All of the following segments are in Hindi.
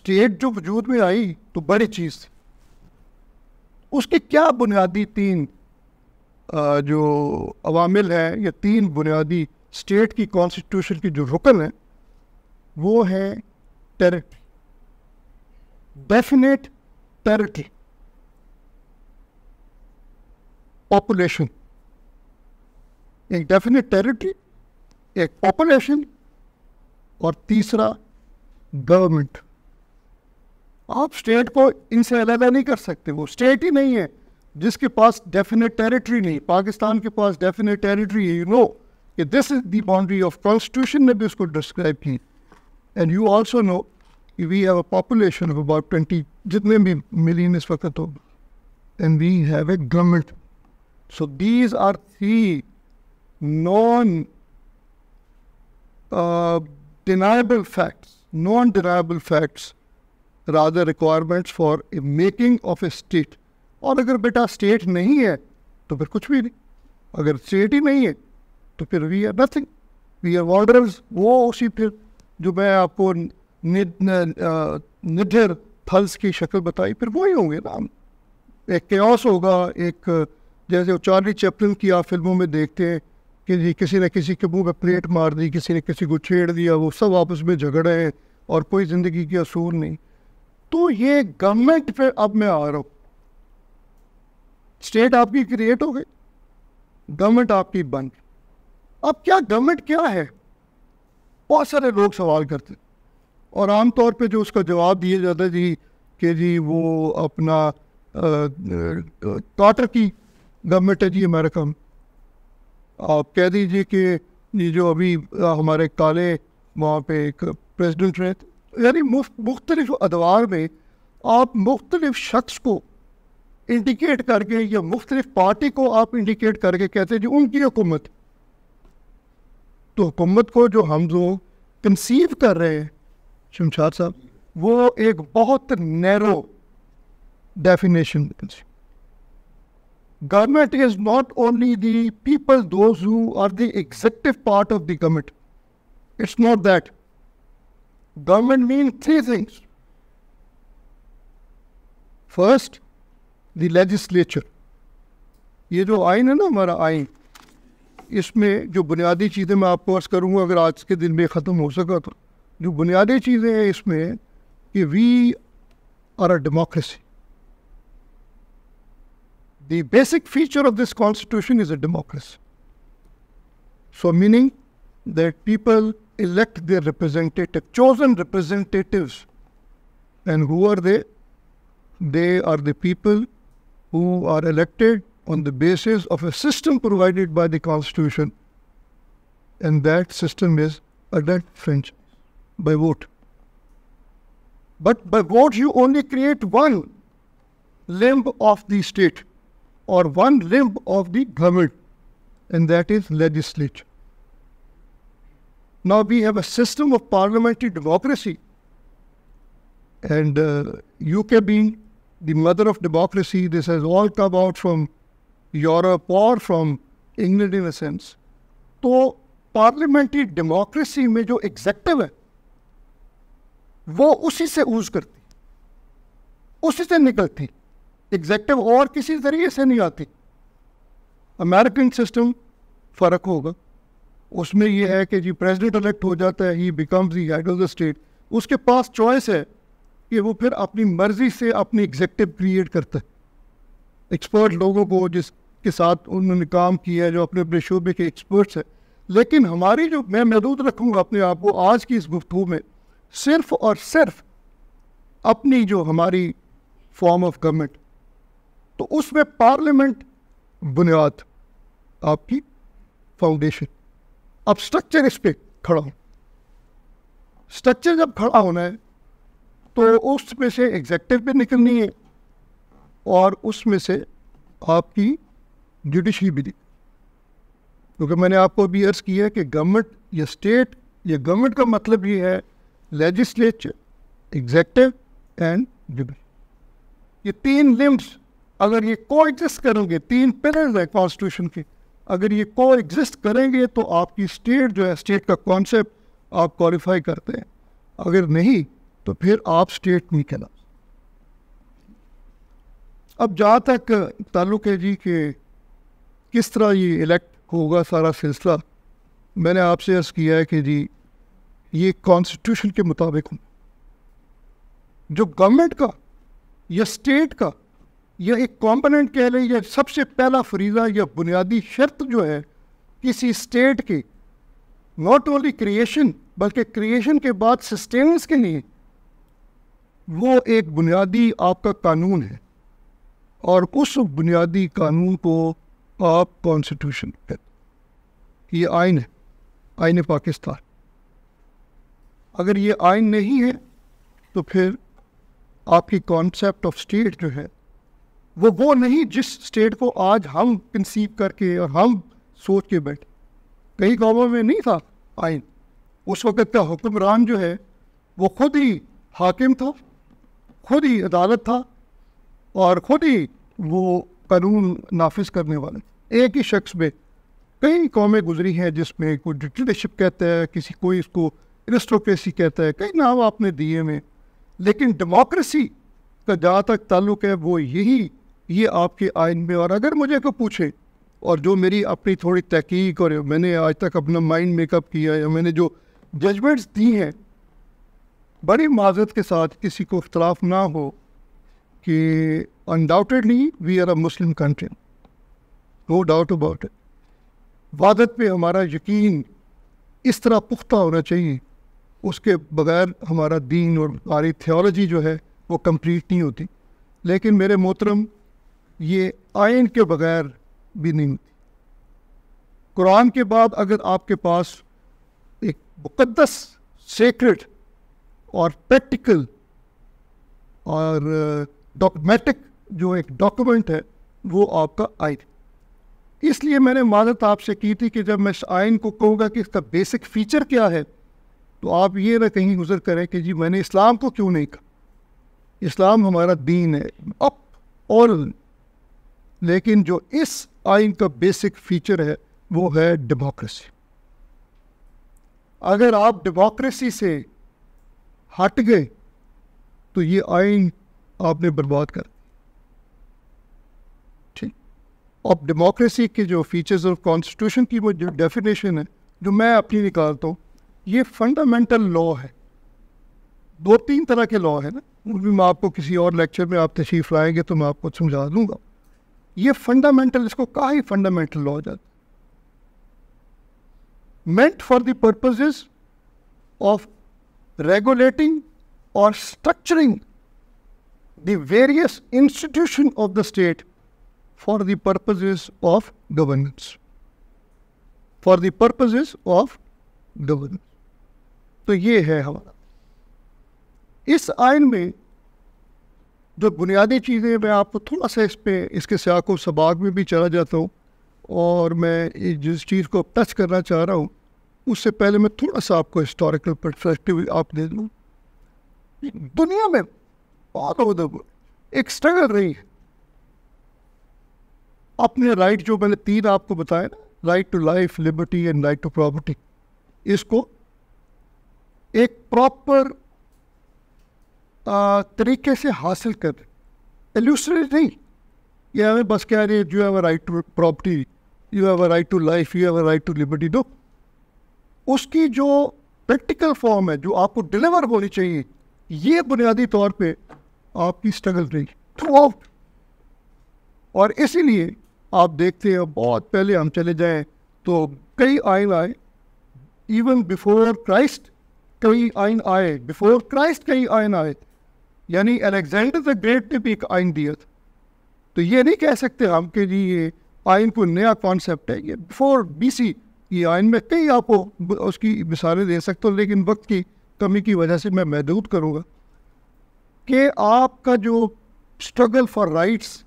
स्टेट जो वजूद में आई तो बड़ी चीज़ थी उसके क्या बुनियादी तीन जो अवामिल हैं या तीन बुनियादी स्टेट की कॉन्स्टिट्यूशन की जो रुकन है वो है टेरिटरी डेफिनेट टेरिटरी पॉपुलेशन एक डेफिनेट टेरिटरी एक पॉपुलेशन और तीसरा गवर्नमेंट आप स्टेट को इनसे अलहदा नहीं कर सकते वो स्टेट ही नहीं है जिसके पास डेफिनेट टेरिटरी नहीं पाकिस्तान के पास डेफिनेट टेरिटरी है यू नो कि this is the boundary of constitution ने भी उसको डिस्क्राइब की एंड यू ऑल्सो नो कि we have a population of about twenty जितने भी मिलियन इस वक्त हो and we have a government so these are three non deniable facts non deniable facts rather requirements for a making of a state और अगर बेटा स्टेट नहीं है तो फिर कुछ भी नहीं अगर स्टेट ही नहीं है तो फिर we are nothing we are warders वो उसी फिर जो मैं आपको निधिर थल्स की शक्ल बताई फिर वही होंगे नाम एक क्योस होगा एक जैसे चार्ली चैपलिन की आप फिल्मों में देखते हैं कि जी किसी ने किसी के मुंह पे प्लेट मार दी किसी ने किसी को छेड़ दिया वो सब आपस में झगड़े हैं और कोई ज़िंदगी के असूल नहीं तो ये गवर्नमेंट पे अब मैं आ रहा हूँ स्टेट आपकी क्रिएट हो गई गवर्नमेंट आपकी बंद अब क्या गवर्नमेंट क्या है बहुत सारे लोग सवाल करते और आमतौर पे जो उसका जवाब दिए जाता है जी कि जी वो अपना टाटर की गवर्नमेंट है जी अमेरिका में आप कह दीजिए कि ये जो अभी हमारे काले वहाँ पे एक प्रेसिडेंट रहे थे यानी मुख्तलिफ अदवार में आप मुख्तलिफ शख्स को इंडिकेट करके या मुख्तलिफ पार्टी को आप इंडिकेट करके कहते हैं जी उनकी हुकूमत तो हुकूमत को जो हम जो कंसीव कर रहे हैं शमशाद साहब वो एक बहुत narrow definition government is not only the people those who are the executive part of the government it's not that Government means three things. First, the legislature. ये जो आइन है ना हमारा आइन इसमें जो बुनियादी चीज़ें मैं आपको अर्ज करूँगा अगर आज के दिन में ख़त्म हो सका तो जो बुनियादी चीज़ें हैं इसमें कि we are a democracy the basic feature of this constitution is a democracy. So, meaning that people elect their representative, chosen representatives. And who are they? They are the people who are elected on the basis of a system provided by the Constitution. And that system is adult franchise by vote. But by vote, you only create one limb of the state or one limb of the government, and that is legislature. Now we have a system of parliamentary democracy, and uh, UK being the mother of democracy, this has all come out from Europe or from England in a sense. तो पार्लियामेंट्री डेमोक्रेसी में जो एग्जेक्टिव है वो उसी से ऊज करती उसी से निकलती एग्जेक्टिव और किसी जरिए से नहीं आती अमेरिकन सिस्टम फ़र्क होगा उसमें ये है कि जी प्रेसिडेंट इलेक्ट हो जाता है he becomes the head of the state उसके पास चॉइस है कि वो फिर अपनी मर्जी से अपनी एग्जेक्टिव क्रिएट करता है एक्सपर्ट लोगों को जिसके साथ उन्होंने काम किया है जो अपने अपने शोबे के एक्सपर्ट्स हैं लेकिन हमारी जो मैं महदूद रखूँगा अपने आप को आज की इस गुफ्तु में सिर्फ और सिर्फ अपनी जो हमारी फॉर्म ऑफ गवर्नमेंट तो उसमें पार्लियामेंट बुनियाद आपकी फाउंडेशन अब स्ट्रक्चर इस पर खड़ा हो स्ट्रक्चर जब खड़ा होना है तो उसमें से एग्जेक्टिव भी निकलनी है और उसमें से आपकी जुडिशरी भी क्योंकि मैंने आपको अभी अर्ज़ किया है कि गवर्नमेंट या स्टेट या गवर्नमेंट का मतलब ये है लेजिस्लेचर एग्जेक्टिव एंड जुडिशरी ये तीन लिम्स अगर ये को एग्जिस्ट करेंगे तीन पिलर्स है कॉन्स्टिट्यूशन के अगर ये को एग्जिस्ट करेंगे तो आपकी स्टेट जो है स्टेट का कॉन्सेप्ट आप क्वालिफाई करते हैं अगर नहीं तो फिर आप स्टेट नहीं कहला अब जहाँ तक ताल्लुक है जी के किस तरह ये इलेक्ट होगा सारा सिलसिला मैंने आपसे अर्ज़ किया है कि जी ये कॉन्स्टिट्यूशन के मुताबिक हूँ जो गवर्नमेंट का या स्टेट का यह एक कंपोनेंट कह लें या सबसे पहला फरीजा या बुनियादी शर्त जो है किसी स्टेट की नॉट ओनली क्रिएशन बल्कि क्रिएशन के बाद सस्टेनेंस के लिए वो एक बुनियादी आपका कानून है और उस बुनियादी कानून को आप कॉन्स्टिट्यूशन कहते ये आइन है आइन पाकिस्तान अगर ये आइन नहीं है तो फिर आपकी कॉन्सेप्ट ऑफ स्टेट जो है वो वो नहीं जिस स्टेट को आज हम कंसीव करके और हम सोच के बैठे कई गांवों में नहीं था आइन उस वक़्त का हुक्मरान जो है वो खुद ही हाकिम था खुद ही अदालत था और ख़ुद ही वो कानून नाफिज करने वाले एक ही शख्स में कई कौमें गुजरी हैं जिसमें कोई डिक्टेटरशिप कहता है किसी कोई इसको एरिस्टोक्रेसी कहता है कई नाम आपने दिए में लेकिन डेमोक्रेसी का जहाँ तक ताल्लुक है वो यही ये आपके आयन में और अगर मुझे को पूछे और जो मेरी अपनी थोड़ी तहकीक और मैंने आज तक अपना माइंड मेकअप किया या मैंने जो जजमेंट्स दी हैं बड़ी माजत के साथ किसी को इख्तलाफ ना हो कि undoubtedly we are a Muslim country no doubt about it वादत पे हमारा यकीन इस तरह पुख्ता होना चाहिए उसके बगैर हमारा दीन और हमारी थियोलॉजी जो है वो कंप्लीट नहीं होती लेकिन मेरे मोहतरम ये आयन के बगैर भी नहीं होती कुरान के बाद अगर आपके पास एक मुकदस सेक्रेट और प्रैक्टिकल और डॉक्यूमेटिक जो एक डॉक्यूमेंट है वो आपका आयन इसलिए मैंने मदद आपसे की थी कि जब मैं इस आयन को कहूँगा कि इसका बेसिक फ़ीचर क्या है तो आप ये ना कहीं गुजर करें कि जी मैंने इस्लाम को क्यों नहीं कहा इस्लाम हमारा दीन है अप ऑल लेकिन जो इस आइन का बेसिक फीचर है वो है डेमोक्रेसी अगर आप डेमोक्रेसी से हट गए तो ये आइन आपने बर्बाद कर ठीक अब डेमोक्रेसी के जो फीचर्स और कॉन्स्टिट्यूशन की वो जो डेफिनेशन है जो मैं अपनी निकालता हूँ ये फंडामेंटल लॉ है दो तीन तरह के लॉ है ना भी मैं आपको किसी और लेक्चर में आप तशीफ लाएंगे तो मैं आपको समझा दूंगा ये फंडामेंटल इसको कहा ही फंडामेंटल लॉ जाता meant for the purposes of regulating और structuring the various institution of the state for the purposes of governance for the purposes of governance तो ये है हमारा इस आयन में जो बुनियादी चीज़ें मैं आपको थोड़ा सा इस पर इसके व सबाग में भी चला जाता हूँ और मैं जिस चीज़ को टच करना चाह रहा हूँ उससे पहले मैं थोड़ा सा आपको हिस्टोरिकल परस्पेक्टिव आप दे दूँ दुनिया में बहुत मतलब तो एक स्ट्रगल रही है अपने राइट जो मैंने तीन आपको बताए ना right to life liberty and right to property इसको एक प्रॉपर तरीके से हासिल कर एल्यूसरी नहीं ये हमें बस कह रहे you have a right to property you have a right to life you have a right to liberty दो उसकी जो प्रैक्टिकल फॉर्म है जो आपको डिलीवर होनी चाहिए ये बुनियादी तौर पे आपकी स्ट्रगल रही थ्रू आउट और इसीलिए आप देखते हैं बहुत पहले हम चले जाएं तो कई आयन आए इवन बिफोर क्राइस्ट कई आइन आए बिफोर क्राइस्ट कई आइन आए यानी अलेक्जेंडर द ग्रेट ने भी एक आइन दिया था तो ये नहीं कह सकते हम कि जी ये आइन को नया कॉन्सेप्ट है ये बिफोर सी ये आइन में कई आपको उसकी मिसालें दे सकते हो लेकिन वक्त की कमी की वजह से मैं महदूद करूँगा कि आपका जो स्ट्रगल फॉर राइट्स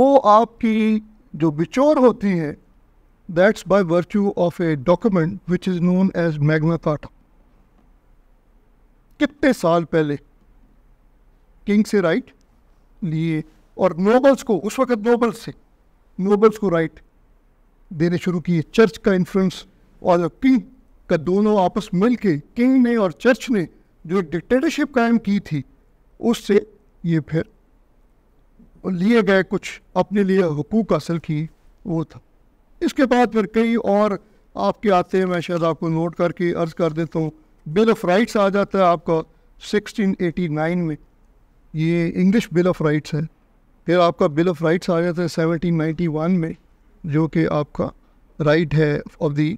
वो आपकी जो बिचोर होती है that's by virtue of a document which is known as Magna Carta कितने साल पहले किंग से राइट लिए और नोबल्स को उस वक्त नोबल्स से नोबल्स को राइट देने शुरू किए चर्च का इन्फ्लुएंस और किंग का दोनों आपस मिल के किंग ने और चर्च ने जो डिक्टेटरशिप कायम की थी उससे ये फिर लिए गए कुछ अपने लिए हकूक हासिल की वो था इसके बाद फिर कई और आपके आते हैं मैं शायद आपको नोट करके अर्ज़ कर देता हूँ बिल ऑफ राइट्स आ जाता है आपका 1689 में ये इंग्लिश बिल ऑफ राइट्स है फिर आपका बिल ऑफ राइट्स आ जाता है 1791 में जो कि आपका राइट है of the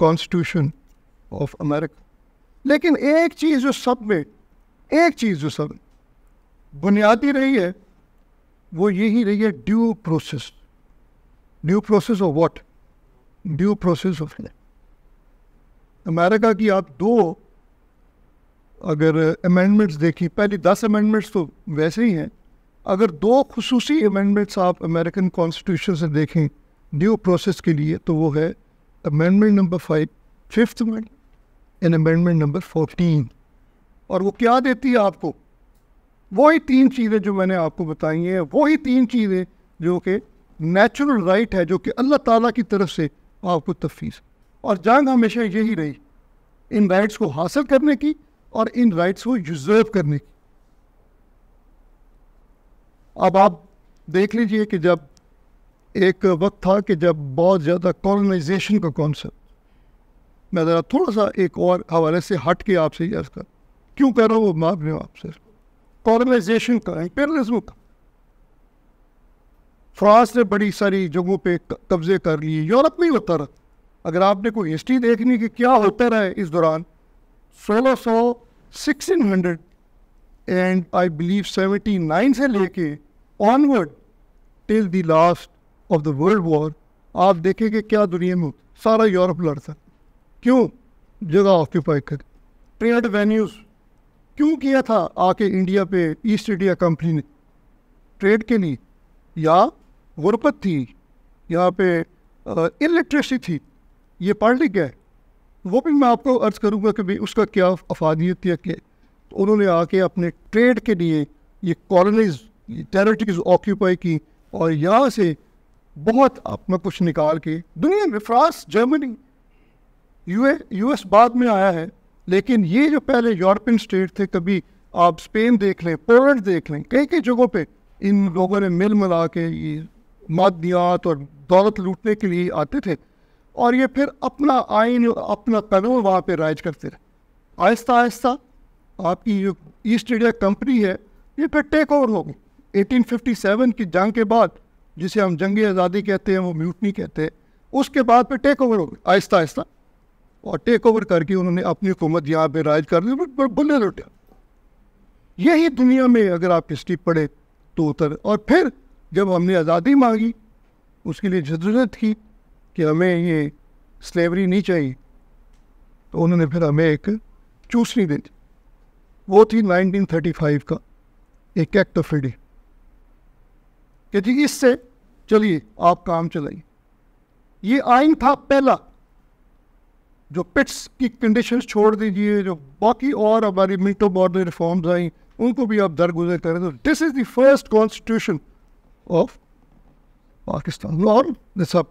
constitution of America लेकिन एक चीज़ जो सब में एक चीज़ जो सब बुनियादी रही है वो यही रही है due process due process of what due process of America की आप दो अगर अमेंडमेंट्स देखें पहली दस अमेंडमेंट्स तो वैसे ही हैं अगर दो खसूसी अमेंडमेंट्स आप अमेरिकन कॉन्स्टिट्यूशन से देखें ड्यू प्रोसेस के लिए तो वो है amendment number five fifth amendment and amendment number fourteen और वो क्या देती है आपको वही तीन चीज़ें जो मैंने आपको बताई हैं वही तीन चीज़ें जो कि नेचुरल राइट है जो कि अल्लाह ताला की तरफ से आपको तफीज़ और जंग हमेशा यही रही इन राइट्स को हासिल करने की और इन राइट्स को यूजर्व करने की अब आप देख लीजिए कि जब एक वक्त था कि जब बहुत ज़्यादा कॉलोनाइजेशन का कॉन्सेप्ट मैं ज़रा थोड़ा सा एक और हवाले से हट के आपसे यस कर क्यों कह रहा हूँ वो माफ नहीं आपसे कॉलोनाइजेशन का इम्पेरियलिज्म का फ्रांस ने बड़ी सारी जगहों पे कब्ज़े कर लिए यूरोप में ही होता रहा अगर आपने कोई हिस्ट्री देखनी कि क्या होता रहा है इस दौरान सोलह सौ sixteen hundred and I believe seventy nine से लेके onward till the last of the world war आप देखेंगे क्या दुनिया में सारा यूरोप लड़ था क्यों जगह ऑक्यूपाई कर ट्रेड वेन्यूज़ क्यों किया था आके इंडिया पे ईस्ट इंडिया कंपनी ने ट्रेड के लिए या गुरबत थी यहाँ पे इलेक्ट्रिसिटी uh, थी ये पढ़ लिख गए वो भी मैं आपको अर्ज़ करूँगा कि भाई उसका क्या अफादियत या क्या तो उन्होंने आके अपने ट्रेड के लिए ये कॉलोनीज टेरिटरीज ऑक्यूपाई की और यहाँ से बहुत अपना कुछ निकाल के दुनिया में फ्रांस जर्मनी यू यूएस बाद में आया है लेकिन ये जो पहले यूरोपियन स्टेट थे कभी आप स्पेन देख लें पोलैंड देख लें कई कई जगहों पे इन लोगों ने मिल मिला के ये मादनियात और दौलत लूटने के लिए आते थे और ये फिर अपना आइन अपना कानून वहाँ पर राइज करते रहे आहिस्ता आहिस्ता आपकी जो ईस्ट इंडिया कंपनी है ये फिर टेक ओवर हो फिफ्टी सेवन की जंग के बाद जिसे हम जंग आज़ादी कहते हैं वो म्यूटनी कहते हैं उसके बाद फिर टेक ओवर हो गई आहिस्ता आहिस्ता और टेक ओवर करके उन्होंने अपनी हुकूमत यहाँ पे राज कर दी बट बुले लुटे यही दुनिया में अगर आप हिस्ट्री पढ़े तो उतर और फिर जब हमने आज़ादी मांगी उसके लिए जदोजहद की कि हमें ये स्लेवरी नहीं चाहिए तो उन्होंने फिर हमें एक चूसनी दे दी वो थी 1935 का एक एक्ट ऑफ फ्रीडम कि जी इससे चलिए आप काम चलाइए ये आइन था पहला जो पिट्स की कंडीशंस छोड़ दीजिए जो बाकी और हमारी मिल्टो बॉर्डर रिफॉर्म्स आई उनको भी आप दरगुजर करें तो this is the first constitution of Pakistan और दिस सब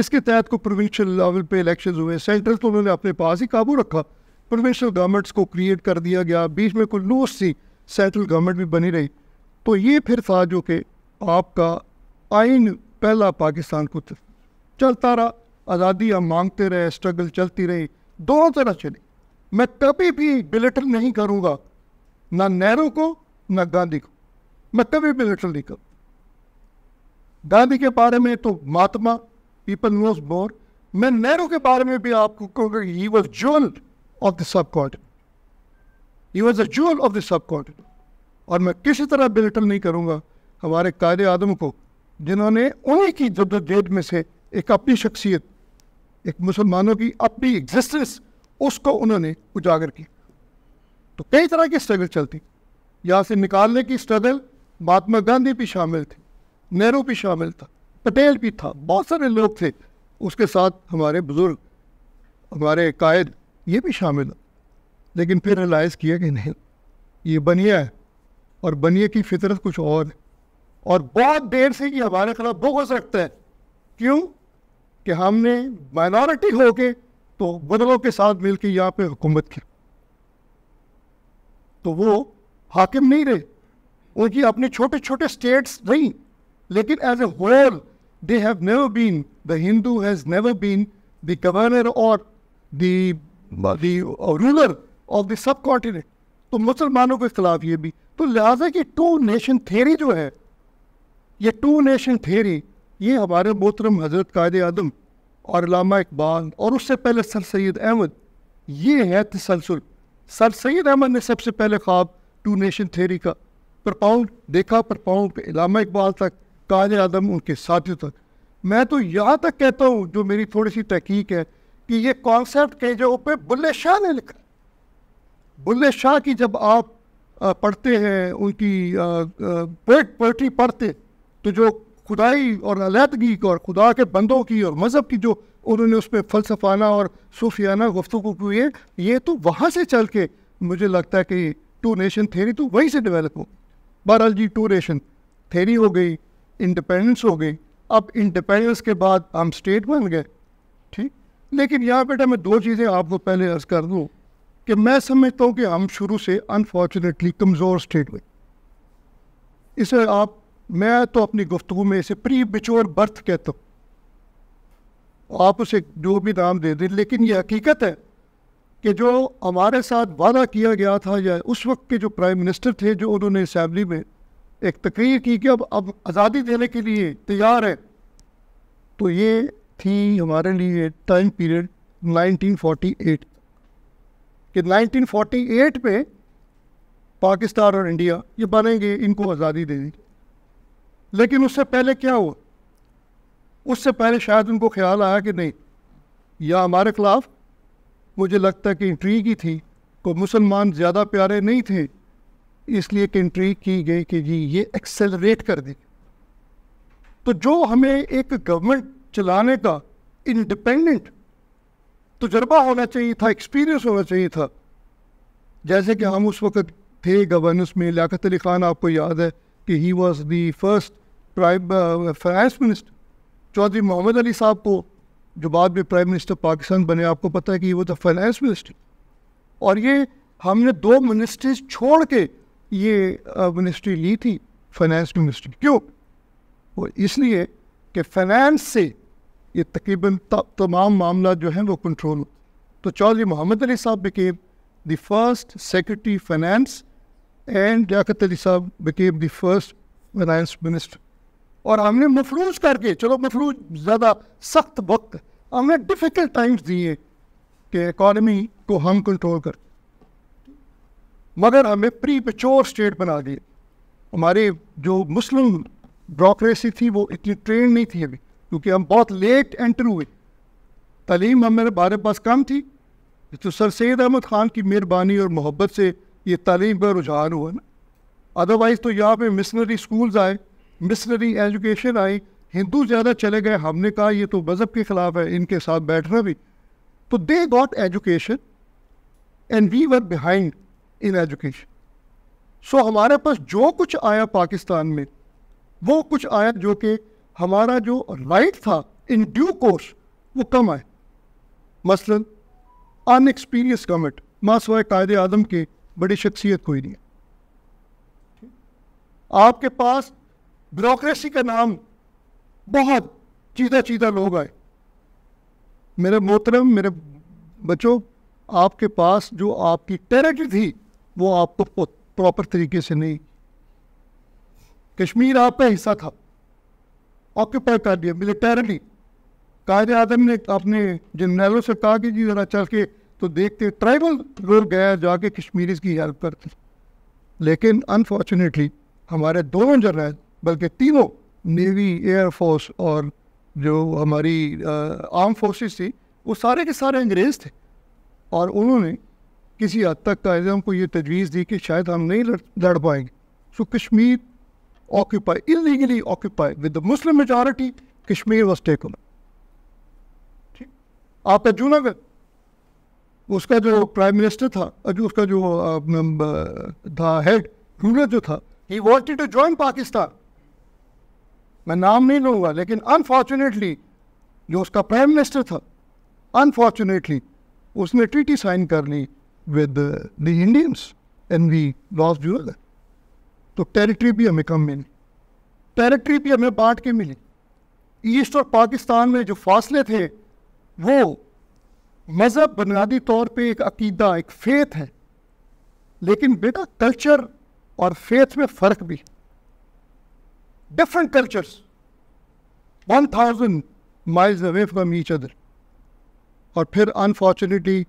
इसके तहत को प्रोविंशियल लेवल पे इलेक्शन हुए सेंट्रल तो उन्होंने अपने पास ही काबू रखा प्रोविंशियल गवर्नमेंट्स को क्रिएट कर दिया गया बीच में कोई लूज सी सेंट्रल गवर्नमेंट भी बनी रही तो ये फिर था जो कि आपका आइन पहला पाकिस्तान को चलता रहा आज़ादी हम मांगते रहे स्ट्रगल चलती रही दोनों तरह चली मैं कभी भी बिलेटर नहीं करूँगा ना नेहरू को ना गांधी को मैं कभी बिलेटर नहीं करूँ गांधी के बारे में तो महात्मा पीपल knows मोर मैं नेहरू के बारे में भी आपको कहूँगा he was jewel of the subcontinent he was a jewel of the subcontinent और मैं किसी तरह बिल्टन नहीं करूँगा हमारे कायद आदम को जिन्होंने उन्हीं की जद्दोजहद में से एक अपनी शख्सियत एक मुसलमानों की अपनी एग्जिस्टेंस उसको उन्होंने उजागर की तो कई तरह की स्ट्रगल चलती यहाँ से निकालने की स्ट्रगल महात्मा गांधी भी शामिल थे नेहरू भी शामिल था पटेल भी था बहुत सारे लोग थे उसके साथ हमारे बुज़ुर्ग हमारे कायद ये भी शामिल लेकिन फिर रिलाइज़ किया कि नहीं ये बनिया है और बनिए की फितरत कुछ और और बहुत देर से ये हमारे खिलाफ बुक हो सकता है क्यों कि हमने माइनॉरिटी होके तो बदलों के साथ मिलकर यहाँ पे हुकूमत की तो वो हाकिम नहीं रहे उनकी अपने छोटे छोटे स्टेट्स नहीं लेकिन as a whole they have never been, the Hindu has never been the governor or the, But. the uh, ruler of the subcontinent. तो मुसलमानों के खिलाफ ये भी तो लिहाजा ये टू नेशन थेरी जो है ये टू नेशन थेरी ये हमारे मोहतरम हजरत कायद आदम और लामा इकबाल और उससे पहले सर सैद अहमद ये है तसलसल सर सैद अहमद ने सबसे पहले ख्वाब टू नेशन थेरी का पर देखा पर पाउंड इलामा इकबाल तक काज आदम उनके साथी तक मैं तो यहाँ तक कहता हूँ जो मेरी थोड़ी सी तहकीक है कि ये कॉन्सेप्ट के जो पे बुल्ले शाह ने लिखा बुल्ले शाह की जब आप पढ़ते हैं उनकी पोट पोइट्री पढ़ते तो जो खुदाई और अलीहदगी और खुदा के बंदों की और मज़हब की जो उन्होंने उस पर फलसफाना और सूफियाना गुफ्तु की है ये तो वहाँ से चल के मुझे लगता है कि टू नेशन थेरी तो वहीं से डेवलप हो बहरहाल जी टू नेशन थेरी हो गई इंडिपेंडेंस हो गई अब इंडिपेंडेंस के बाद हम स्टेट बन गए ठीक लेकिन यहाँ बेटा मैं दो चीज़ें आपको पहले अर्ज़ कर दूँ कि मैं समझता हूँ कि हम शुरू से अनफॉर्चुनेटली कमज़ोर स्टेट हुए इसे आप मैं तो अपनी गुफ्तु में इसे प्री बिचोर बर्थ कहता हूँ आप उसे जो भी नाम दे दें लेकिन ये हकीकत है कि जो हमारे साथ वादा किया गया था या उस वक्त के जो प्राइम मिनिस्टर थे जो उन्होंने असम्बली में एक तकरीर की कि अब अब आज़ादी देने के लिए तैयार है तो ये थी हमारे लिए टाइम पीरियड 1948 कि 1948 में पाकिस्तान और इंडिया ये बनेंगे इनको आज़ादी देने की लेकिन उससे पहले क्या हुआ उससे पहले शायद उनको ख्याल आया कि नहीं या हमारे ख़िलाफ़ मुझे लगता है कि इंट्री की थी को मुसलमान ज़्यादा प्यारे नहीं थे इसलिए कंट्री एंट्री की गई कि जी ये एक्सेलरेट कर दी तो जो हमें एक गवर्नमेंट चलाने का इंडिपेंडेंट तजर्बा तो होना चाहिए था एक्सपीरियंस होना चाहिए था जैसे कि हम उस वक्त थे गवर्नेंस में लियात अली खान आपको याद है कि he was the first prime finance minister Chaudhry Mohammad Ali साहब को जो बाद में प्राइम मिनिस्टर पाकिस्तान बने आपको पता है कि वो था फाइनेंस मिनिस्टर और ये हमने दो मिनिस्ट्रीज छोड़ के ये मिनिस्ट्री ली थी फाइनेंस मिनिस्ट्री क्यों वो इसलिए कि फाइनेंस से ये तकरीबन तमाम मामला जो हैं वो कंट्रोल तो चौधरी मोहम्मद अली साहब became the first secretary finance and जाकत अली साहब became the first finance minister और हमने मफरूज करके चलो मफरूज ज़्यादा सख्त वक्त हमने डिफ़िकल्ट टाइम्स दिए कि इकॉनमी को हम कंट्रोल कर मगर हमें प्री पेचोर स्टेट बना दिए हमारे जो मुस्लिम ब्रोक्रेसी थी वो इतनी ट्रेन नहीं थी अभी क्योंकि हम बहुत लेट एंटर हुए तलीम हमारे बारे पास कम थी तो सर सैद अहमद ख़ान की मेहरबानी और मोहब्बत से ये तालीम पर रुझान हुआ ना अदरवाइज़ तो यहाँ पे मिशनरी स्कूल्स आए मिशनरी एजुकेशन आई हिंदू ज़्यादा चले गए हमने कहा ये तो मज़हब के ख़िलाफ़ है इनके साथ बैठना भी तो they got education and we were behind in education so हमारे पास जो कुछ आया पाकिस्तान में वो कुछ आया जो कि हमारा जो राइट था इन ड्यू कोर्स वो कम आए मसलन अनएक्सपीरियंस गवर्नमेंट मासवाए कायद आदम के बड़ी शख्सियत कोई नहीं है आपके पास ब्यूरोसी का नाम बहुत चीदा चीदा लोग आए मेरे मोहतरम मेरे बच्चों आपके पास जो आपकी टेरिटरी थी वो आपको प्रॉपर तरीके से नहीं कश्मीर आपका हिस्सा था ऑक्यूपाई कर दिया मिलिटरली कायद आदम ने अपने जनरलों से कहा कि जी ज़रा चल के तो देखते ट्राइबल लोग गए जाके कश्मीरीज की हेल्प करते लेकिन अनफॉर्चुनेटली हमारे दोनों जनरल बल्कि तीनों नेवी एयरफोर्स और जो हमारी आर्म फोर्सेस थी वो सारे के सारे अंग्रेज़ थे और उन्होंने किसी हद तक कायदम को ये तजवीज़ दी कि शायद हम नहीं लड़ लड़ पाएंगे so Kashmir occupy illegally occupy with the Muslim majority Kashmir was taken ठीक आपका जूनागढ़ उसका जो प्राइम मिनिस्टर था जो उसका जो था हेड रूलर जो था he wanted to join Pakistan मैं नाम नहीं लूंगा लेकिन अनफॉर्चुनेटली जो उसका प्राइम मिनिस्टर था अनफॉर्चुनेटली उसने ट्रीटी साइन कर ली with the uh, the Indians and we lost Jurala. तो टेरिटरी भी हमें कम मिली टेरिटरी भी हमें बांट के मिली ईस्ट और पाकिस्तान में जो फासले थे वो मज़हब बुनियादी तौर पे एक अकीदा एक फेथ है लेकिन बेटा कल्चर और फेथ में फ़र्क भी different cultures one thousand miles away from each other और फिर अनफॉर्चुनेटली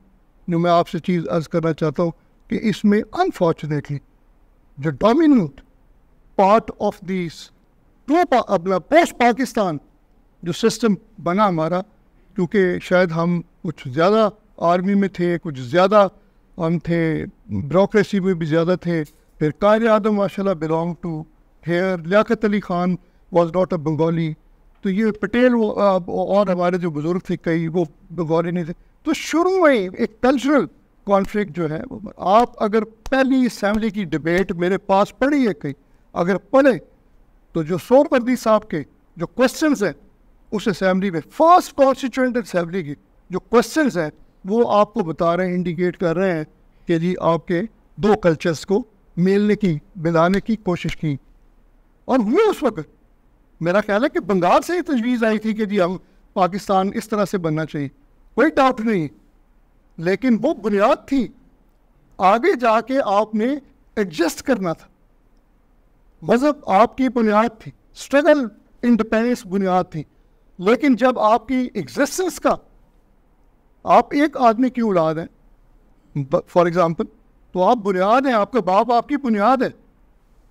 जो मैं आपसे चीज़ अर्ज़ करना चाहता हूँ कि इसमें अनफॉर्चुनेटली जो dominant part of this two अपना पोस्ट पाकिस्तान जो सिस्टम बना हमारा क्योंकि शायद हम कुछ ज़्यादा आर्मी में थे कुछ ज़्यादा हम थे ब्रोक्रेसी में भी ज़्यादा थे फिर कार आदम माशा belong to here Liaquat Ali Khan was not a Bengali तो ये पटेल और हमारे जो बुज़ुर्ग थे कई वो बंगाली नहीं थे तो शुरू में ही एक कल्चरल कॉन्फ्लिक्ट जो है आप अगर पहली असम्बली की डिबेट मेरे पास पड़ी है कहीं अगर पढ़े तो जो सोमवर्दी साहब के जो क्वेश्चन हैं उस असम्बली में फर्स्ट कॉन्स्टिट्यूंट असम्बली की जो क्वेश्चन हैं वो आपको बता रहे हैं इंडिकेट कर रहे हैं कि जी आपके दो कल्चर्स को मेलने की मिलाने की कोशिश की और हुए उस वक्त मेरा ख्याल है कि बंगाल से ही तजवीज़ आई थी कि जी हम पाकिस्तान इस तरह से बनना चाहिए कोई डाउट नहीं लेकिन वो बुनियाद थी आगे जाके आपने एडजस्ट करना था मज़हब आपकी बुनियाद थी स्ट्रगल इंडिपेंडेंस बुनियाद थी लेकिन जब आपकी एग्जिस्टेंस का आप एक आदमी की औलाद हैं फॉर एग्ज़ाम्पल तो आप बुनियाद हैं आपका बाप आपकी बुनियाद है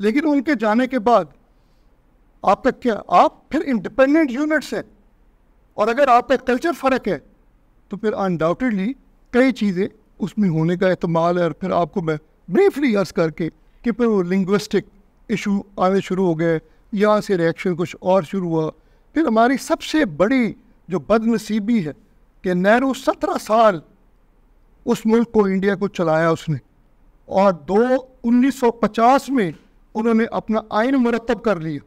लेकिन उनके जाने के बाद आपका क्या आप फिर इंडिपेंडेंट यूनिट्स हैं और अगर आपका कल्चर फ़र्क है तो फिर अनडाउटेडली कई चीज़ें उसमें होने का अहतमाल है और फिर आपको मैं ब्रीफली अर्ज करके कि फिर वो लिंग्विस्टिक इशू आने शुरू हो गए यहाँ से रिएक्शन कुछ और शुरू हुआ फिर हमारी सबसे बड़ी जो बदनसीबी है कि नेहरू सत्रह साल उस मुल्क को इंडिया को चलाया उसने और दो पचास में उन्होंने अपना आयन मरतब कर लिया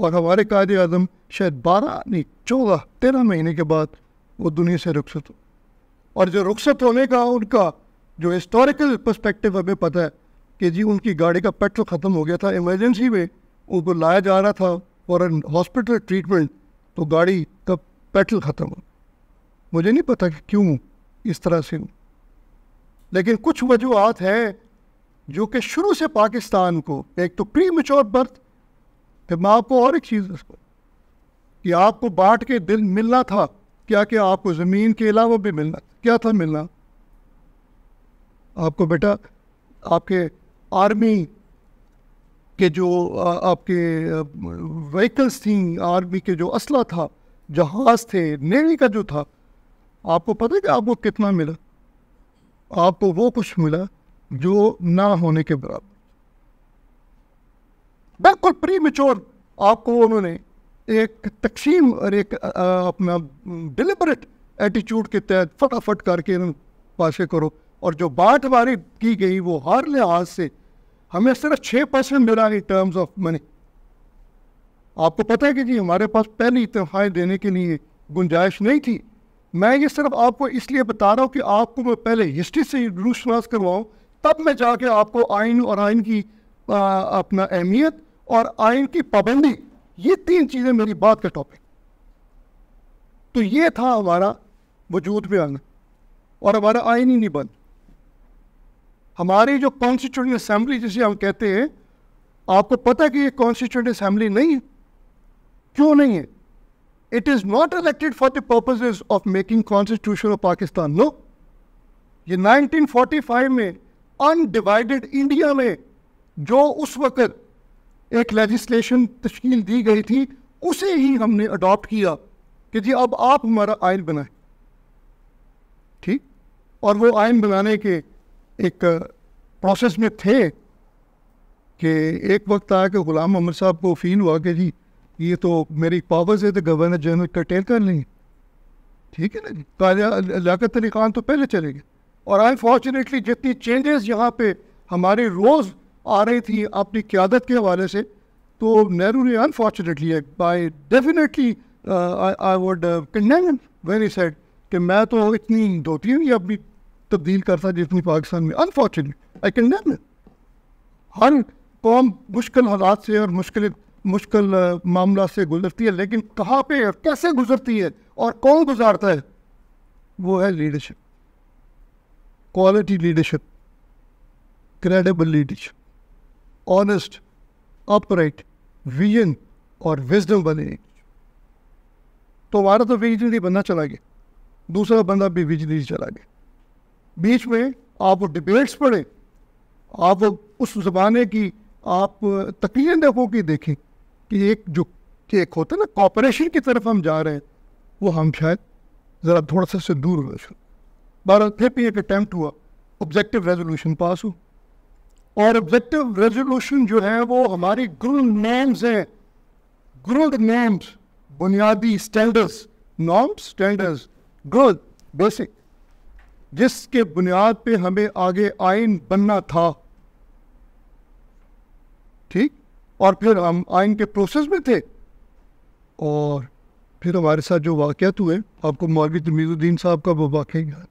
और हमारे कायद अजम शायद बारह नहीं चौदह तेरह महीने के बाद वो दुनिया से रुखसत हो और जो रुखसत होने का उनका जो हिस्टोरिकल पर्सपेक्टिव हमें पता है कि जी उनकी गाड़ी का पेट्रोल ख़त्म हो गया था इमरजेंसी में उनको लाया जा रहा था फॉर हॉस्पिटल ट्रीटमेंट तो गाड़ी का पेट्रोल ख़त्म हो मुझे नहीं पता कि क्यों इस तरह से हूँ लेकिन कुछ वजूहत हैं जो कि शुरू से पाकिस्तान को एक तो प्री मेच्योर बर्थ फिर मैं आपको और एक चीज़ कि आपको बांट के दिल मिलना था क्या क्या आपको ज़मीन के अलावा भी मिलना क्या था मिलना आपको बेटा आपके आर्मी के जो आपके व्हीकल्स थी आर्मी के जो असला था जहाज़ थे नेवी का जो था आपको पता है कि आपको कितना मिला आपको वो कुछ मिला जो ना होने के बराबर बिल्कुल प्री मेच्योर आपको उन्होंने एक तकसीम और एक अपना डिलिबरेट एटीट्यूड के तहत फटाफट करके इन पासे करो और जो बाट बारी की गई वो हर लिहाज से हमें सिर्फ छः परसेंट मिला इन टर्म्स ऑफ मनी आपको पता है कि जी हमारे पास पहले इतफाएँ देने के लिए गुंजाइश नहीं थी मैं ये सिर्फ आपको इसलिए बता रहा हूँ कि आपको मैं पहले हिस्ट्री से रूशनास करवाऊँ तब मैं जाके आपको आइन और आइन की आ, अपना अहमियत और आइन की पाबंदी ये तीन चीज़ें मेरी बात का टॉपिक तो ये था हमारा वजूद में आना और हमारा आइनी निबंध हमारी जो कॉन्स्टिट्यूंट असम्बली जिसे हम कहते हैं आपको पता है कि ये कॉन्स्टिट्यूंट असम्बली नहीं है क्यों नहीं है it is not elected for the purposes of making constitution of Pakistan no ये 1945 में अनडिवाइडेड इंडिया में जो उस वक्त एक लेजिस्लेशन तश्ल दी गई थी उसे ही हमने अडॉप्ट किया कि जी अब आप हमारा आयन बनाए ठीक और वो आयन बनाने के एक प्रोसेस में थे कि एक वक्त आया कि ग़ुलाम अहमद साहब को फील हुआ कि जी ये तो मेरी पावर्स है तो गवर्नर जनरल कटेल कर लेंगे ठीक है ना काजा लियात अली खान तो पहले चले गए और अनफॉर्चुनेटली जितनी चेंजेस यहाँ पे हमारे रोज़ आ रही थी अपनी क्यादत के हवाले से तो नेहरू ने unfortunately by definitely I would condemn very sad कि मैं तो इतनी धोती या अपनी तब्दील करता जितनी पाकिस्तान में अनफॉर्चुनेट आई कंडेम हर कौम मुश्किल हालात से और मुश्किल मुश्किल uh, मामला से गुजरती है लेकिन कहाँ पे और कैसे गुजरती है और कौन गुजारता है वो है leadership quality leadership credible leadership honest upright vision और विजडम बने तो हमारा तो विजनरी बनना चला गया दूसरा बंदा भी विजनरी चला गया बीच में आप वो डिबेट्स पढ़े आप उस ज़माने की आप तकलीफ देखो कि देखें कि एक जो एक होता है ना कॉपरेशन की तरफ हम जा रहे हैं वो हम शायद ज़रा थोड़ा सा से दूर हो बारह फिर भी एक अटैम्प्ट हुआ ऑब्जेक्टिव रेजोल्यूशन पास हो और ऑब्जेक्टिव रेजोल्यूशन जो है वो हमारी ग्रुल नेम्स हैं ग्रुल नेम्स बुनियादी standards norms standards grund basic जिसके बुनियाद पे हमें आगे आइन बनना था ठीक और फिर हम आइन के प्रोसेस में थे और फिर हमारे साथ जो वाकत हुए आपको मौलवी तमीज़ुद्दीन साहब का वो वाक़ याद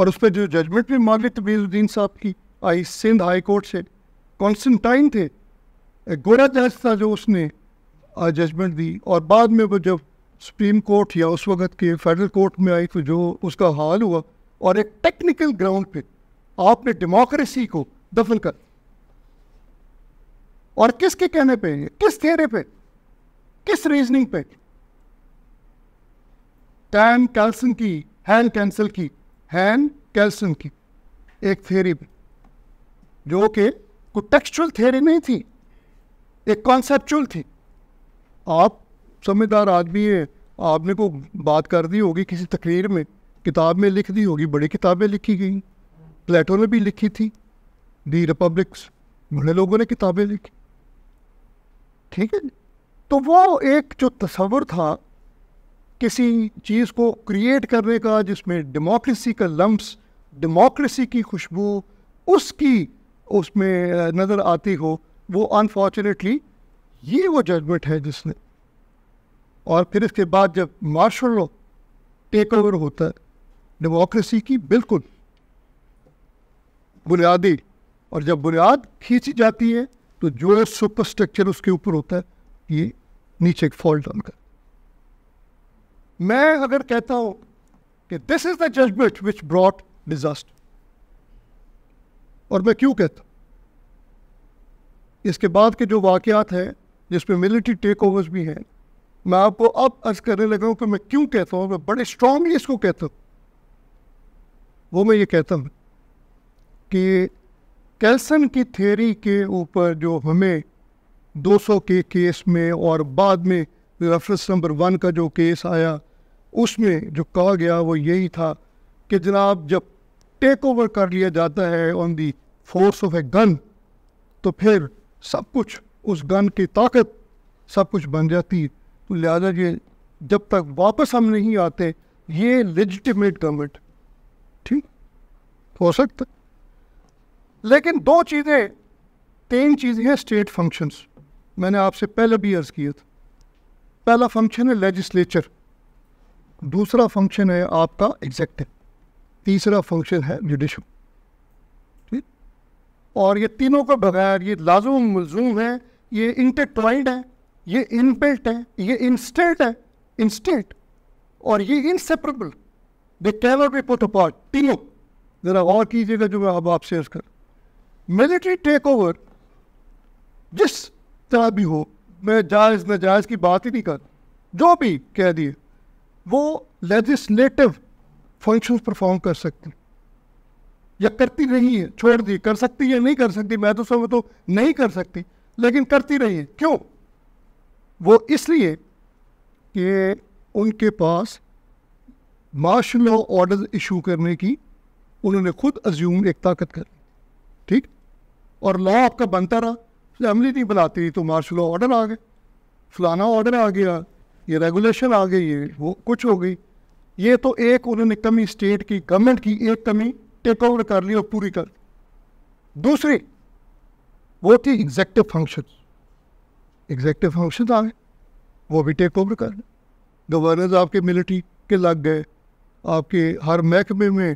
और उस पर जो जजमेंट भी मौलवी तमीज़ुद्दीन साहब की आई सिंध हाई कोर्ट से कॉन्स्टेंटाइन थे गोरा जज था जो उसने जजमेंट दी और बाद में वो जब सुप्रीम कोर्ट या उस वक्त के फेडरल कोर्ट में आई तो जो उसका हाल हुआ और एक टेक्निकल ग्राउंड पे आपने डेमोक्रेसी को दफन कर और किसके कहने पे किस थेरे पे किस रीजनिंग पे टैन कैल्सन की हैन कैंसल की हैन कैल्सन की एक थेरी पे जो कि कोई टेक्सचुअल थेरी नहीं थी एक कॉन्सेप्चुअल थी आप समझदार आदमी हैं आपने को बात कर दी होगी किसी तकरीर में किताब में लिख दी होगी बड़ी किताबें लिखी गई प्लेटो ने भी लिखी थी दी रिपब्लिक्स बड़े लोगों ने किताबें लिखी ठीक है तो वो एक जो तस्वुर था किसी चीज़ को क्रिएट करने का जिसमें डेमोक्रेसी का लम्ब डेमोक्रेसी की खुशबू उसकी उसमें नज़र आती हो वो अनफॉर्चुनेटली ये वो जजमेंट है जिसने और फिर इसके बाद जब मार्शल लॉ टेक ओवर होता है डेमोक्रेसी की बिल्कुल बुनियादी और जब बुनियाद खींची जाती है तो जो सुपर स्ट्रक्चर उसके ऊपर होता है ये नीचे एक फॉल्ट उनका मैं अगर कहता हूँ कि this is the judgement which brought disaster और मैं क्यों कहता इसके बाद के जो वाक़ात हैं जिसमें मिलिट्री टेक ओवर्स भी हैं मैं आपको अब अर्ज़ करने लगा हूँ कि मैं क्यों कहता हूँ मैं बड़े स्ट्रांगली इसको कहता हूँ वो मैं ये कहता हूँ कि कैल्सन की थेरी के ऊपर जो हमें 200 के केस में और बाद में रेफरेंस नंबर वन का जो केस आया उसमें जो कहा गया वो यही था कि जनाब जब टेक ओवर कर लिया जाता है on the force of a gun तो फिर सब कुछ उस गन की ताकत सब कुछ बन जाती तो लिहाजा ये जब तक वापस हम नहीं आते ये लेजिटिमेट गवर्नमेंट ठीक हो सकता लेकिन दो चीज़ें तीन चीज़ें हैं स्टेट फंक्शंस मैंने आपसे पहले भी अर्ज़ किया था पहला फंक्शन है लेजिस्लेचर दूसरा फंक्शन है आपका एग्जेक्टिव तीसरा फंक्शन है जुडिशल ठीक और ये तीनों के बगैर ये लाजम मलजूम है ये इंटरटवाइंड है ये इनबिल्ट है ये इंस्टेंट है इंस्टेंट और ये inseparable they cannot be put apart तीनों ज़रा गौर कीजिएगा जो मैं अब आपसे अर्ज कर मिलिट्री टेक ओवर जिस तरह भी हो मैं जायज़ नजायज की बात ही नहीं कर जो भी कह दिए वो लेजिस्लेटिव फंक्शन परफॉर्म कर सकती या करती रही है छोड़ दी कर सकती है नहीं कर सकती मैं तो समझ तो नहीं कर सकती लेकिन करती रही है क्यों वो इसलिए कि उनके पास मार्शल लॉ ऑर्डर इशू करने की उन्होंने खुद अज्यूम एक ताकत कर ठीक और लॉ आपका बनता रहा फैमिली नहीं बनाती तो मार्शल लॉ ऑर्डर आ गए फलाना ऑर्डर आ गया ये रेगुलेशन आ गई ये वो कुछ हो गई ये तो एक उन्होंने कमी स्टेट की गवर्नमेंट की एक कमी टेक ओवर कर ली और पूरी कर ली दूसरी वो थी एग्जेक्टिव फंक्शन एग्जेक्टिव फंक्शन आ गए वो भी टेक ओवर कर गवर्नर्स आपके मिलिट्री के लग गए आपके हर महकमे में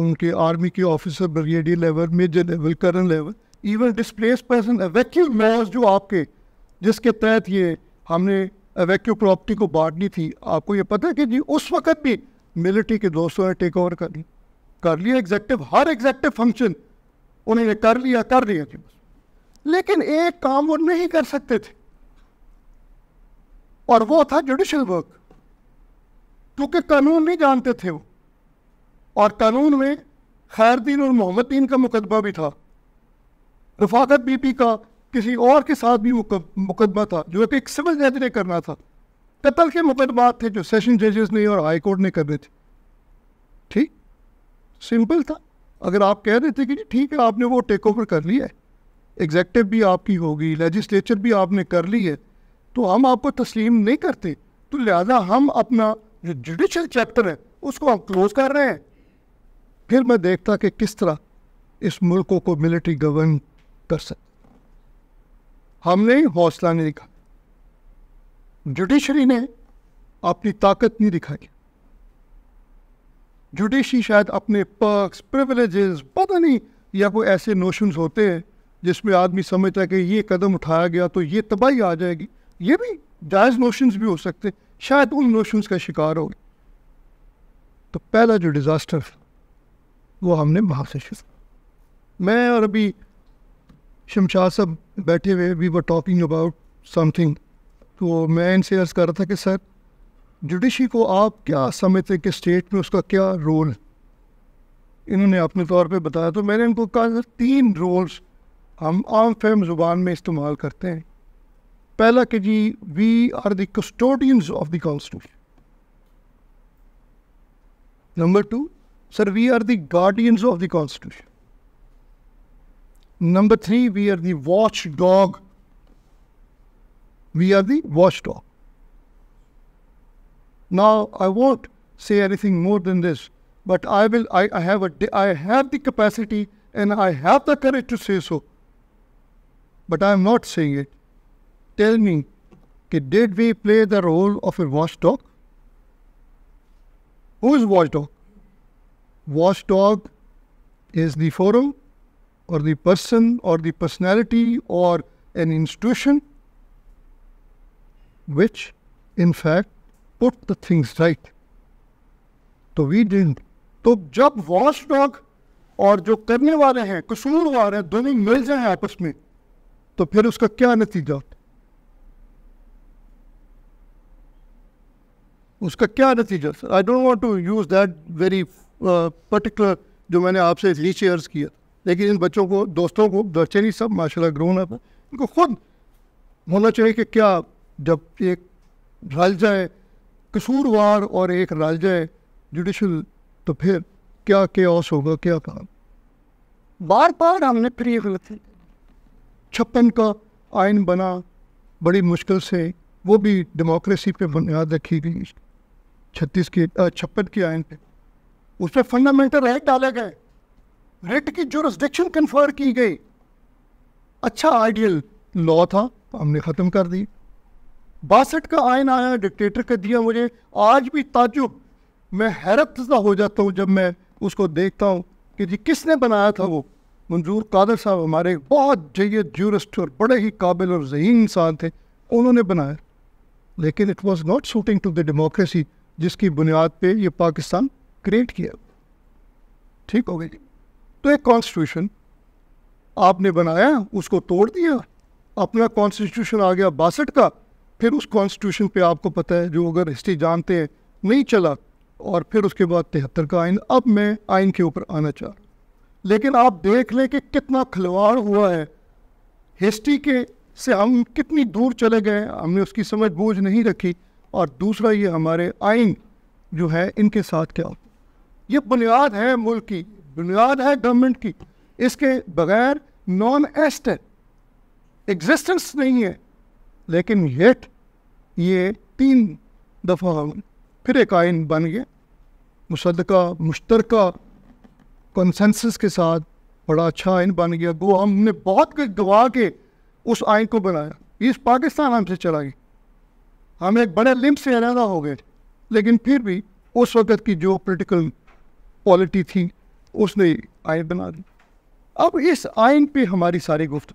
उनके आर्मी के officer brigadier level major level colonel level even displace person vacuum laws जो आपके जिसके तहत ये हमने वैक्यू प्रॉपर्टी को बांटनी थी आपको ये पता है कि जी उस वक्त भी मिलिट्री के दोस्तों ने टेक ओवर कर लिया कर लिया एग्जेक्टिव हर एग्जेक्टिव फंक्शन उन्होंने कर लिया कर लिया जी बस लेकिन एक काम वो नहीं कर सकते थे और वो था जुडिशल वर्क क्योंकि कानून नहीं जानते थे वो और कानून में खैरदीन और मोहम्मद दीन का मुकदमा भी था रफाकत बीपी का किसी और के साथ भी मुकदमा था जो कि एक सिविल जज ने करना था कत्ल के मुकदमा थे जो सेशन जजेस ने और हाई कोर्ट ने करने थे ठीक सिंपल था अगर आप कह रहे थे कि ठीक है आपने वो टेक ओवर कर लिया है एग्जेक्टिव भी आपकी होगी लेजिस्लेचर भी आपने कर ली है तो हम आपको तस्लीम नहीं करते तो लिहाजा हम अपना जो जुडिशल चैप्टर है उसको हम क्लोज़ कर रहे हैं फिर मैं देखता कि किस तरह इस मुल्कों को मिलिट्री गवर्न कर सकते हमने हौसला नहीं दिखा जुडिशरी ने अपनी ताकत नहीं दिखाई जुडिशरी शायद अपने पर्क्स प्रिविलेजेस पता नहीं या कोई ऐसे नोशंस होते हैं जिसमें आदमी समझता है कि ये कदम उठाया गया तो ये तबाही आ जाएगी ये भी जायज़ नोशंस भी हो सकते शायद उन नोशंस का शिकार हो तो पहला जो डिज़ास्टर वो हमने वहाँ से शुरू मैं और अभी शमशाद साहब बैठे हुए we were talking about something तो मैं इनसे अर्ज़ कर रहा था कि सर जुडिशी को आप क्या समझते कि स्टेट में उसका क्या रोल इन्होंने अपने तौर पे बताया तो मैंने इनको कहा सर तीन रोल्स हम आम फेम ज़ुबान में इस्तेमाल करते हैं पहला कि जी we are the custodians of the constitution number two sir we are the guardians of the constitution Number three, we are the watchdog. We are the watchdog. Now, I won't say anything more than this, but I will. I, I have a. I have the capacity and I have the courage to say so. But I am not saying it. Tell me, did we play the role of a watchdog? Who is watchdog? Watchdog is the forum or the person or the personality or an institution which in fact put the things right. तो वी didn't. तो जब वॉश डॉग और जो करने वाले हैं कसूर वाले हैं दोनों मिल जाए आपस में तो फिर उसका क्या नतीजा होता उसका क्या नतीजा sir I don't want to use that very particular जो मैंने आपसे लीचेयर्स किया लेकिन इन बच्चों को दोस्तों को बच्चे नहीं सब माशा ग्रोन अप इनको खुद होना चाहिए कि क्या जब एक राजा है कसूरवार और एक राजा है जुडिशल तो फिर क्या क्या होगा क्या काम बार बार हमने फिर ये गलती छप्पन का आयन बना बड़ी मुश्किल से वो भी डेमोक्रेसी पे बुनियाद रखी गई छत्तीस के छप्पन के आयन पे उसमें फंडामेंटल राइट डाले गए रिट की जोरिस्डिक्शन कन्फर की गई अच्छा आइडियल लॉ था हमने ख़त्म कर दी बासठ का आयन आया डिक्टेटर का दिया मुझे आज भी ताजुब मैं हैरत सा हो जाता हूँ जब मैं उसको देखता हूँ कि जी किसने बनाया था वो मंजूर कादर साहब हमारे बहुत जैद जूरिस्ट और बड़े ही काबिल और जहीन इंसान थे उन्होंने बनाया लेकिन it was not suiting to the democracy जिसकी बुनियाद पर यह पाकिस्तान क्रिएट किया ठीक हो गई जी तो एक कॉन्स्टिट्यूशन आपने बनाया उसको तोड़ दिया अपना कॉन्स्टिट्यूशन आ गया बासठ का फिर उस कॉन्स्टिट्यूशन पे आपको पता है जो अगर हिस्ट्री जानते हैं नहीं चला और फिर उसके बाद तिहत्तर का आइन अब मैं आइन के ऊपर आना चाह रहा लेकिन आप देख लें कि कितना खिलवाड़ हुआ है हिस्ट्री के से हम कितनी दूर चले गए हमने उसकी समझ बूझ नहीं रखी और दूसरा ये हमारे आइन जो है इनके साथ क्या ये बुनियाद है मुल्क की बुनियाद है गवर्नमेंट की इसके बगैर नॉन एस्ट एग्जिस्टेंस नहीं है लेकिन येट ये तीन दफ़ा फिर एक आयन बन गया मुशदका मुश्तरक कंसेंसस के साथ बड़ा अच्छा आयन बन गया गो हमने बहुत कुछ गवा के उस आयन को बनाया इस पाकिस्तान हमसे चला गया हम एक बड़े लिम्प से अलहदा हो गए लेकिन फिर भी उस वक़्त की जो पोलिटिकल पॉलिटी थी उसने आयन बना दी अब इस आयन पे हमारी सारी गुफ्त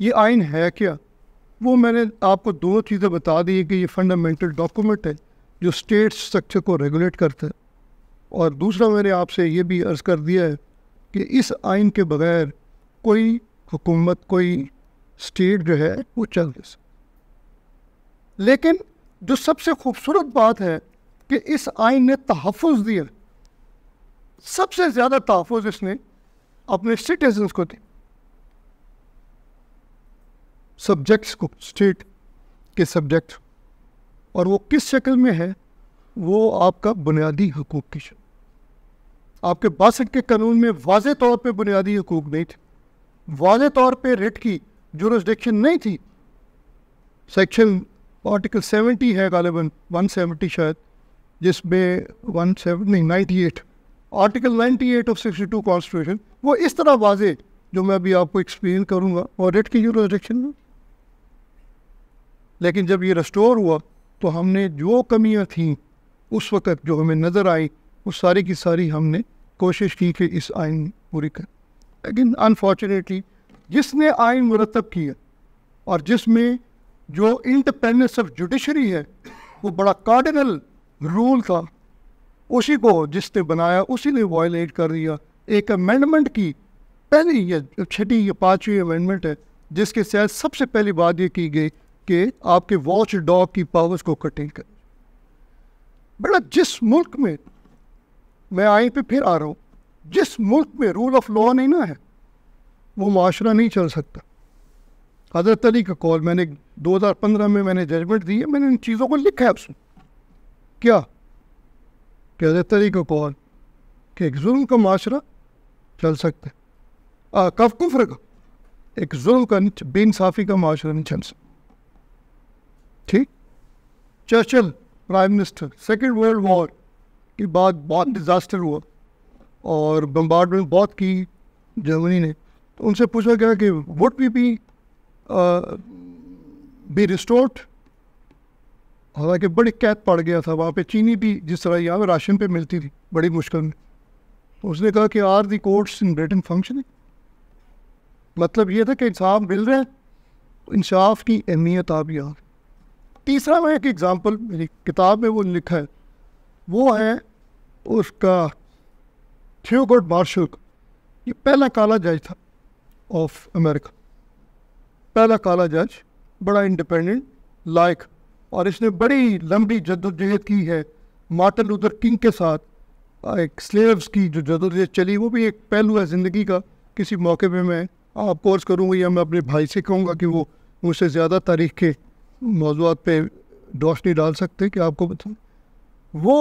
ये आयन है क्या वो मैंने आपको दो चीज़ें बता दी कि ये फंडामेंटल डॉक्यूमेंट है जो स्टेट स्ट्रक्चर को रेगुलेट करता है और दूसरा मैंने आपसे ये भी अर्ज़ कर दिया है कि इस आइन के बगैर कोई हुकूमत कोई स्टेट जो है वो चल नहीं सकती लेकिन जो सबसे खूबसूरत बात है कि इस आइन ने तहफ़ दिया सबसे ज़्यादा तहफुज इसने अपने सिटीजन को दी सब्जेक्ट्स को स्टेट के सब्जेक्ट और वो किस शक्ल में है वो आपका बुनियादी हकूक़ की शक्ल आपके बासठ के कानून में वाज तौर पे बुनियादी हकूक़ नहीं थे वाज तौर पे रेट की जोरसडिक्शन नहीं थी सेक्शन आर्टिकल सेवेंटी है गालिबन सेवेंटी शायद जिसमें वन सेवन नहीं ninety eight article 98 of 62 constitution वो इस तरह वाजे जो मैं अभी आपको एक्सप्लेन करूँगा रेट की यूरोजेक्शन में लेकिन जब ये रेस्टोर हुआ तो हमने जो कमियाँ थीं उस वक़्त जो हमें नज़र आई वो सारी की सारी हमने कोशिश की कि इस आइन पूरी कर लेकिन अनफॉर्चुनेटली जिसने आइन मुरतब किया और जिसमें जो इंडिपेंडेंस ऑफ जुडिशरी है वो बड़ा कार्डिनल रूल था उसी को जिसने बनाया उसी ने वायलेट कर दिया एक अमेंडमेंट की पहली या छठी या पाँचवीं अमेंडमेंट है जिसके तहत सबसे पहली बात ये की गई कि आपके वॉच डॉग की पावर्स को कटिंग कर बड़ा जिस मुल्क में मैं आई पे फिर आ रहा हूँ जिस मुल्क में रूल ऑफ लॉ नहीं ना है वो माशरा नहीं चल सकता हजरत अली का कॉल मैंने 2015 में मैंने जजमेंट दी है मैंने इन चीज़ों को लिखा है उसमें क्या कि को कौन कि एक जुल्म का माशरा चल सकता है कफ कुफर का एक जुल्म का बेानसाफ़ी का माशरा नहीं चल सकता ठीक Churchill prime minister second world war के बाद बहुत डिज़ास्टर हुआ और बम्बार्डमेंट बहुत की जर्मनी ने तो उनसे पूछा गया कि would be be be restored हालांकि बड़ी कैद पड़ गया था वहाँ पे चीनी भी जिस तरह यहाँ पर राशन पे मिलती थी बड़ी मुश्किल में तो उसने कहा कि are the courts in Britain functioning मतलब ये था कि इंसाफ मिल रहे हैं इंसाफ की अहमियत आप यहाँ तीसरा मैं एक एग्ज़ाम्पल मेरी किताब में वो लिखा है वो है उसका थियोगोड मार्शल ये पहला काला जज था ऑफ अमेरिका पहला काला जज बड़ा इंडिपेंडेंट लायक और इसने बड़ी लंबी जदोजहद की है मार्टिन लूथर किंग के साथ एक स्लेव्स की जो जदोजहद चली वो भी एक पहलू है ज़िंदगी का किसी मौके पे मैं आप कोर्स करूँगा या मैं अपने भाई से कहूँगा कि वो मुझसे ज़्यादा तारीख के मौजूद पर रोशनी डाल सकते कि आपको बताऊँ वो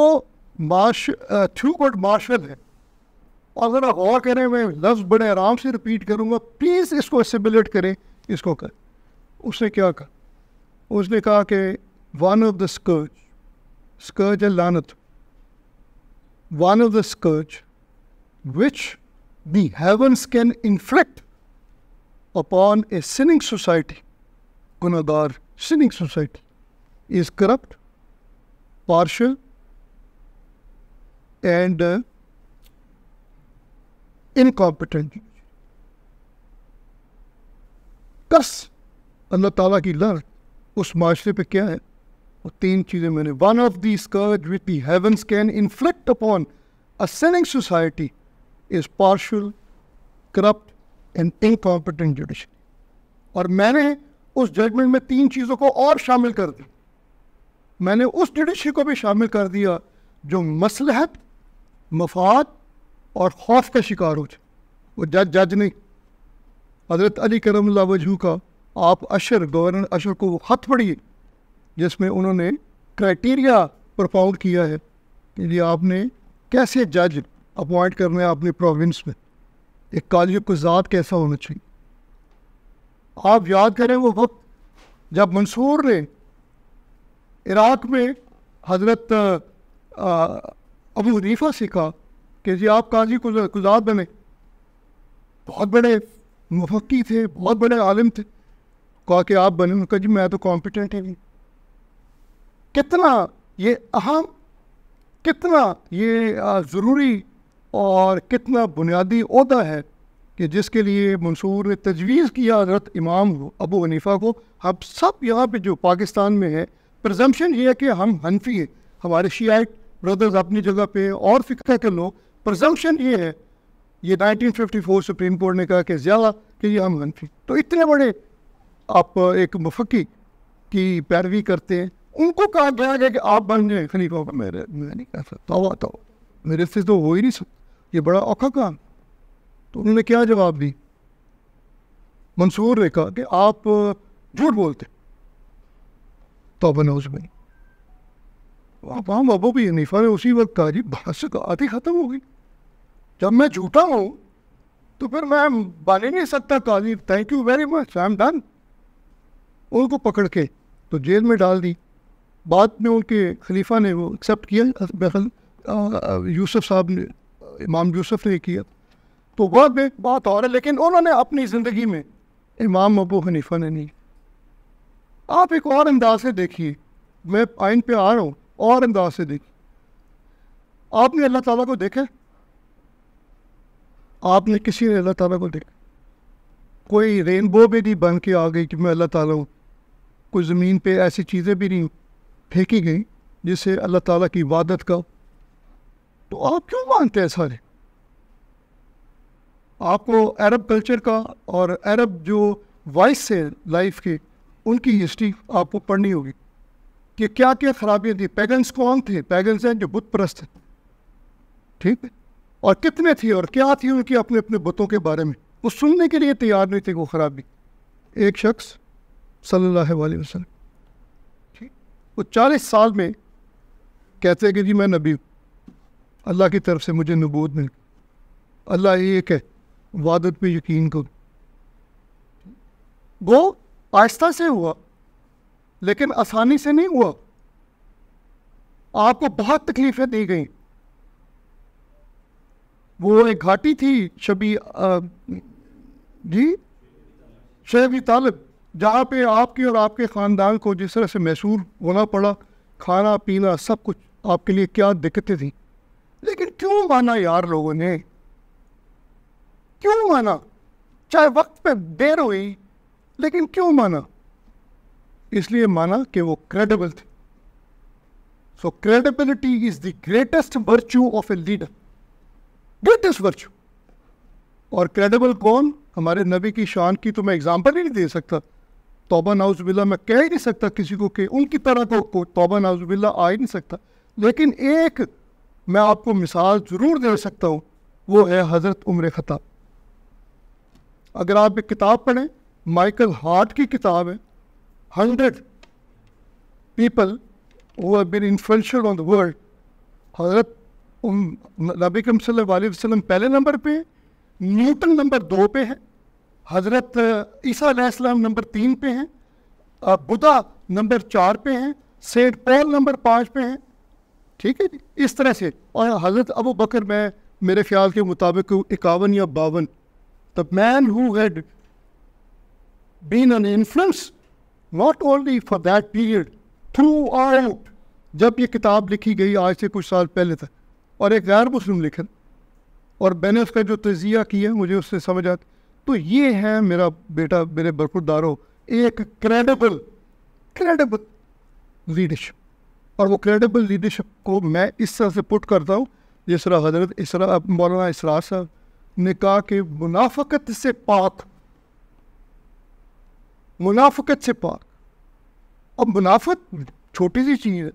मार्श थ्रू गुड मार्शल है और ज़रा गौर करें मैं लफ्ज़ बड़े आराम से रिपीट करूँगा प्लीज़ इसको सिमुलेट करें इसको कर उसने क्या कहा उसने कहा कि one of the scourge, scourge al-lanat, one of the scourge which the heavens can inflict upon a sinning society, gunagar, sinning society, is corrupt, partial, and uh, incompetent. Cos Allah Taala ki लड़ us माशरे pe kya hai? और तीन चीज़ें मैंने one of the scourge with the heavens can inflict upon a sailing society is partial corrupt and incompetent judiciary और मैंने उस जजमेंट में तीन चीज़ों को और शामिल कर दी मैंने उस जुडिशरी को भी शामिल कर दिया जो मसलहत मफाद और खौफ का शिकार हो वो जज जज नहीं हज़रत अली करमल्ला वजू का आप अशर गवर्नर अशर को वो ख़त पढ़िए जिसमें उन्होंने क्राइटेरिया परफॉर्म किया है कि जी आपने कैसे जज अपॉइंट करना है अपने प्रोविंस में एक को कुजात कैसा होना चाहिए आप याद करें वो वक्त जब मंसूर ने इराक में हजरत अबू हनीफा कहा कि जी आप काजी कुजात बने बहुत बड़े मुफक्की थे बहुत बड़े आलिम थे कहा कि आप बने उनका जी मैं तो कॉम्पिटेंट ही नहीं कितना ये अहम कितना ये ज़रूरी और कितना बुनियादी अहदा है कि जिसके लिए मंसूर ने तजवीज़ किया हजरत इमाम अबू हनीफ़ा को हम सब यहाँ पे जो पाकिस्तान में है प्रजम्पन ये है कि हम हनफी हैं हमारे शियाट ब्रदर्स अपनी जगह पे और फ़िक्र के लोग प्रजम्पन ये है ये 1954 सुप्रीम कोर्ट ने कहा कि ज़्यादा कि ये हम हनफी तो इतने बड़े आप एक मफकी की पैरवी करते हैं उनको कहा गया कि आप बन जाए खलीफा तो मेरे मैं नहीं कह सकता वो तो आता मेरे से तो हो ही नहीं सकता ये बड़ा औखा काम तो उन्होंने क्या जवाब दी मंसूर ने कहा कि आप झूठ बोलते तोबा नौज आप हम अबो भी हनीफा ने उसी वक्त कहा जी बहस आती ख़त्म हो गई जब मैं झूठा हूँ तो फिर मैं बन ही नहीं सकता काजी thank you very much I am done उनको पकड़ के तो जेल में डाल दी बाद में उनके खलीफा ने वो एक्सेप्ट किया बहल यूसुफ साहब ने इमाम यूसुफ ने किया तो बहुत में बात और है लेकिन उन्होंने अपनी ज़िंदगी में इमाम अबू हनीफा ने नहीं आप एक और अंदाज से देखिए मैं आइन पे आ रहा हूँ और अंदाज से देखिए आपने अल्लाह ताला को देखा आपने किसी ने अल्लाह ताला को देखा कोई रेनबो भी नहीं बन के आ गई कि मैं अल्लाह ताला हूँ कोई ज़मीन पे ऐसी चीज़ें भी नहीं हूँ फेंकी गई जिसे अल्लाह ताला की इबादत का तो आप क्यों मानते हैं सारे आपको अरब कल्चर का और अरब जो वॉइस है लाइफ के उनकी हिस्ट्री आपको पढ़नी होगी कि क्या क्या खराबियाँ थी पैगन्स कौन थे पैगन्स हैं जो बुत प्रस्त थे ठीक है और कितने थे और क्या थी उनकी अपने अपने बुतों के बारे में वो सुनने के लिए तैयार नहीं थे वो खराबी एक शख्स सल्लल्लाहु अलैहि वसल्लम वो चालीस साल में कहते हैं कि जी मैं नबी हूँ अल्लाह की तरफ से मुझे नबूत मिल अल्लाह ये कह वादत पे यकीन करो वो आहिस्ता से हुआ लेकिन आसानी से नहीं हुआ आपको बहुत तकलीफ़ें दी गई वो एक घाटी थी शबी आ, जी शेबी तालब जहाँ पे आपके और आपके ख़ानदान को जिस तरह से मशहूर होना पड़ा खाना पीना सब कुछ आपके लिए क्या दिक्कतें थी लेकिन क्यों माना यार लोगों ने क्यों माना चाहे वक्त पे देर हुई लेकिन क्यों माना इसलिए माना कि वो क्रेडिबल थे so credibility is the greatest virtue of a leader greatest virtue और क्रेडिबल कौन हमारे नबी की शान की तो मैं एग्जाम्पल ही नहीं दे सकता तोबा नाउजबिल्ला मैं कह ही नहीं सकता किसी को कि उनकी तरह को, को तोबा नाउजबिल्ला आ ही नहीं सकता लेकिन एक मैं आपको मिसाल ज़रूर दे सकता हूँ वो है हज़रत उम्र ख़ताब अगर आप एक किताब पढ़ें माइकल हार्ट की किताब है hundred people who have been influential on हजरत नबी कम सल्लल्लाहु पहले नंबर पे न्यूटन नंबर दो पे है हज़रत ईसा नंबर तीन पे हैं बुधा नंबर चार पे हैं सेठ पॉल नंबर पाँच पे हैं ठीक है जी इस तरह से और हज़रत अबू बकर मैं मेरे ख्याल के मुताबिक इक्यावन या बावन the man who had been an influence not only for that period throughout जब ये किताब लिखी गई आज से कुछ साल पहले तक और एक गैर मुस्लिम लिखन और मैंने उसका जो तजिया किया मुझे उससे समझ आता तो ये है मेरा बेटा मेरे बरकुदारों एक क्रेडिबल क्रेडिबल लीडरशिप और वो क्रेडिबल लीडरशिप को मैं इस तरह से पुट करता हूँ जिस तरह हजरत इसरा मौलाना इसरा साहब ने कहा कि मुनाफकत से पाक मुनाफकत से पाक अब मुनाफत छोटी सी चीज़ है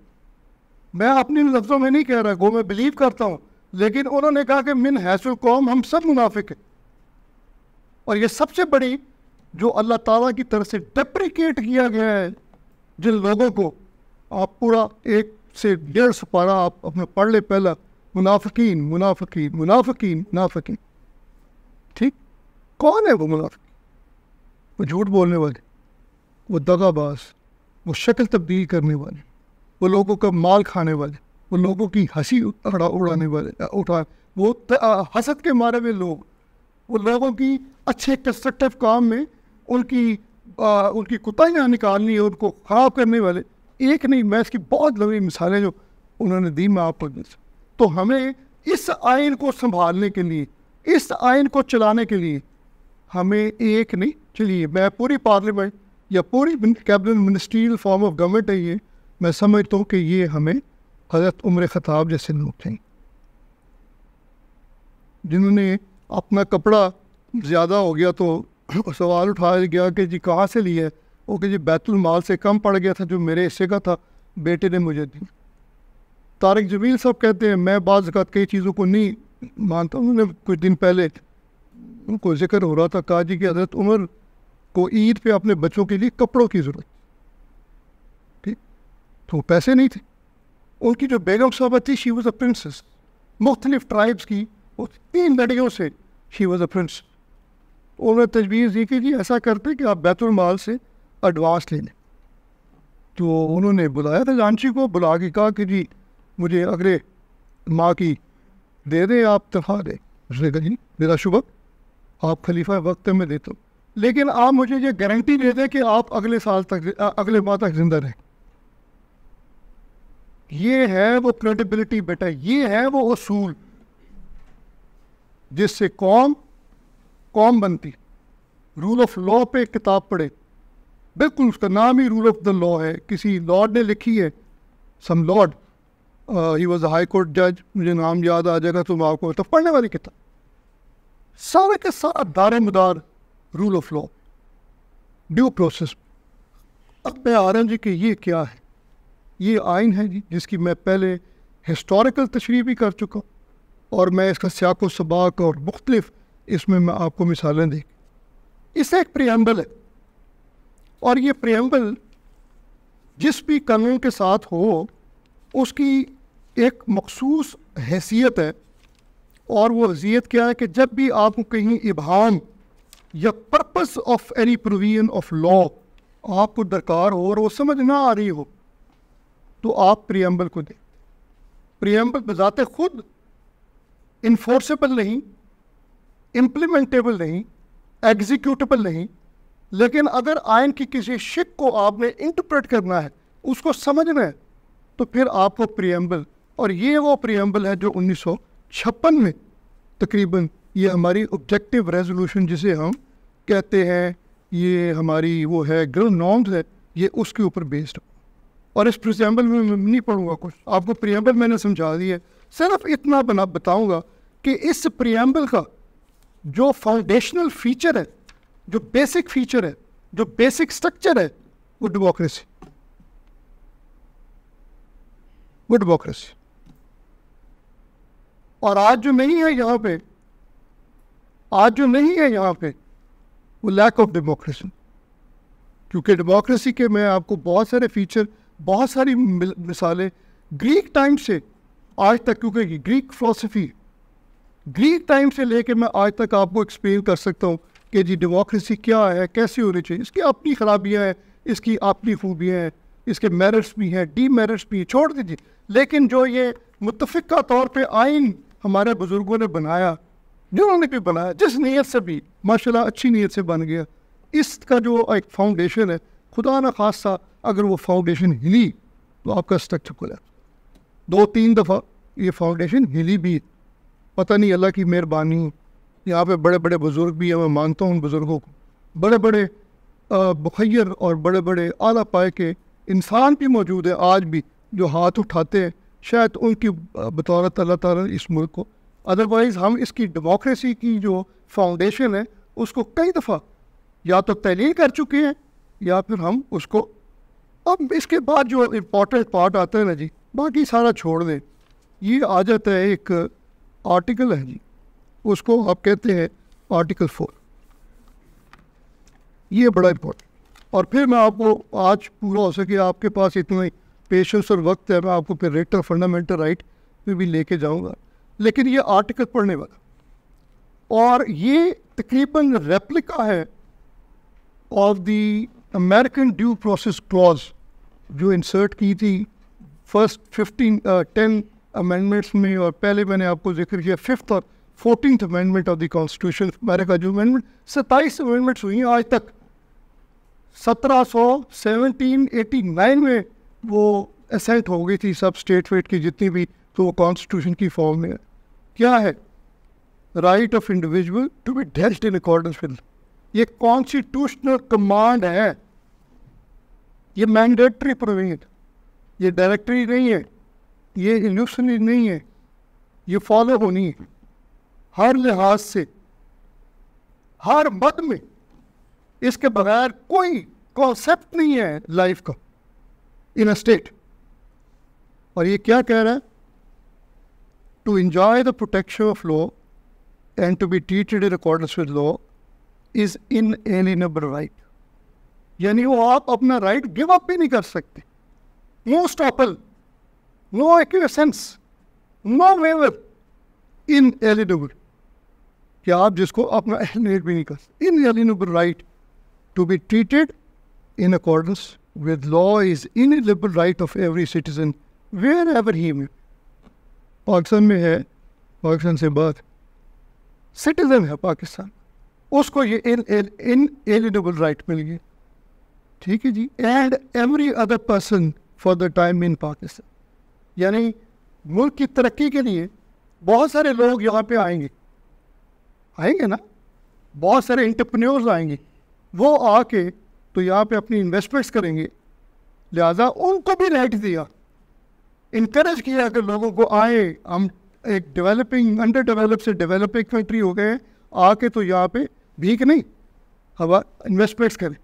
मैं अपने लफ्ज़ों में नहीं कह रहा गो मैं बिलीव करता हूँ लेकिन उन्होंने कहा कि मिन हैसल कौम हम सब मुनाफिक हैं और ये सबसे बड़ी जो अल्लाह ताला की तरफ से डेप्रिकेट किया गया है जिन लोगों को आप पूरा एक से डेढ़ सौ पारा आप अपने पढ़ ले पहला मुनाफिकीन मुनाफिकीन मुनाफिकीन मुनाफिकीन ठीक कौन है वो मुनाफिक वो झूठ बोलने वाले वो दगाबाज वो शक्ल तब्दील करने वाले वो लोगों का माल खाने वाले वो लोगों की हंसी उड़ा उड़ाने वाले उठा वो हसद के मारे हुए लोग वो लोगों की अच्छे कंस्ट्रक्टिव काम में उनकी आ, उनकी कुताहियाँ निकालनी है उनको ख़राब करने वाले एक नहीं मैं इसकी बहुत लंबी मिसालें जो उन्होंने दी मैं आपको तो हमें इस आयन को संभालने के लिए इस आयन को चलाने के लिए हमें एक नहीं चलिए मैं पूरी पार्लियामेंट या पूरी cabinet ministerial form of government है ये मैं समझता हूँ कि ये हमें हजरत उम्र ख़ताब जैसे लोग थे जिन्होंने अपना कपड़ा ज़्यादा हो गया तो सवाल उठाया गया कि जी कहाँ से लिए कि जी बैतुलमाल से कम पड़ गया था जो मेरे हिस्से का था बेटे ने मुझे दी तारक जमील साहब कहते हैं मैं बाज़ कई चीज़ों को नहीं मानता उन्होंने कुछ दिन पहले उनको जिक्र हो रहा था कहा जी कि हजरत उमर को ईद पे अपने बच्चों के लिए कपड़ों की ज़रूरत ठीक तो पैसे नहीं थे उनकी जो बेगम साहबा थी शी वॉज़ अ प्रिंसेस मुख्तलिफ ट्राइब्स की वो तीन लड़कियों से शी वॉज़ अ प्रिंस उन्होंने तजवीज़ दी कि जी ऐसा करते कि आप बैतुलमाल से एडवांस ले लें तो उन्होंने बुलाया था जानशी को बुला के कहा कि जी मुझे अगले माँ की दे दें आप तनख्वाह दें उसने कहा जी मेरा शुभ आप खलीफा वक्त में देता तो। हूँ लेकिन आप मुझे ये गारंटी दे दें कि आप अगले साल तक अगले माह तक जिंदा रहें ये है वो क्रेडिबिलिटी बेटा ये है वो असूल जिससे कौम कौम बनती रूल ऑफ लॉ पे किताब पढ़े बिल्कुल उसका नाम ही रूल ऑफ द लॉ है किसी लॉर्ड ने लिखी है some lord he was high court जज मुझे नाम याद आ जाएगा तुम आपको तो पढ़ने वाली किताब सारे के सारा दार मदार rule of law due process अब मैं आ रहा हूँ जी कि ये क्या है ये आइन है जी जिसकी मैं पहले हिस्टोरिकल तशरी भी कर चुका हूँ और मैं इसका सियाको सबाक और मुख्तलिफ़ इसमें मैं आपको मिसालें दे इसका एक प्रियम्बल है और ये प्रियम्बल जिस भी कानून के साथ हो उसकी एक मखसूस हैसियत है और वो हैसियत क्या है कि जब भी आपको कहीं इबाम या purpose of any provision of law आपको दरकार हो और वो समझ ना आ रही हो तो आप प्रियम्बल को दें प्रियम्बल बजाते खुद इन्फोर्सेबल नहीं इम्प्लीमेंटेबल नहीं एग्जीक्यूटेबल नहीं लेकिन अगर आयन की किसी शिक को आपने इंटरप्रेट करना है उसको समझना है तो फिर आपको प्रियम्बल और ये वो प्रियम्बल है जो उन्नीस में तकरीबन ये हमारी ऑब्जेक्टिव रेजोल्यूशन जिसे हम कहते हैं ये हमारी वो है ग्रो नॉर्म्स है ये उसके ऊपर बेस्ड और इस प्रियम्बल में मैं नहीं पढ़ूंगा कुछ आपको प्रियम्बल मैंने समझा दिया सिर्फ इतना बना बताऊंगा कि इस प्रियम्बल का जो फाउंडेशनल फीचर है जो बेसिक फीचर है जो बेसिक स्ट्रक्चर है वो डेमोक्रेसी वो डेमोक्रेसी और आज जो नहीं है यहाँ पे आज जो नहीं है यहाँ पे वो लैक ऑफ डेमोक्रेसी क्योंकि डेमोक्रेसी के मैं आपको बहुत सारे फीचर बहुत सारी मिसालें ग्रीक टाइम से आज तक क्योंकि ग्रीक फिलोसफी ग्रीक टाइम से लेके मैं आज तक आपको एक्सप्लेन कर सकता हूँ कि जी डेमोक्रेसी क्या है कैसे होनी चाहिए इसकी अपनी खराबियाँ हैं इसकी अपनी खूबियाँ हैं इसके मेरिट्स भी हैं डी मेरिट्स भी हैं छोड़ दीजिए लेकिन जो ये मुतफ़ा तौर पर आइन हमारे बुज़ुर्गों ने बनाया जिन्होंने भी बनाया जिस नीयत से भी माशाल्लाह अच्छी नीयत से बन गया इसका जो एक फाउंडेशन है खुदा न खासा अगर वो फाउंडेशन हिली तो आपका स्ट्रक्चर खुला दो तीन दफ़ा ये फाउंडेशन हिली भी पता नहीं अल्लाह की मेहरबानी यहाँ पे बड़े बड़े बुज़ुर्ग भी हैं मैं मानता हूँ उन बुज़ुर्गों को बड़े बड़े बखैर और बड़े बड़े आला पाए के इंसान भी मौजूद हैं आज भी जो हाथ उठाते हैं शायद उनकी बदौलत अल्लाह ताला इस मुल्क को अदरवाइज़ हम इसकी डेमोक्रेसी की जो फाउंडेशन है उसको कई दफ़ा या तो तहलील कर चुके हैं या फिर हम उसको अब इसके बाद जो इम्पोर्टेंट पार्ट आता है ना जी बाकी सारा छोड़ दें ये आ जाता है एक आर्टिकल है जी उसको आप कहते हैं आर्टिकल फोर ये बड़ा इम्पोर्टेंट और फिर मैं आपको आज पूरा हो सके आपके पास इतने पेशेंस और वक्त है मैं आपको फिर रेट ऑफ फंडामेंटल राइट में भी लेके जाऊंगा लेकिन ये आर्टिकल पढ़ने वाला और ये तकरीबन रेप्लिका है of the American due process clause जो इंसर्ट की थी फर्स्ट फिफ्टीन टेन अमेंडमेंट्स में और पहले मैंने आपको जिक्र किया फिफ्थ और fourteen amendment of the constitution America जो अमेंडमेंट सत्ताईस अमेंडमेंट्स हुई हैं आज तक सत्रह सौ सेवनटीन एटी नाइन में वो असेंट हो गई थी सब स्टेट वेट की जितनी भी तो वो कॉन्स्टिट्यूशन की फॉर्म में है क्या है right of individual to be dealt in accordance with ये कॉन्स्टिट्यूशनल कमांड है ये मैंडेटरी प्रोविजन ये डायरेक्टरी नहीं है ये इल्यूशनरी नहीं है ये फॉलो होनी है हर लिहाज से हर मत में इसके बगैर कोई कॉन्सेप्ट नहीं है लाइफ का इन अ स्टेट और ये क्या कह रहा है to enjoy the protection of law and to be treated in accordance with law is inalienable right यानी वो आप अपना राइट गिव अप भी नहीं कर सकते मोस्ट ऑपल no equations, no waiver inalienable कि आप जिसको अपना एलिनेट भी नहीं कर inalienable right to be treated in accordance with law is inalienable right of every citizen wherever he में पाकिस्तान में है पाकिस्तान से बात सिटीजन है पाकिस्तान उसको ये इन इन एलिनेबल राइट मिल गए ठीक है जी and every other person for the time in Pakistan यानी मुल्क की तरक्की के लिए बहुत सारे लोग यहाँ पे आएंगे आएंगे ना बहुत सारे इंटरप्रन्योर्स आएंगे वो आके तो यहाँ पे अपनी इन्वेस्टमेंट्स करेंगे लिहाजा उनको भी राइट दिया इनक्रेज किया कि लोगों को आए हम एक डेवलपिंग अंडर डेवलप से डेवलपिंग कंट्री हो गए हैं आके तो यहाँ पे भीख नहीं हवा इन्वेस्टमेंट्स करें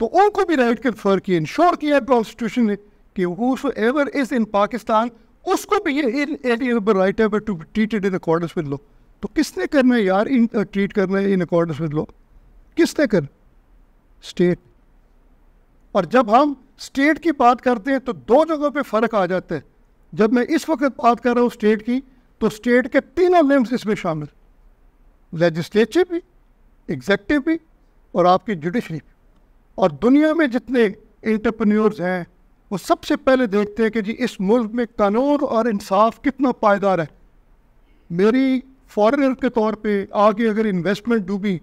तो उनको भी राइट कन्फर किए इंश्योर किया कॉन्स्टिट्यूशन ने कि whosoever is in Pakistan, उसको भी ये inalienable right है but to be treated in accordance with law. तो किसने करना है यार इन ट्रीट uh, करना है इन अकॉर्डेंस विद लॉ किसने कर स्टेट और जब हम स्टेट की बात करते हैं तो दो जगहों पे फ़र्क आ जाता है जब मैं इस वक्त बात कर रहा हूँ स्टेट की तो स्टेट के तीनों लिम्स इसमें शामिल लेजिस्लेचर भी एग्जेक्टिव भी और आपकी जुडिशरी भी और दुनिया में जितने इंटरप्रन्योर्स हैं वो सबसे पहले देखते हैं कि जी इस मुल्क में कानून और इंसाफ कितना पायदार है मेरी फॉरेनर के तौर पे आगे अगर इन्वेस्टमेंट डूबी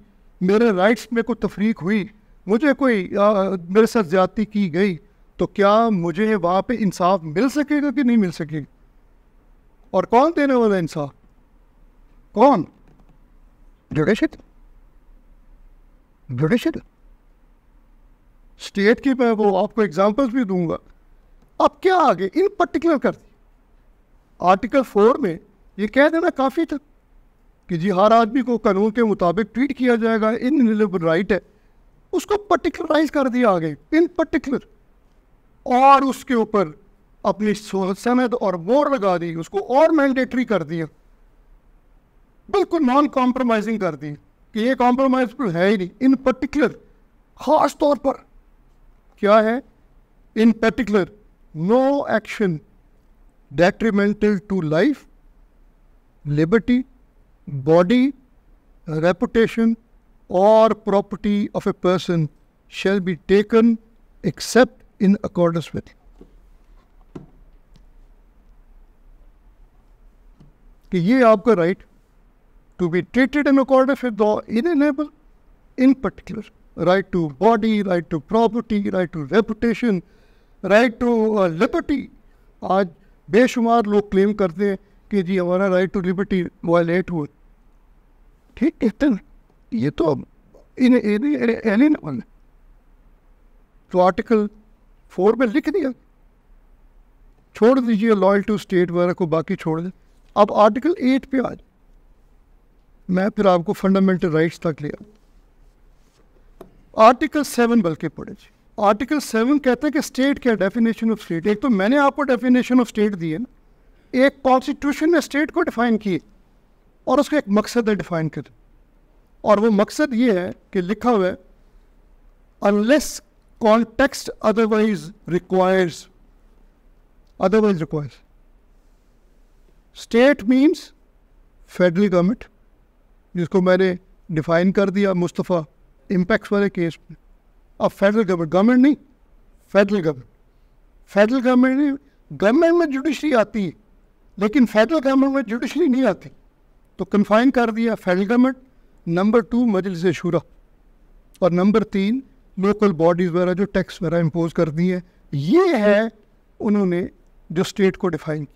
मेरे राइट्स में कोई तफरीक हुई मुझे कोई आ, मेरे साथ ज़्यादती की गई तो क्या मुझे वहाँ पे इंसाफ मिल सकेगा कि नहीं मिल सकेगा और कौन देने वाला इंसाफ कौन जुडिशल जुडिशल स्टेट की मैं वो आपको एग्जांपल्स भी दूंगा अब क्या आगे इन पर्टिकुलर कर दी आर्टिकल फोर में ये कह देना काफ़ी था कि जी हर आदमी को कानून के मुताबिक ट्रीट किया जाएगा इन राइट है उसको पर्टिकुलराइज कर दिया आगे इन पर्टिकुलर और उसके ऊपर अपनी सनद और मोर लगा दी उसको और मैंडेटरी कर दिया बिल्कुल नॉन कॉम्प्रोमाइजिंग कर दी कि ये कॉम्प्रोमाइज है ही नहीं इन पर्टिकुलर ख़ास तौर पर क्या है in particular no action detrimental to life, liberty, body, reputation, or property of a person shall be taken except in accordance with. कि ये आपका right to be treated in according with in inalienable in particular right to body right to property right to reputation right to liberty आज बेशुमार लोग क्लेम करते हैं कि जी हमारा राइट टू लिबर्टी वायलेट हुआ ठीक कहते हैं ये तो अब इन एलिनेबल इन तो आर्टिकल फोर में लिख दिया छोड़ दीजिए लॉयल टू स्टेट वगैरह को बाकी छोड़ दें अब आर्टिकल एट पे आ जाए मैं फिर आपको फंडामेंटल राइट्स तक लिया आर्टिकल सेवन बल्कि पढ़े जी आर्टिकल सेवन कहते हैं कि स्टेट क्या डेफिनेशन ऑफ स्टेट एक तो मैंने आपको डेफिनेशन ऑफ स्टेट दी है ना एक कॉन्स्टिट्यूशन ने स्टेट को डिफाइन की और उसका एक मकसद है डिफाइन कर और वो मकसद ये है कि लिखा हुआ है unless context otherwise requires otherwise requires state means federal government जिसको मैंने डिफाइन कर दिया मुस्तफ़ा इम्पैक्ट वाले केस में अब फेडरल गवर्नमेंट गवर्नमेंट नहीं federal government federal government government में जुडिशरी आती है लेकिन फेडरल गवर्नमेंट में जुडिशरी नहीं आती तो कन्फाइन कर दिया federal government number two Majlis Shura और नंबर तीन लोकल बॉडीज़ वगैरह जो टैक्स वगैरह इम्पोज करती हैं ये है उन्होंने जो स्टेट को डिफाइन की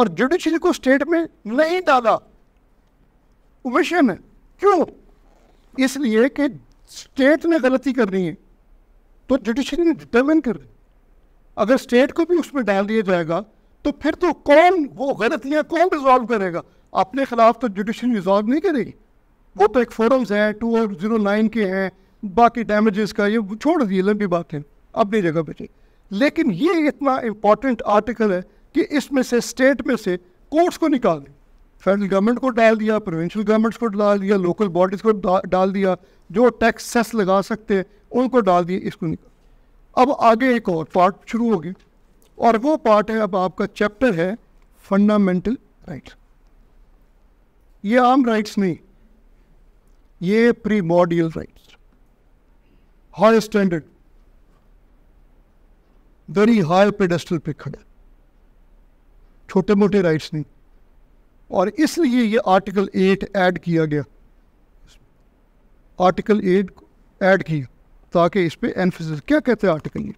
और जुडिशरी को स्टेट में नहीं डाला कमीशन है क्यों इसलिए कि स्टेट ने गलती करनी है तो जुडिशरी ने डिटर्मिन कर दी अगर स्टेट को भी उसमें डाल दिया जाएगा तो फिर तो कौन वो गलतियाँ कौन रिजॉल्व करेगा अपने खिलाफ तो जुडिशरी रिजॉल्व नहीं करेगी वो तो एक फोरम्स हैं टू और जीरो नाइन के हैं बाकी डैमेजेस का ये छोड़ दिए लंबी बात है अपनी जगह पर लेकिन ये इतना इम्पॉर्टेंट आर्टिकल है कि इसमें से स्टेट में से कोर्ट्स को निकाल दें फेडरल गवर्नमेंट को डाल दिया प्रोविंशियल गवर्नमेंट्स को डाल दिया लोकल बॉडीज़ को डाल दिया जो टैक्स सेस लगा सकते हैं उनको डाल दिए इसको निकाल अब आगे एक और पार्ट शुरू हो गया और वो पार्ट है अब आपका चैप्टर है फंडामेंटल राइट्स ये आम राइट्स नहीं ये primordial rights high standard very high pedestal पे खड़े छोटे मोटे राइट्स नहीं और इसलिए ये आर्टिकल एट ऐड किया गया आर्टिकल एट ऐड किया ताकि इस पर एनफिस क्या कहते हैं आर्टिकल एट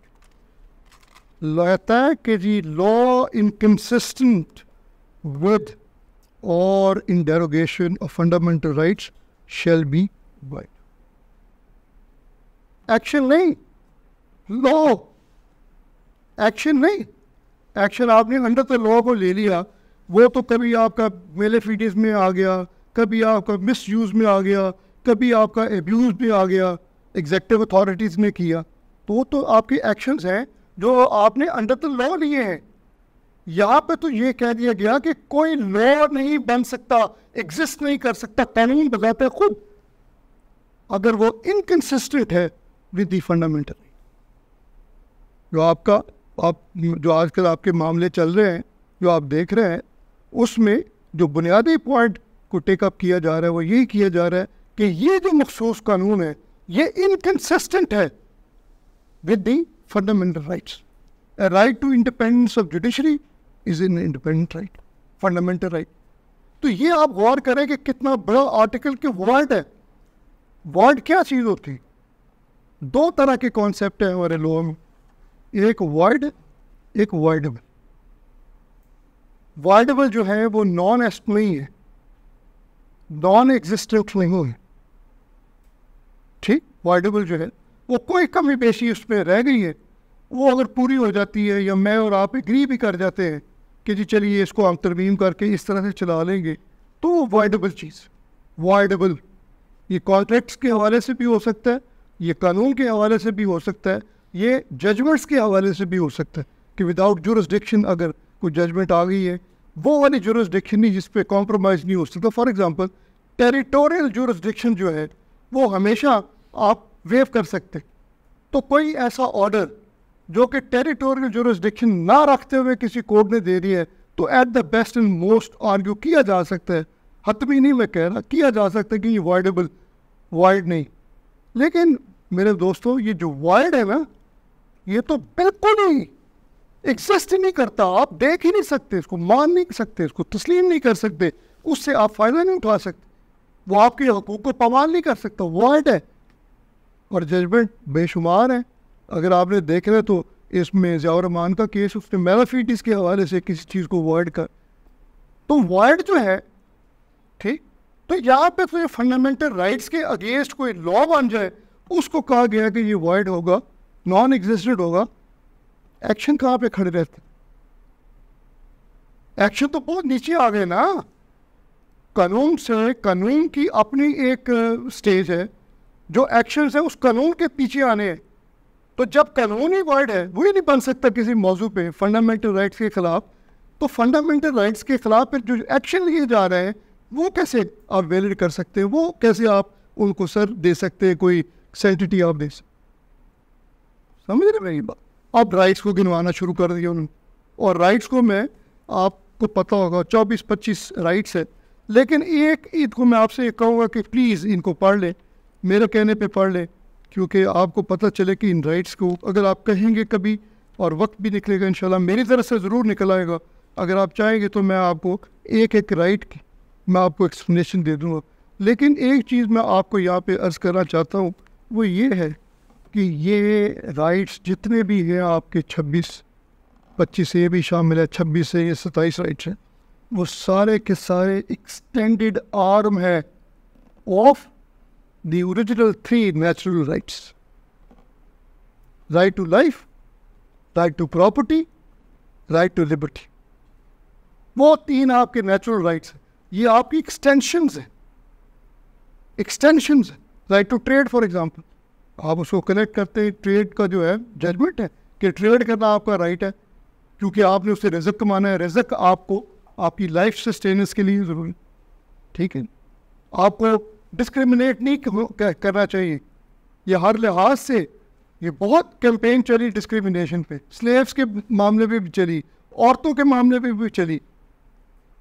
लगता है कि जी लॉ इनकन्सिस्टेंट विद और in derogation of fundamental rights shall be void action नहीं लॉ एक्शन नहीं एक्शन आपने अंडर द लॉ को ले लिया वो तो कभी आपका मेले फीडिस में आ गया कभी आपका मिस यूज़ में आ गया कभी आपका एब्यूज़ में आ गया एग्जेक्टिव अथॉरिटीज़ ने किया तो वो तो आपके एक्शंस हैं जो आपने अंडर द लॉ लिए हैं यहाँ पे तो ये कह दिया गया कि कोई लॉ नहीं बन सकता एग्जिस्ट नहीं कर सकता कानून बजाते खुद अगर वो इनकन्सिस्टेंट है विद दी फंडामेंटल जो आपका आप जो आजकल आपके मामले चल रहे हैं जो आप देख रहे हैं उसमें जो बुनियादी पॉइंट को टेकअप किया जा रहा है वो यही किया जा रहा है कि ये जो मखसूस कानून है ये इनकन्सिस्टेंट है with the fundamental rights a right to independence of judiciary is in independent right fundamental right तो ये आप गौर करें कि कितना बड़ा आर्टिकल के वर्ड है वर्ड क्या चीज़ होती दो तरह के कॉन्सेप्ट हैं हमारे लोगों में एक वर्ड एक वर्ड में वर्डेबल जो है वो नॉन एस्ट नहीं है नॉन एग्जिस्टेंट नहीं है ठीक वर्डबल जो है वो कोई कमी पेशी उसमें रह गई है वो अगर पूरी हो जाती है या मैं और आप एग्री भी कर जाते हैं कि जी चलिए इसको हम तरमीम करके इस तरह से चला लेंगे तो वो वाइडेबल चीज़ वाइडेबल ये कॉन्ट्रैक्ट्स के हवाले से भी हो सकता है ये कानून के हवाले से भी हो सकता है ये जजमेंट्स के हवाले से भी हो सकता है कि विदाउट जुरसडिक्शन अगर कोई जजमेंट आ गई है वो वाली जुरुस्डिक्शन नहीं जिसपे कॉम्प्रोमाइज़ नहीं हो सकता फॉर एग्ज़ाम्पल टेरिटोरियल जुरुस्डिक्शन जो है वो हमेशा आप वेव कर सकते तो कोई ऐसा ऑर्डर जो कि टेरिटोरियल जुरुस्डिक्शन ना रखते हुए किसी कोर्ट ने दे दिया है तो at the best and most argue किया जा सकता है हतमी नहीं मैं कह रहा किया जा सकता है कि ये वाइडेबल वाइड नहीं लेकिन मेरे दोस्तों ये जो वाइड है ना ये तो बिल्कुल नहीं एग्जिस्ट ही नहीं करता आप देख ही नहीं सकते इसको मान नहीं सकते इसको तस्लीम नहीं कर सकते उससे आप फ़ायदा नहीं उठा सकते वो आपके हकूक़ को पमाल नहीं कर सकता वर्ड है और जजमेंट बेशुमार है अगर आपने देख रहे तो इसमें जयामान का केस उसने मेलाफीटिस के हवाले से किसी चीज़ को वर्ड कर तो वर्ड जो है ठीक तो यहाँ पे तो ये फंडामेंटल राइट्स के अगेंस्ट कोई लॉ बन जाए उसको कहा गया कि ये वर्ड होगा नॉन एग्जिस्टेड होगा एक्शन कहाँ पे खड़े रहते एक्शन तो बहुत नीचे आ गए ना कानून से कानून की अपनी एक स्टेज uh, है जो एक्शन है उस कानून के पीछे आने हैं तो जब कानूनी वर्ड है वो ही नहीं बन सकता किसी मौजू पे फंडामेंटल राइट्स के ख़िलाफ तो फंडामेंटल राइट्स के ख़िलाफ जो एक्शन लिए जा रहे हैं वो कैसे आप वैलिड कर सकते हैं वो कैसे आप उनको सर दे सकते हैं कोई सेंटिटी आप दे सकते समझ रहे मेरी बात अब राइट्स को गिनवाना शुरू कर दिया उन्होंने और राइट्स को मैं आपको पता होगा चौबीस पच्चीस राइट्स है लेकिन एक ईद को मैं आपसे ये कहूँगा कि प्लीज़ इनको पढ़ लें मेरे कहने पे पढ़ लें क्योंकि आपको पता चले कि इन राइट्स को अगर आप कहेंगे कभी और वक्त भी निकलेगा इन मेरी तरफ से ज़रूर निकल आएगा अगर आप चाहेंगे तो मैं आपको एक एक राइट की मैं आपको एक्सप्लेनेशन दे दूँगा लेकिन एक चीज़ मैं आपको यहाँ पे अर्ज़ करना चाहता हूँ वो ये है कि ये राइट्स जितने भी हैं आपके 26 25 ए भी शामिल है 26 से ये सत्ताईस राइट्स हैं वो सारे के सारे एक्सटेंडेड आर्म है of the original three natural rights right to life right to property right to liberty वो तीन आपके नेचुरल राइट्स हैं ये आपकी एक्सटेंशंस हैं एक्सटेंशंस हैं right to trade for example आप उसको कनेक्ट करते हैं ट्रेड का जो है जजमेंट है कि ट्रेड करना आपका राइट है क्योंकि आपने उससे रिजक कमाना है रिजक आपको आपकी लाइफ सस्टेनेंस के लिए ज़रूरी ठीक है आपको डिस्क्रिमिनेट नहीं करना चाहिए ये हर लिहाज से ये बहुत कैंपेन चली डिस्क्रिमिनेशन पे स्लेव्स के मामले पे भी चली औरतों के मामले पे भी चली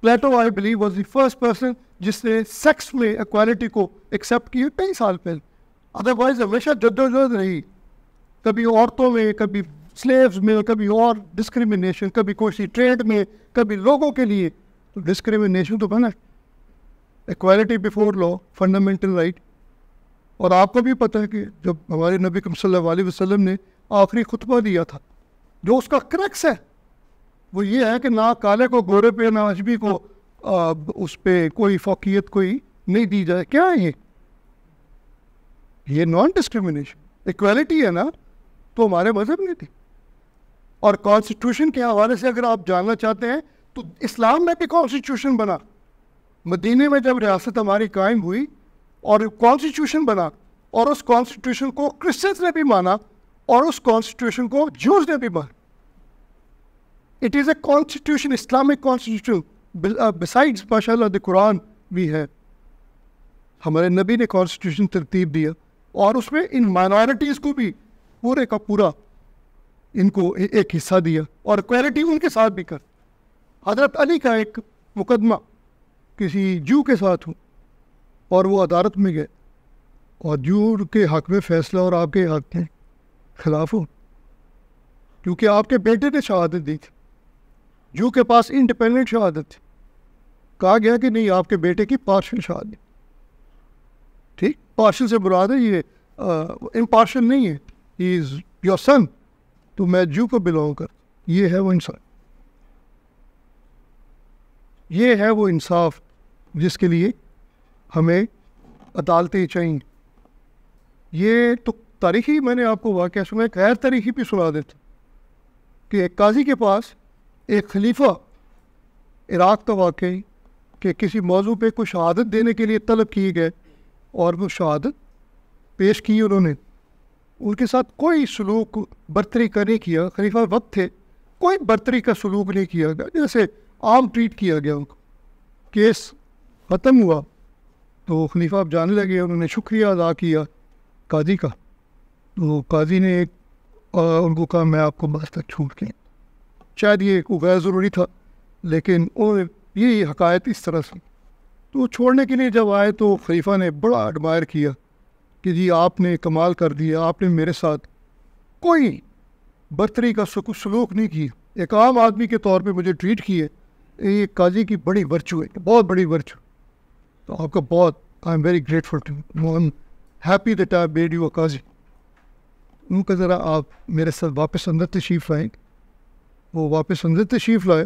Plato I believe was the first person जिसने सेक्स में इक्वालिटी को एक्सेप्ट किया कई साल पहले अदरवाइज हमेशा जद्दोजहद रही कभी औरतों में कभी स्लेव्स में कभी और डिस्क्रिमिनेशन कभी कोई ट्रेड में कभी लोगों के लिए तो डिस्क्रिमिनेशन तो बना equality before law fundamental right और आपको भी पता है कि जब हमारे नबी कम वसल्लम ने आखिरी खुतबा दिया था जो उसका क्रक्स है वो ये है कि ना काले को गोरे पे ना अजबी को आ, उस पर कोई फोकियत कोई नहीं दी जाए क्या है ये ये नॉन डिस्क्रिमिनेशन इक्वालिटी है ना तो हमारे मजहब ने थी और कॉन्स्टिट्यूशन के हवाले से अगर आप जानना चाहते हैं तो इस्लाम में भी कॉन्स्टिट्यूशन बना मदीने में जब रियासत हमारी कायम हुई और कॉन्स्टिट्यूशन बना और उस कॉन्स्टिट्यूशन को क्रिश्चियंस ने भी माना और उस कॉन्स्टिट्यूशन को जूस ने भी माना it is a constitution Islamic constitution besides माशा द कुरान भी है हमारे नबी ने कॉन्स्टिट्यूशन तरतीब दिया और उसमें इन माइनॉरिटीज़ को भी पूरे का पूरा इनको एक हिस्सा दिया और क्वालिटी उनके साथ भी कर हजरत अली का एक मुकदमा किसी जू के साथ हो और वो अदालत में गए और जू के हक में फ़ैसला और आपके हक के खिलाफ हो क्योंकि आपके बेटे ने शहादत दी थी जू के पास इंडिपेंडेंट शहादत थी कहा गया कि नहीं आपके बेटे की पार्शल शहादत ठीक पार्शल से बुरा है ये इम्पार्शल नहीं है ही इज़ योर सन तो मैं जू को बिलोंग कर ये है वो इंसान ये है वो इंसाफ जिसके लिए हमें अदालतें चाहिए ये तो तारीखी मैंने आपको वाक्य सुना एक गैर तारीखी भी सुना देता कि एक काजी के पास एक खलीफा इराक़ का वाकई कि किसी मौजू पे कुछ आदत देने के लिए तलब किए गए और वो शहादत पेश की उन्होंने उनके साथ कोई सलूक बरतरी का नहीं किया खलीफा वक्त थे कोई बरतरी का सलूक नहीं किया गया जैसे आम ट्रीट किया गया उनको केस ख़त्म हुआ तो खलीफा अब जाने लगे उन्होंने शुक्रिया अदा किया काजी का तो काजी ने एक उनको कहा मैं आपको बस तक छूट के शायद ये गैर ज़रूरी था लेकिन उन्होंने ये हकायत इस तरह से तो वो छोड़ने के लिए जब आए तो खलीफा ने बड़ा एडमायर किया कि जी आपने कमाल कर दिया आपने मेरे साथ कोई बर्तरी का सलूक नहीं किया एक आम आदमी के तौर पे मुझे ट्रीट किए ये काजी की बड़ी वर्चू है बहुत बड़ी वर्चू तो आपका बहुत I am very grateful to I am happy that I made you a काजी उनका ज़रा आप मेरे साथ वापस अंदर तशीफ लाएँ वो वापस अंदर तशीफ लाए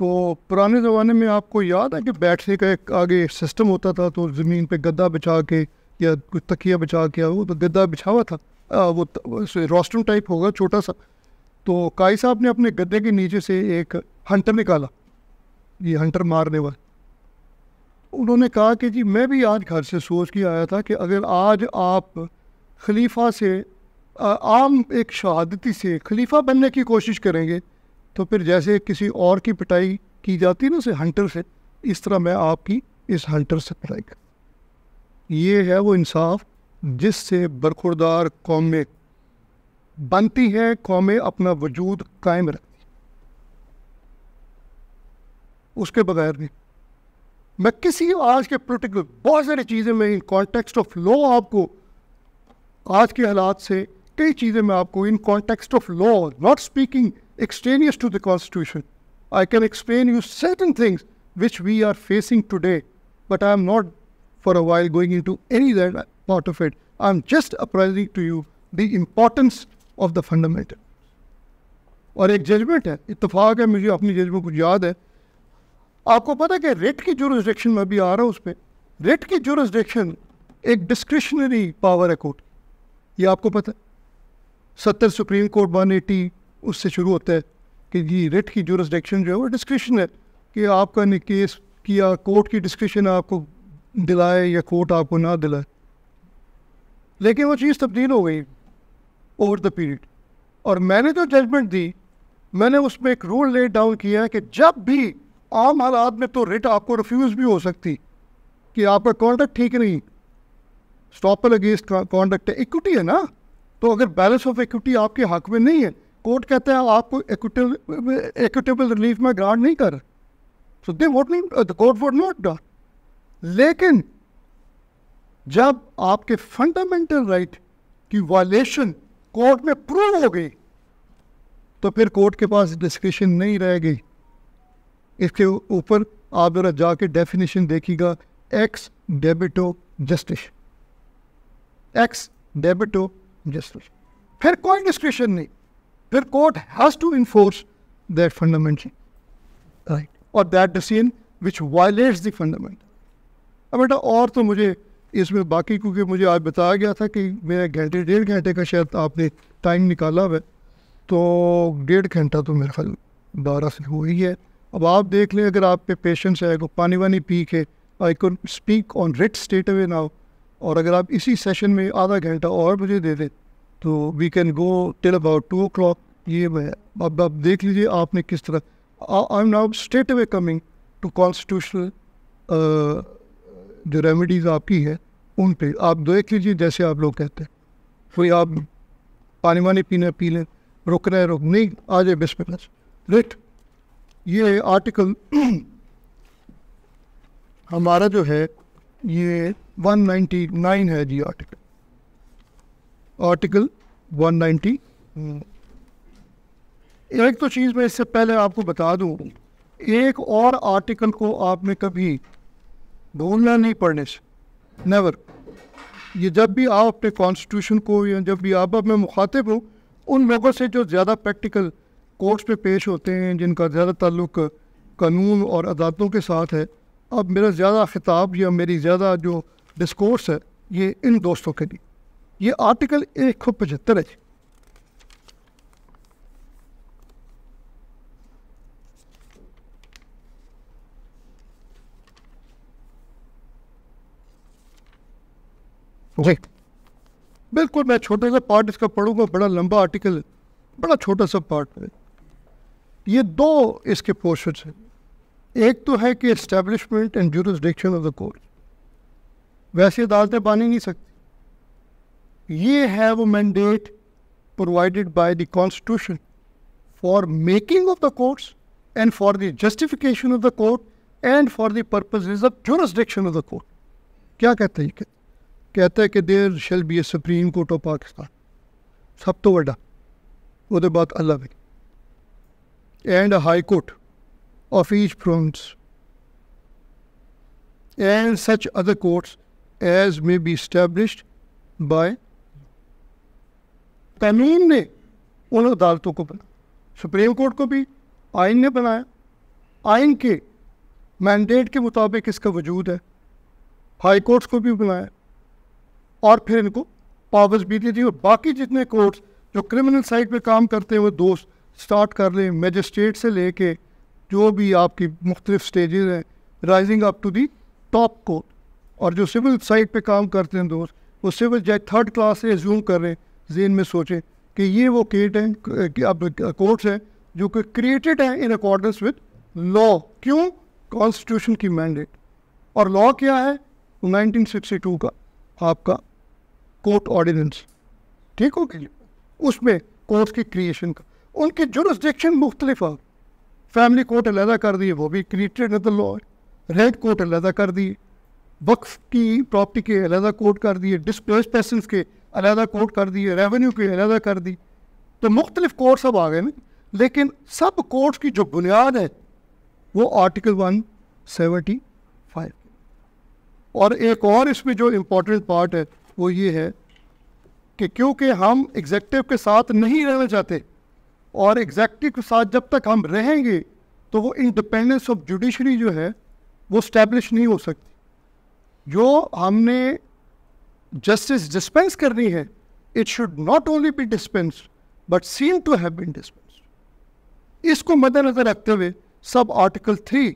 तो पुराने ज़माने में आपको याद है कि बैठने का एक आगे सिस्टम होता था तो ज़मीन पे गद्दा बिछा के या कुछ तकिया बिछा के वो तो गद्दा बिछा हुआ था आ, वो रोस्टम टाइप होगा छोटा सा तो काई साहब ने अपने गद्दे के नीचे से एक हंटर निकाला ये हंटर मारने वाला उन्होंने कहा कि जी मैं भी आज घर से सोच के आया था कि अगर आज आप खलीफा से आम एक शहादती से खलीफा बनने की कोशिश करेंगे तो फिर जैसे किसी और की पिटाई की जाती है ना उसे हंटर से इस तरह मैं आपकी इस हंटर से पिटाई कर ये है वो इंसाफ जिससे बरखुरदार कौमें बनती हैं कौमें अपना वजूद कायम रखती उसके बगैर नहीं मैं किसी आज के पोलिटिकल बहुत सारी चीज़ें मैं इन कॉन्टेक्स्ट ऑफ लॉ आपको आज के हालात से कई चीज़ें मैं आपको in context of law not speaking extraneous to the Constitution. I can explain you certain things which we are facing today, but I am not for a while going into any that part of it. I am just apprising to you the importance of the fundamental. और एक जजमेंट है इतफाक है मुझे अपनी जजमेंट को याद है आपको पता है कि रेट की जोरिस्डिक्शन में भी आ रहा हूँ उस पर रेट की जोरिस्डिक्शन एक डिस्क्रिशनरी पावर है कोर्ट ये आपको पता है सत्तर सुप्रीम कोर्ट वन एटी उससे शुरू होता है कि ये रिट की जूरसडिक्शन जो है वो डिस्क्रिप्शन है कि आपका ने केस किया कोर्ट की डिस्क्रिप्शन आपको दिलाए या कोर्ट आपको ना दिलाए लेकिन वो चीज़ तब्दील हो गई ओवर द पीरियड और मैंने जो जजमेंट दी मैंने उसमें एक रूल लेट डाउन किया कि जब भी आम हालात में तो रिट आपको रिफ्यूज़ भी हो सकती कि आपका कॉन्डक्ट ठीक नहीं स्टॉपर अगेंस्ट कॉन्डक्ट है इक्विटी है ना तो अगर बैलेंस ऑफ इक्विटी आपके हक में नहीं है कोर्ट कहते हैं आपको इक्विटेबल रिलीफ में ग्रांट नहीं कर सो दे वोट नहीं कोर्ट वोट नॉट ग्रांट लेकिन जब आपके फंडामेंटल राइट की वायलेशन कोर्ट में प्रूव हो गई तो फिर कोर्ट के पास डिस्क्रिप्शन नहीं रह गई इसके ऊपर आप ज़रा जाके डेफिनेशन देखिएगा ex debito justitiae ex debito justitiae फिर कोई डिस्क्रिप्शन नहीं फिर court has to enforce that fundamental right or that decision which violates the fundamental. अब बेटा और तो मुझे इसमें बाकी क्योंकि मुझे आज बताया गया था कि मेरे घंटे डेढ़ घंटे का शायद आपने टाइम निकाला हुआ तो डेढ़ घंटा तो मेरे ख्याल बारह से हो ही है अब आप देख लें अगर आप पे पेशेंस है को पानी वानी पी के I could speak on writ straight away now और अगर आप इसी सेशन में आधा घंटा और मुझे दे दें तो we can go till about two o'clock ये है अब अब देख लीजिए आपने किस तरह I am now straight away coming to constitutional जो रेमेडीज़ आपकी है उन पे आप देख लीजिए जैसे आप लोग कहते हैं कोई आप पानी वानी पीने पी लें रुक रहे रुक नहीं आ जाए बिस्मिल रेट ये आर्टिकल हमारा जो है ये 199 है जी आर्टिकल आर्टिकल 190 हम्म। एक तो चीज़ मैं इससे पहले आपको बता दूँ एक और आर्टिकल को आपने कभी ढूंढना नहीं पड़ने से नेवर ये जब भी आप अपने कॉन्स्टिट्यूशन को या जब भी आप अपने मुखातिब हो उन लोगों से जो ज़्यादा प्रैक्टिकल कोर्ट्स पे पेश होते हैं जिनका ज़्यादा ताल्लुक कानून और अदालतों के साथ है अब मेरा ज़्यादा खिताब या मेरी ज़्यादा जो डिस्कोर्स है ये इन दोस्तों के लिए ये आर्टिकल एक सौ पचहत्तर है जी बिल्कुल मैं छोटा सा पार्ट इसका पढ़ूंगा बड़ा लंबा आर्टिकल बड़ा छोटा सा पार्ट है ये दो इसके पोर्शन हैं एक तो है कि establishment and jurisdiction of the court वैसे अदालतें बन ही नहीं सकती ye have a mandate provided by the constitution for making of the courts and for the justification of the court and for the purposes of jurisdiction of the court. क्या कहते हैं कहते हैं कि there shall be a supreme court of Pakistan सब तो वड्डा उसके बाद अल्लाह भी and high court of each province and such other courts as may be establish by कानून ने उन अदालतों को बनाया सुप्रीम कोर्ट को भी आइन ने बनाया आइन के मैंडेट के मुताबिक इसका वजूद है हाई कोर्ट्स को भी बनाया और फिर इनको पावर्स भी दी थी और बाकी जितने कोर्ट्स जो क्रिमिनल साइड पे काम करते हैं वो दोस्त स्टार्ट कर लें मजिस्ट्रेट से लेके जो भी आपकी मुख्तलिफ स्टेज हैं rising up to the top court और जो सिविल साइड पे काम करते हैं दोस्त वो सिविल जज थर्ड क्लास से एज्यूम कर रहे हैं जेन में सोचें कि ये वो केट हैं अब कोर्ट्स हैं जो कि क्रिएटेड हैं इन अकॉर्डेंस विद लॉ क्यों कॉन्स्टिट्यूशन की मैंडेट और लॉ क्या है 1962 का आपका कोर्ट ऑर्डिनेंस ठीक हो गई उसमें कोर्ट्स की क्रिएशन का उनके जुरस्डिक्शन मुख्तलिफ आप फैमिली कोर्ट अलहदा कर दिए वो भी created the law red court अलहदा कर दिए वक्फ की प्रॉपर्टी के अलहदा कोर्ट कर दिए डिस्प्लेस पर्सन के अलहदा कोर्ट कर दी रेवेन्यू की अलहदा कर दी तो मुख्तलिफ कोर्ट सब आ गए ना लेकिन सब कोर्ट्स की जो बुनियाद है वो आर्टिकल वन सेवेंटी फाइव और एक और इसमें जो इम्पोर्टेंट पार्ट है वो ये है कि क्योंकि हम एग्जेक्टिव के साथ नहीं रहना चाहते और एग्जेक्टिव के साथ जब तक हम रहेंगे तो वो इंडिपेंडेंस ऑफ जुडिशरी जो है वो स्टैब्लिश नहीं हो सकती जो हमने जस्टिस डिस्पेंस करनी है it should not only be dispense but seen to have been dispense इसको मद्देनजर रखते हुए सब आर्टिकल थ्री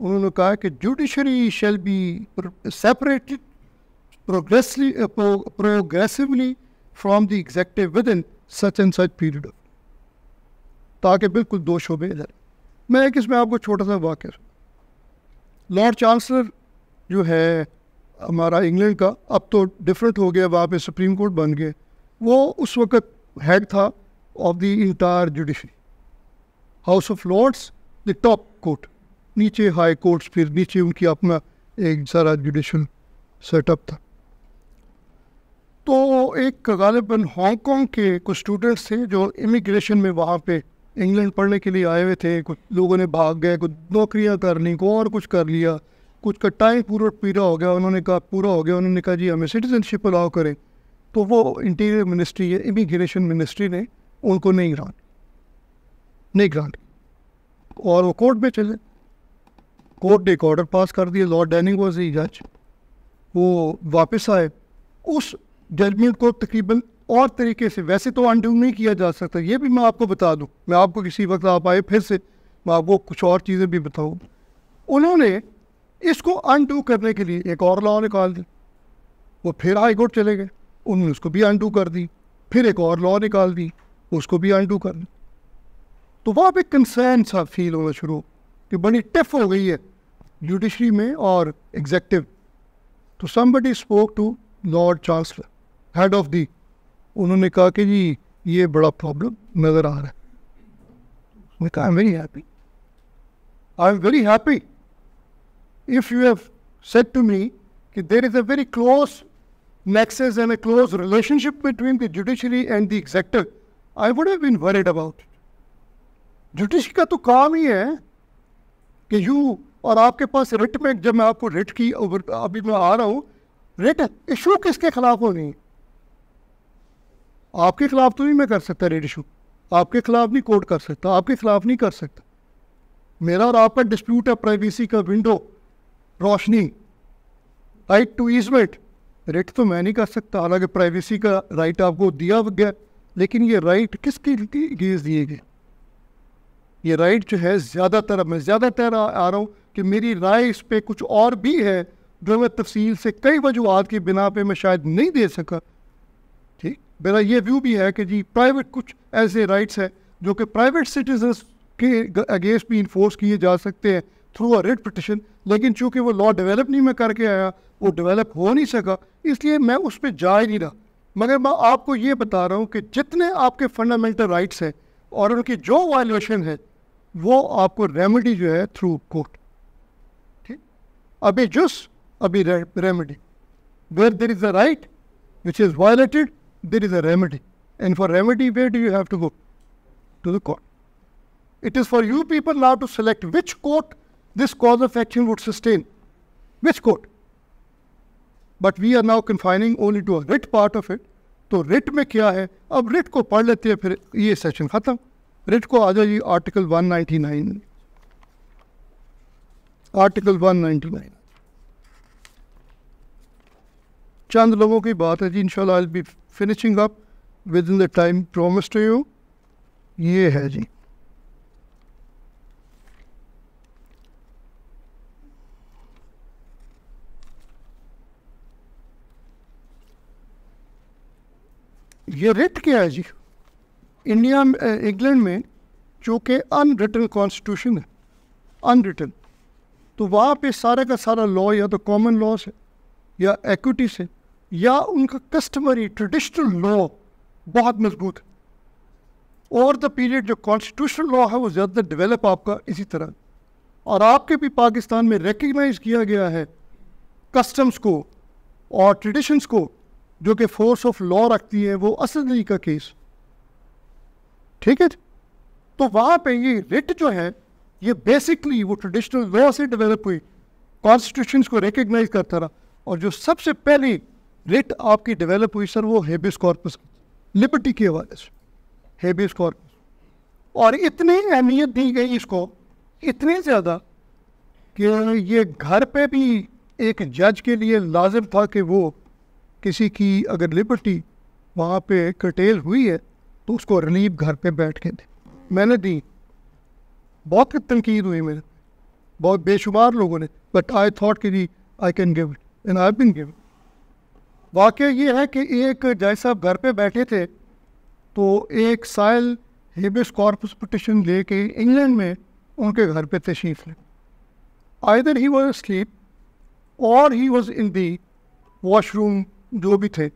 उन्होंने कहा कि judiciary shall be separated progressly progressively from the executive within such and such period ताकि बिल्कुल दो शोबे इधर मैं एक इसमें आपको छोटा सा वाक्य लॉर्ड चांसलर जो है हमारा इंग्लैंड का अब तो डिफरेंट हो गया वहाँ पे सुप्रीम कोर्ट बन गए वो उस वक्त हेड था of the entire judiciary House of Lords the top court नीचे हाई कोर्ट्स फिर नीचे उनकी अपना एक सारा जुडिशल सेटअप था तो एक गालिबन हांगकॉन्ग के कुछ स्टूडेंट्स थे जो इमिग्रेशन में वहाँ पे इंग्लैंड पढ़ने के लिए आए हुए थे कुछ लोगों ने भाग गए कुछ नौकरियाँ कर ली को और कुछ कर लिया कुछ का टाइम पूरा पूरा हो गया उन्होंने कहा पूरा हो गया उन्होंने कहा जी हमें सिटीजनशिप अलाउ करें तो वो इंटीरियर मिनिस्ट्री या इमिग्रेशन मिनिस्ट्री ने उनको नहीं ग्रांट नहीं ग्रांट और वो कोर्ट में चले कोर्ट ने एक ऑर्डर पास कर दिया लॉर्ड डैनिंग वॉज ही जज वो वापस आए उस जजमेंट को तकरीबन और तरीके से वैसे तो अनडू नहीं किया जा सकता ये भी मैं आपको बता दूं मैं आपको किसी वक्त आप आए फिर से मैं आपको कुछ और चीज़ें भी बताऊँ उन्होंने इसको अनडू करने के लिए एक और लॉ निकाल दी वो फिर हाई कोर्ट चले गए उन्होंने उसको भी अनडू कर दी फिर एक और लॉ निकाल दी उसको भी अनडू कर दी तो वहाँ पर कंसर्न सा फील होना शुरू कि बड़ी टफ हो गई है जुडिशरी में और एग्जेक्टिव तो somebody spoke to Lord Chancellor head of the उन्होंने कहा कि जी ये बड़ा प्रॉब्लम नज़र आ रहा है I am very happy I am very happy if you have said to me that there is a very close nexus and a close relationship between the judiciary and the executive, I would have been worried about it. जुडिश का तो काम ही है कि यू और आपके पास रिट में जब मैं आपको रिट की अभी मैं आ रहा हूँ रिट इशू किसके खिलाफ होनी आपके खिलाफ तो नहीं मैं कर सकता रेड इशू आपके खिलाफ नहीं कोर्ट कर सकता आपके खिलाफ नहीं कर सकता मेरा और आपका डिस्प्यूट है प्राइवेसी का विंडो रोशनी राइट टू ईजमेट रिट तो मैं नहीं कर सकता हालांकि प्राइवेसी का राइट आपको दिया गया लेकिन ये राइट किसके लिए दिए गए ये राइट जो है ज़्यादातर मैं ज़्यादातर आ रहा हूँ कि मेरी राय इस पर कुछ और भी है जो मैं तफसील से कई वजूहत की बिना पे मैं शायद नहीं दे सका ठीक मेरा ये व्यू भी है कि जी प्राइवेट कुछ ऐसे राइट्स हैं जो कि प्राइवेट सिटीजन्स के अगेंस्ट भी इन्फोर्स किए जा सकते हैं थ्रू अ रेट पटिशन लेकिन चूंकि वो लॉ डेवलप नहीं मैं करके आया वो डेवलप हो नहीं सका इसलिए मैं उस पर जा ही नहीं रहा मगर मैं आपको ये बता रहा हूँ कि जितने आपके फंडामेंटल राइट्स हैं और उनकी जो वायलेशन है वो आपको रेमेडी जो है थ्रू कोर्ट ठीक अभी जुस अभी remedy where there is a right which is violated there is a remedy and for remedy where do you have to go to the court it is for you people now to select which court this cause of action would sustain. Which court? But we are now confining only to writ part of it तो रिट में क्या है अब रिट को पढ़ लेते हैं फिर ये सेशन ख़त्म रिट को आ जाओ ये आर्टिकल 199 आर्टिकल 199 चंद लोगों की बात है जी इंशाल्लाह I be finishing up within the time promise to you ये है जी ये रिट क्या है जी इंडिया इंग्लैंड में जो कि अनरिटन कॉन्स्टिट्यूशन है अनरिटन तो वहाँ पे सारा का सारा लॉ या तो कॉमन लॉ से या एक्विटी से या उनका कस्टमरी ट्रेडिशनल लॉ बहुत मजबूत है और द पीरियड जो कॉन्स्टिट्यूशनल लॉ है वो ज़्यादा डेवलप आपका इसी तरह और आपके भी पाकिस्तान में रिकगनाइज किया गया है कस्टम्स को और ट्रेडिशंस को जो कि फोर्स ऑफ लॉ रखती है वो असदली का केस ठीक है तो वहाँ पे ये रिट जो है ये बेसिकली वो ट्रेडिशनल लॉ से डेवलप हुई कॉन्स्टिट्यूशन को रिकग्नाइज करता रहा और जो सबसे पहली रिट आपकी डेवलप हुई सर वो हेबिस कॉर्पस लिबर्टी के हवाले से हेबिस कॉर्पस और इतनी अहमियत दी गई इसको इतनी ज़्यादा कि ये घर पे भी एक जज के लिए लाजिम था कि वो किसी की अगर लिबर्टी वहाँ पे कटेल हुई है तो उसको रिलीफ घर पे बैठ के दें मैंने दी बहुत तनकीद हुई मेरे बहुत बेशुमार लोगों ने बट आई थॉट कि जी I can give it and I been give वाक़ ये है कि एक जय साहब घर पे बैठे थे तो एक साइल हेबिस कॉर्पस पटिशन के इंग्लैंड में उनके घर पे तशीफ ले आइदर ही वॉज स्लीप और he was in the washroom जो भी थे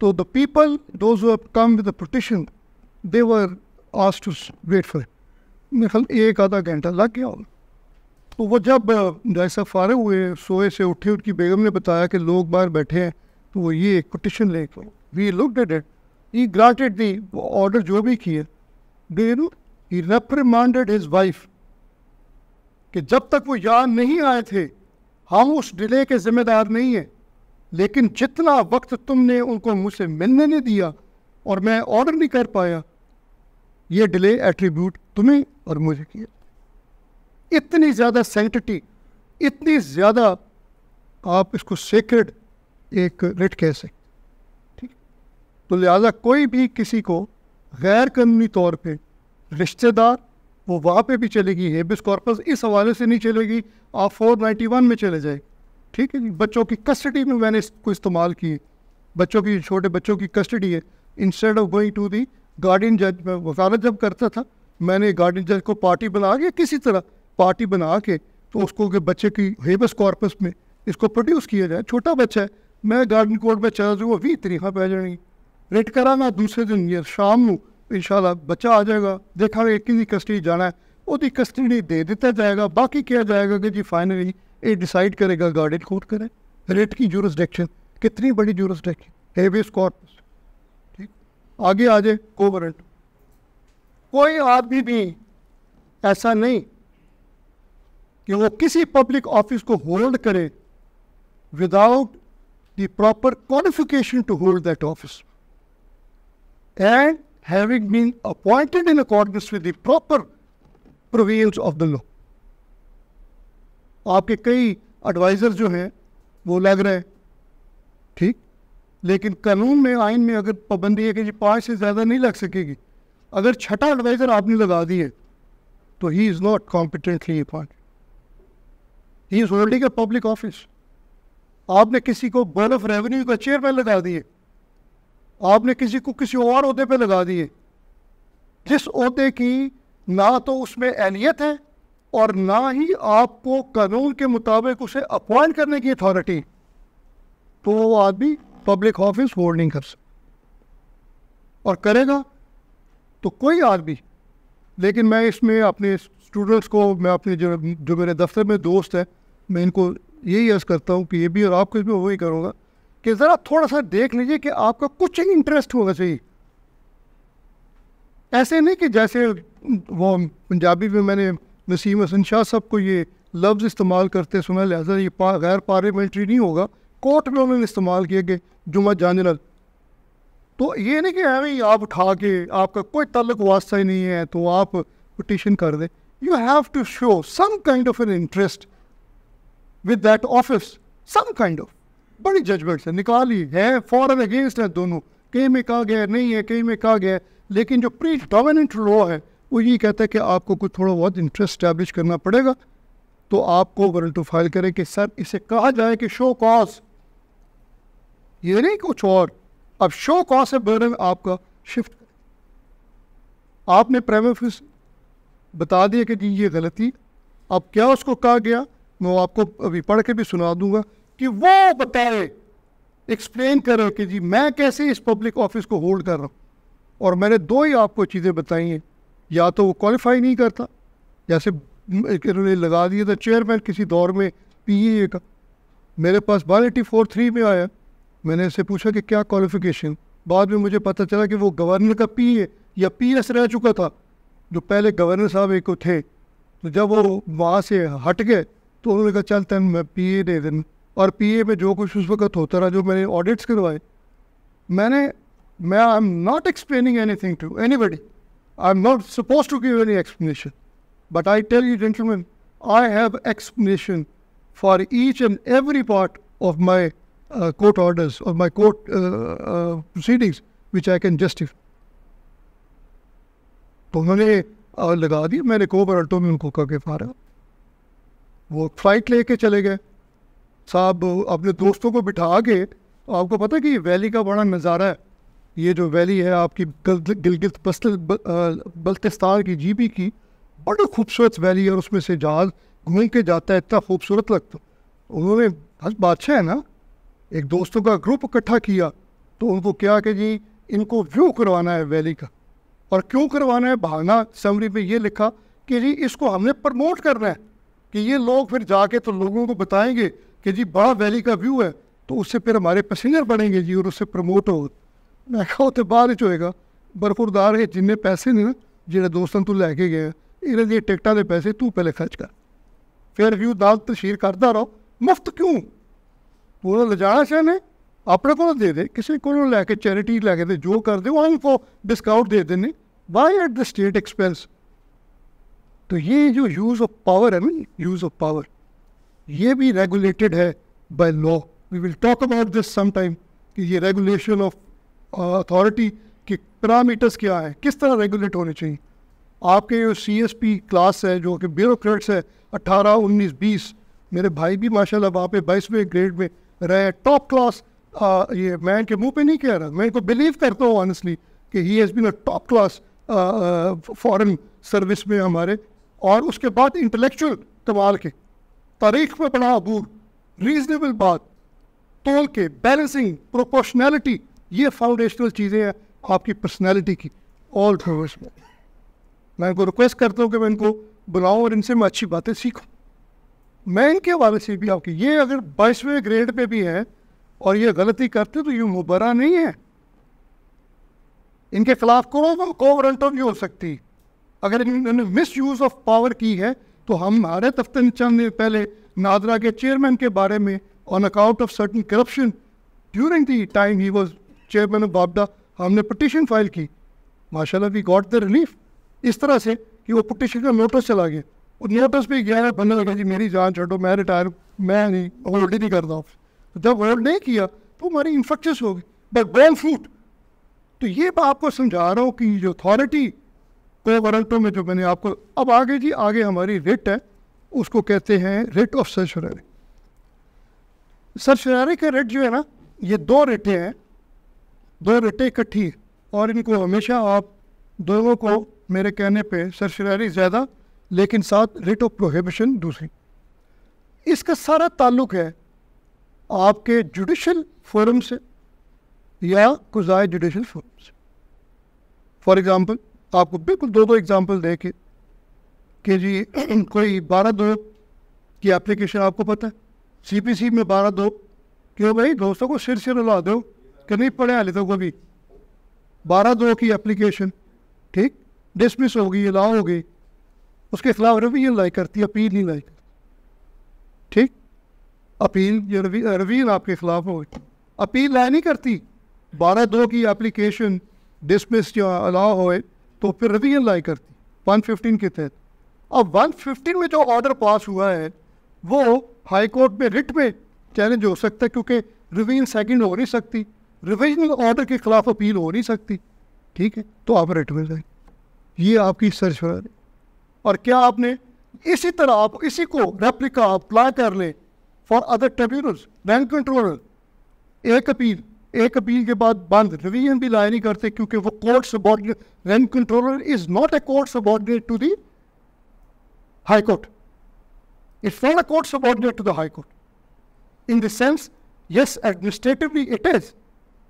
तो the people those come with petition they were asked to wait for मेरे ख्याल एक आधा घंटा लग गया तो वो जब जैसा फारे हुए सोए से उठे उनकी बेगम ने बताया कि लोग बाहर बैठे हैं तो वो ये एक petition let we look that it he granted the order जो भी किए do you know he his wife कि जब तक वो याद नहीं आए थे हम उस डिले के ज़िम्मेदार नहीं हैं लेकिन जितना वक्त तुमने उनको मुझसे मिलने नहीं दिया और मैं ऑर्डर नहीं कर पाया ये डिले एट्रीब्यूट तुम्हें और मुझे किया इतनी ज़्यादा सेंटिटी इतनी ज़्यादा आप इसको सेक्रेड एक रिट कह सकते ठीक तो लिहाजा कोई भी किसी को गैर कानूनी तौर पे रिश्तेदार वो वहाँ पे भी चलेगी हेबिस कॉर्पस इस हवाले से नहीं चलेगी आप 491 में चले जाएगी ठीक है जी बच्चों की कस्टडी में मैंने इसको इस्तेमाल किए बच्चों की छोटे बच्चों की कस्टडी है instead of going to the guardian जज में वकालत जब करता था मैंने गार्डियन जज को पार्टी बना के किसी तरह पार्टी बना के तो उसको के बच्चे की हेबस कॉर्पस में इसको प्रोड्यूस किया जाए छोटा बच्चा है मैं गार्डन कोर्ट में चला जाऊँगा वी तरीका पै जानी रिट करा मैं दूसरे दिन या शाम को शाला बच्चा आ जाएगा देखा कि कस्टडी जाना है वो कस्टडी दे दिता जाएगा बाकी किया जाएगा कि जी फाइनली ये डिसाइड करेगा गार्डन कोर्ट करे रेट की जूरस कितनी बड़ी जूरस डेक्शन हेवी स्कॉर्पस ठीक आगे आ जाए कोवरेंट कोई आदमी भी ऐसा नहीं कि वो किसी पब्लिक ऑफिस को होल्ड करे without the proper qualification to hold that office and having been appointed in accordings with the proper provisions of the law आपके कई एडवाइज़र जो हैं वो लग रहे हैं ठीक लेकिन कानून में आइन में अगर पाबंदी है कि जी पाँच से ज़्यादा नहीं लग सकेगी अगर छठा एडवाइज़र आपने लगा दिए तो he is not competently appoint he is holding a public office आपने किसी को बोर्ड ऑफ रेवेन्यू का चेयरमैन लगा दिए आपने किसी को किसी और अहदे पे लगा दिए जिस अहदे की ना तो उसमें अहलियत है और ना ही आपको कानून के मुताबिक उसे अपॉइंट करने की अथॉरिटी तो वो आदमी पब्लिक ऑफिस होल्ड नहीं कर सकता और करेगा तो कोई आदमी लेकिन मैं इसमें अपने स्टूडेंट्स को मैं अपने जो जो मेरे दफ्तर में दोस्त हैं मैं इनको यही अर्ज़ करता हूँ कि ये भी और आपको इसमें वही करूँगा कि ज़रा थोड़ा सा देख लीजिए कि आपका कुछ इंटरेस्ट होगा चाहिए ऐसे नहीं कि जैसे वो पंजाबी में मैंने नसीम हसन शाह साहब को ये लफ्ज़ इस्तेमाल करते सुना लिहाजा ये पा, गैर पार्लियामेंट्री नहीं होगा कोर्ट में उन्होंने इस्तेमाल किया कि जुमा जानल तो ये नहीं कि हमें आप उठा के आपका कोई तल्लक वास्ता ही नहीं है तो आप पटिशन कर दें you have to show some kind of an interest with that office some kind of बड़ी जजमेंट है निकाली है फॉर एंड अगेंस्ट है दोनों कहीं में कहा गया नहीं है कहीं में कहा गया लेकिन जो प्री डोमिनेंट लॉ है वो ये कहता है कि आपको कुछ थोड़ा बहुत इंटरेस्ट स्टैब्लिश करना पड़ेगा तो आपको वर्ल्ड टू फाइल करें कि सर इसे कहा जाए कि शो कॉज ये नहीं कुछ और अब शो कॉज से बारे में आपका शिफ्ट आपने ऑफिस बता दिया कि जी ये गलती अब क्या उसको कहा गया मैं आपको अभी पढ़ के भी सुना दूंगा कि वो बताए एक्सप्लेन करो कि जी मैं कैसे इस पब्लिक ऑफिस को होल्ड कर रहा हूँ और मैंने दो ही आपको चीज़ें बताई हैं या तो वो क्वालिफाई नहीं करता जैसे इन्होंने लगा दिया था चेयरमैन किसी दौर में पी e का मेरे पास वन एटी फोर थ्री में आया मैंने इससे पूछा कि क्या क्वालिफिकेशन बाद में मुझे पता चला कि वो गवर्नर का पी ए e या पी एस रह चुका था जो पहले गवर्नर साहब एक थे तो जब वो वहाँ से हट गए तो उन्होंने कहा चल तन मैं पी ए e दे देना और पी ए में जो कुछ उस वक्त होता रहा जो मैंने ऑडिट्स करवाए मैंने मैं I am not explaining anything to anybody I'm not supposed to give any explanation. But I tell you, gentlemen, I have explanation for each and every part of my uh, court orders or my court uh, uh, proceedings, which I can justify. तो उन्होंने लगा दी मैंने कोबर अल्टो में उनको करके फारा वो फ्लाइट लेके चले गए साहब अपने दोस्तों को बिठा के आपको पता है कि वैली का बड़ा नज़ारा है ये जो वैली है आपकी गिलगित बल्तिस्तान की जीबी की बड़ा खूबसूरत वैली है और उसमें से जहाज़ घूम के जाता है इतना खूबसूरत लगता उन्होंने हज बादशाह है ना एक दोस्तों का ग्रुप इकट्ठा किया तो उनको क्या कि जी इनको व्यू करवाना है वैली का और क्यों करवाना है बहाना समरी में ये लिखा कि जी इसको हमने प्रमोट करना है कि ये लोग फिर जाके तो लोगों को बताएंगे कि जी बड़ा वैली का व्यू है तो उससे फिर हमारे पैसेंजर बढ़ेंगे जी और उससे प्रमोट होगा ਮੈਂ ਕਿਹਾ ਉੱਥੇ ਬਾਅਦ ਵਿੱਚ ਹੋਏਗਾ ਬਰਖੁਰਦਾਰ ਇਹ ਜਿੰਨੇ ਪੈਸੇ ਨੇ ਨਾ ਜਿਹੜੇ ਦੋਸਤਾਂ ਤੋਂ ਲੈ ਕੇ ਗਏ ਇਹਨਾਂ ਦੀ ਟਿਕਟਾਂ ਦੇ ਪੈਸੇ ਤੂੰ ਪਹਿਲੇ ਖਰਚ ਕਰ ਫਿਰ ਵੀ ਉਹ ਦਾਲ ਤਸ਼ੀਰ ਕਰਦਾ ਰਹੋ ਮੁਫਤ ਕਿਉਂ ਪੂਰਾ ਲਜਾਣਾ ਚਾਹਨੇ ਆਪਣੇ ਕੋਲ ਦੇ ਦੇ ਕਿਸੇ ਕੋਲੋਂ ਲੈ ਕੇ ਚੈਰਿਟੀ ਲੈ ਕੇ ਤੇ ਜੋ ਕਰਦੇ ਉਹ ਆਪ ਕੋ ਡਿਸਕਾਊਂਟ ਦੇ ਦੇਨੇ why at the state expense तो ये जो यूज़ ऑफ पावर है ना यूज़ ऑफ पावर ये भी रेगुलेटेड है by law we will talk about this some time कि ये रेगुलेशन ऑफ अथॉरिटी के पैरामीटर्स क्या हैं किस तरह रेगुलेट होने चाहिए आपके जो सी एस पी क्लास है जो कि ब्यूरोक्रेट्स है अट्ठारह उन्नीस बीस मेरे भाई भी माशाल्लाह वहाँ पे बाईसवें ग्रेड में रहे टॉप क्लास आ, ये मैं इनके मुंह पे नहीं कह रहा मैं इनको बिलीव करता हूँ ऑनेस्टली कि he has been a top class foreign service में हमारे और उसके बाद इंटेलेक्चुअल कमाल के तारीख में बड़ा अबूर रीजनेबल बात तोल के बैलेंसिंग प्रोपोर्शनैलिटी ये फाउंडेशनल चीज़ें हैं आपकी पर्सनैलिटी की ऑल थ्रोवर्स में मैं इनको रिक्वेस्ट करता हूँ कि मैं इनको बुलाऊँ और इनसे मैं अच्छी बातें सीखूँ मैं इनके हवाले से भी आपकी ये अगर बाईसवें ग्रेड पे भी हैं और ये गलती करते तो ये मुबरा नहीं है इनके खिलाफ करोड़ों कोवरंट भी हो सकती अगर इन्होंने मिस यूज़ ऑफ पावर की है तो हम हमारे दफ्तर चंद पहले नादरा के चेयरमैन के बारे में on account of certain corruption during the time he was chairman of बाबडा हमने पटिशन फाइल की माशाल्लाह वी गॉट द रिलीफ इस तरह से कि वो पटिशन का नोटिस चला गया और नोटिस भी गया बंदा लगा जी मेरी जान छोड़ो मैं रिटायर मैं नहीं होल्ड ही नहीं करता हूँ तो जब होल्ड नहीं किया तो हमारी इन्फेक्शस हो गई बट ब्रेन फ्रूट तो ये मैं आपको समझा रहा हूँ कि जो अथॉरिटी को कोवरंटों में जो मैंने आपको अब आगे जी आगे हमारी रिट है उसको कहते हैं रिट ऑफ सर सर्शरारे का रिट जो है ना ये दो रिटें हैं दो बेटे इकट्ठी और इनको हमेशा आप दोनों को मेरे कहने पे सरशरारी ज़्यादा लेकिन साथ रेट ऑफ प्रोहिबिशन दूसरी इसका सारा ताल्लुक है आपके जुडिशल फोरम से या कुजाय जुडिशल फोरम से फॉर एग्ज़ाम्पल आपको बिल्कुल दो दो एग्ज़ाम्पल दे के कि जी कोई बारह दो की एप्लीकेशन आपको पता है सी पी सी में बारह दो क्यों भाई दोस्तों को सिर सिर उला दो कि नहीं पढ़े हाले तो कभी बारह दो की एप्लीकेशन ठीक डिसमिस हो गई अलाव हो गई उसके खिलाफ रिवीजन लाई करती अपील नहीं लाई करती ठीक अपील रिवीजन आपके खिलाफ हो गई अपील लाई नहीं करती बारह दो की एप्लीकेशन डिसमिस या अलाव होए तो फिर रिवीजन लाई करती वन फिफ्टीन के तहत अब वन फिफ्टीन में जो ऑर्डर पास हुआ है वो हाई कोर्ट में रिट में चैलेंज हो सकता है क्योंकि रिवीजन सेकंड हो नहीं सकती रिविजनल ऑर्डर के खिलाफ अपील हो नहीं सकती ठीक है तो आप रिट मिल जाए ये आपकी सर्च फरार है और क्या आपने इसी तरह आप इसी को रेप्लिका अप्लाई कर लें for other tribunals rent controller एक अपील एक अपील के बाद बंद रिवीजन भी लाया नहीं करते क्योंकि वो court subordinate rent controller is not a court subordinate to the high court it's not a court subordinate to the high court in the sense yes administratively it is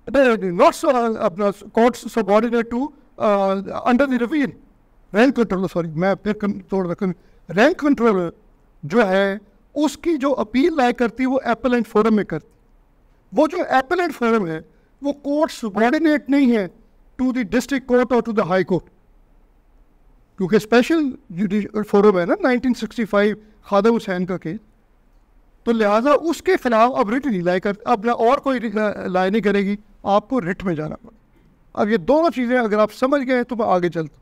Uh, not so, अपना court subordinate to under the reveal rent controller sorry मैं फिर तोड़ रखा रैंक कंट्रोलर जो है उसकी जो अपील लाए करती है वो एप्पल एंड फोरम में करती वो जो एप्पल एंड फोरम है वो कोर्ट सबॉर्डिनेट नहीं है टू द डिस्ट्रिक्ट कोर्ट और टू द हाई कोर्ट क्योंकि स्पेशल फोरम है ना 1965 खादा हुसैन का केस तो लिहाजा उसके खिलाफ अब रिट नहीं लाए कर अब ना और कोई लाए नहीं करेगी आपको रिट में जाना पड़ा अब ये दोनों चीज़ें अगर आप समझ गए तो मैं आगे चलता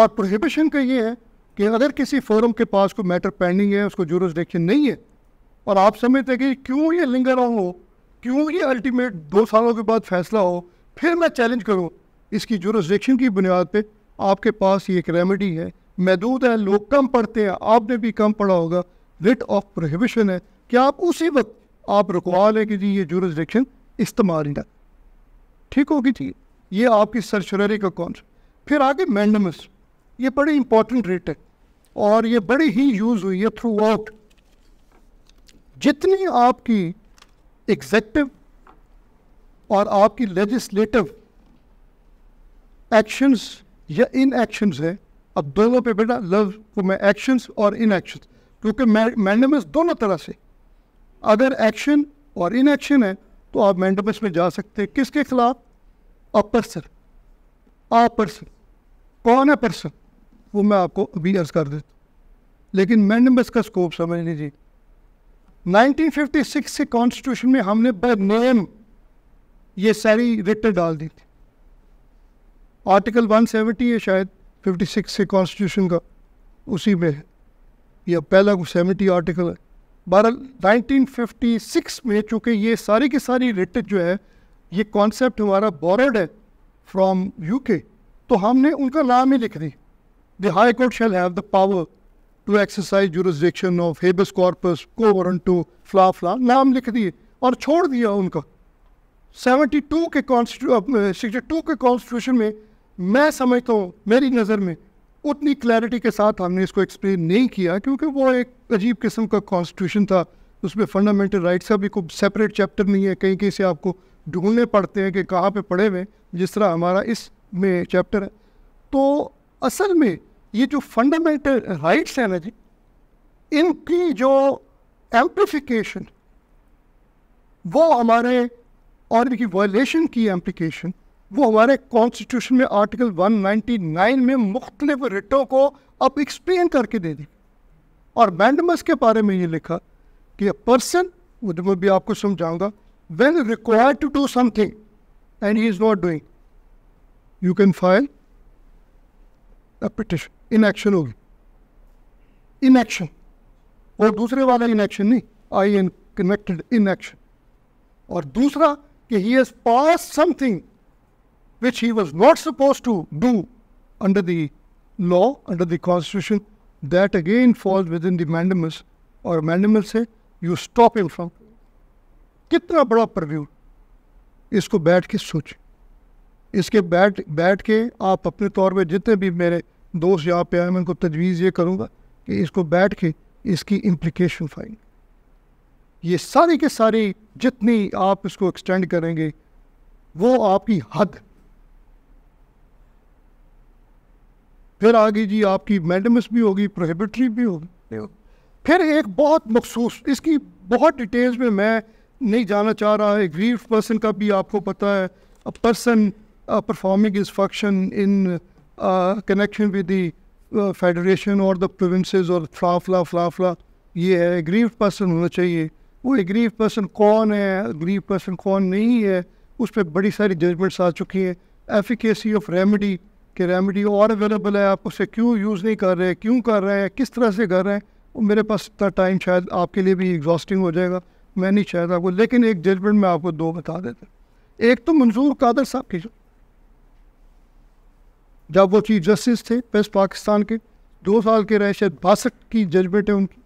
और प्रोहिबिशन का ये है कि अगर किसी फोरम के पास कोई मैटर पेंडिंग है उसको जूरोडिक्शन नहीं है और आप समझते हैं कि क्यों ये लिंगर ऑन हो क्यों ये अल्टीमेट दो सालों के बाद फैसला हो फिर मैं चैलेंज करूँ इसकी जूरोडिक्शन की बुनियाद पर आपके पास ये एक रेमेडी है महदूद है लोग कम पढ़ते हैं आपने भी कम पढ़ा होगा रिट ऑफ प्रोहिबिशन है क्या आप उसी वक्त आप रुकवा लें कि जी ये जूरोडिक्शन इस्तेमाल ना ठीक होगी थी ये आपकी सरशुररी का कॉन्सेप्ट फिर आगे मैंडमस ये बड़ी इंपॉर्टेंट रेट है और ये बड़ी ही यूज़ हुई है थ्रू आउट जितनी आपकी एग्जेक्टिव और आपकी लेजिस्लेटिव एक्शंस या इन एक्शंस है अब दोनों पे बेटा लव को मैं एक्शंस और इन एक्शन क्योंकि मैंडमस दोनों तरह से अगर एक्शन और इन एक्शन है तो आप मैंडमस में जा सकते हैं किसके खिलाफ अ पर्सन पर्सन कौन है पर्सन वो मैं आपको अभी अर्ज कर देता लेकिन मैंडमस का स्कोप समझ लीजिए 1956 से कॉन्स्टिट्यूशन में हमने बाय नेम ये सारी रिटर डाल दी थी आर्टिकल 170 है शायद 56 से कॉन्स्टिट्यूशन का उसी में है यह पहला सेवेंटी आर्टिकल है बहरहाल 1956 में चूँकि ये सारी की सारी रिट जो है ये कॉन्सेप्ट हमारा बॉरड है फ्रॉम यूके तो हमने उनका नाम ही लिख दी the high court shall have the power to exercise jurisdiction of habeas corpus को टू फ्ला फ्ला नाम लिख दिए और छोड़ दिया उनका 72 के कॉन्स्टिट्यू टू के कॉन्स्टिट्यूशन में मैं समझता हूँ मेरी नज़र में उतनी क्लैरिटी के साथ हमने इसको एक्सप्लेन नहीं किया क्योंकि वो एक अजीब किस्म का कॉन्स्टिट्यूशन था उसमें फंडामेंटल राइट्स का भी कोई सेपरेट चैप्टर नहीं है कहीं कहीं से आपको ढूंढने पड़ते हैं कि कहाँ पे पढ़े हुए जिस तरह हमारा इस में चैप्टर है तो असल में ये जो फंडामेंटल राइट्स हैं ना जी इनकी जो एम्प्लीफिकेशन वो हमारे और इनकी वायलेशन की एम्प्लीकेशन वो हमारे कॉन्स्टिट्यूशन में आर्टिकल 199 में मुख्तलिफ रिटों को अब एक्सप्लेन करके दे दी और मैंडमस के बारे में ये लिखा कि अ पर्सन तो मैं भी आपको समझाऊंगा when required to do something and he is not doing you can file petition action होगी इन एक्शन और दूसरे वाला इन एक्शन नहीं I an connected in action और दूसरा कि he has pass something which he was not supposed to do under the law, under the constitution, that again falls within the mandamus और मैंडमल से यू स्टॉप हिम फ्रॉम कितना बड़ा प्रव्यू इसको बैठ के सोच इसके बैठ बैठ के आप अपने तौर पे जितने भी मेरे दोस्त यहाँ पे आए मैं उनको तजवीज़ ये करूँगा कि इसको बैठ के इसकी इम्प्लिकेशन फाइन ये सारी के सारी जितनी आप इसको एक्सटेंड करेंगे वो आपकी हद फिर आगे जी आपकी मैंडमस भी होगी प्रोहिबिटरी भी होगी फिर एक बहुत मखसूस इसकी बहुत डिटेल्स में मैं नहीं जाना चाह रहा एक ग्रीव पर्सन का भी आपको पता है a person performing is function in connection with the federation और द प्रोविंसेस और फ्ला फ्ला फ्ला फ्ला ये है ग्रीव पर्सन होना चाहिए वो एग्रीव पर्सन कौन है ग्रीव पर्सन कौन नहीं है उस पर बड़ी सारी जजमेंट्स आ चुकी हैं एफिकेसी ऑफ रेमेडी कि रेमेडी और अवेलेबल है आप उसे क्यों यूज़ नहीं कर रहे क्यों कर रहे हैं किस तरह से कर रहे हैं वो मेरे पास इतना टाइम शायद आपके लिए भी एग्जॉस्टिंग हो जाएगा मैं नहीं शायद आपको लेकिन एक जजमेंट में आपको दो बता देता एक तो मंजूर कादर साहब की जब वो चीफ जस्टिस थे वेस्ट पाकिस्तान के दो साल के रहे शायद बासठ की जजमेंट है उनकी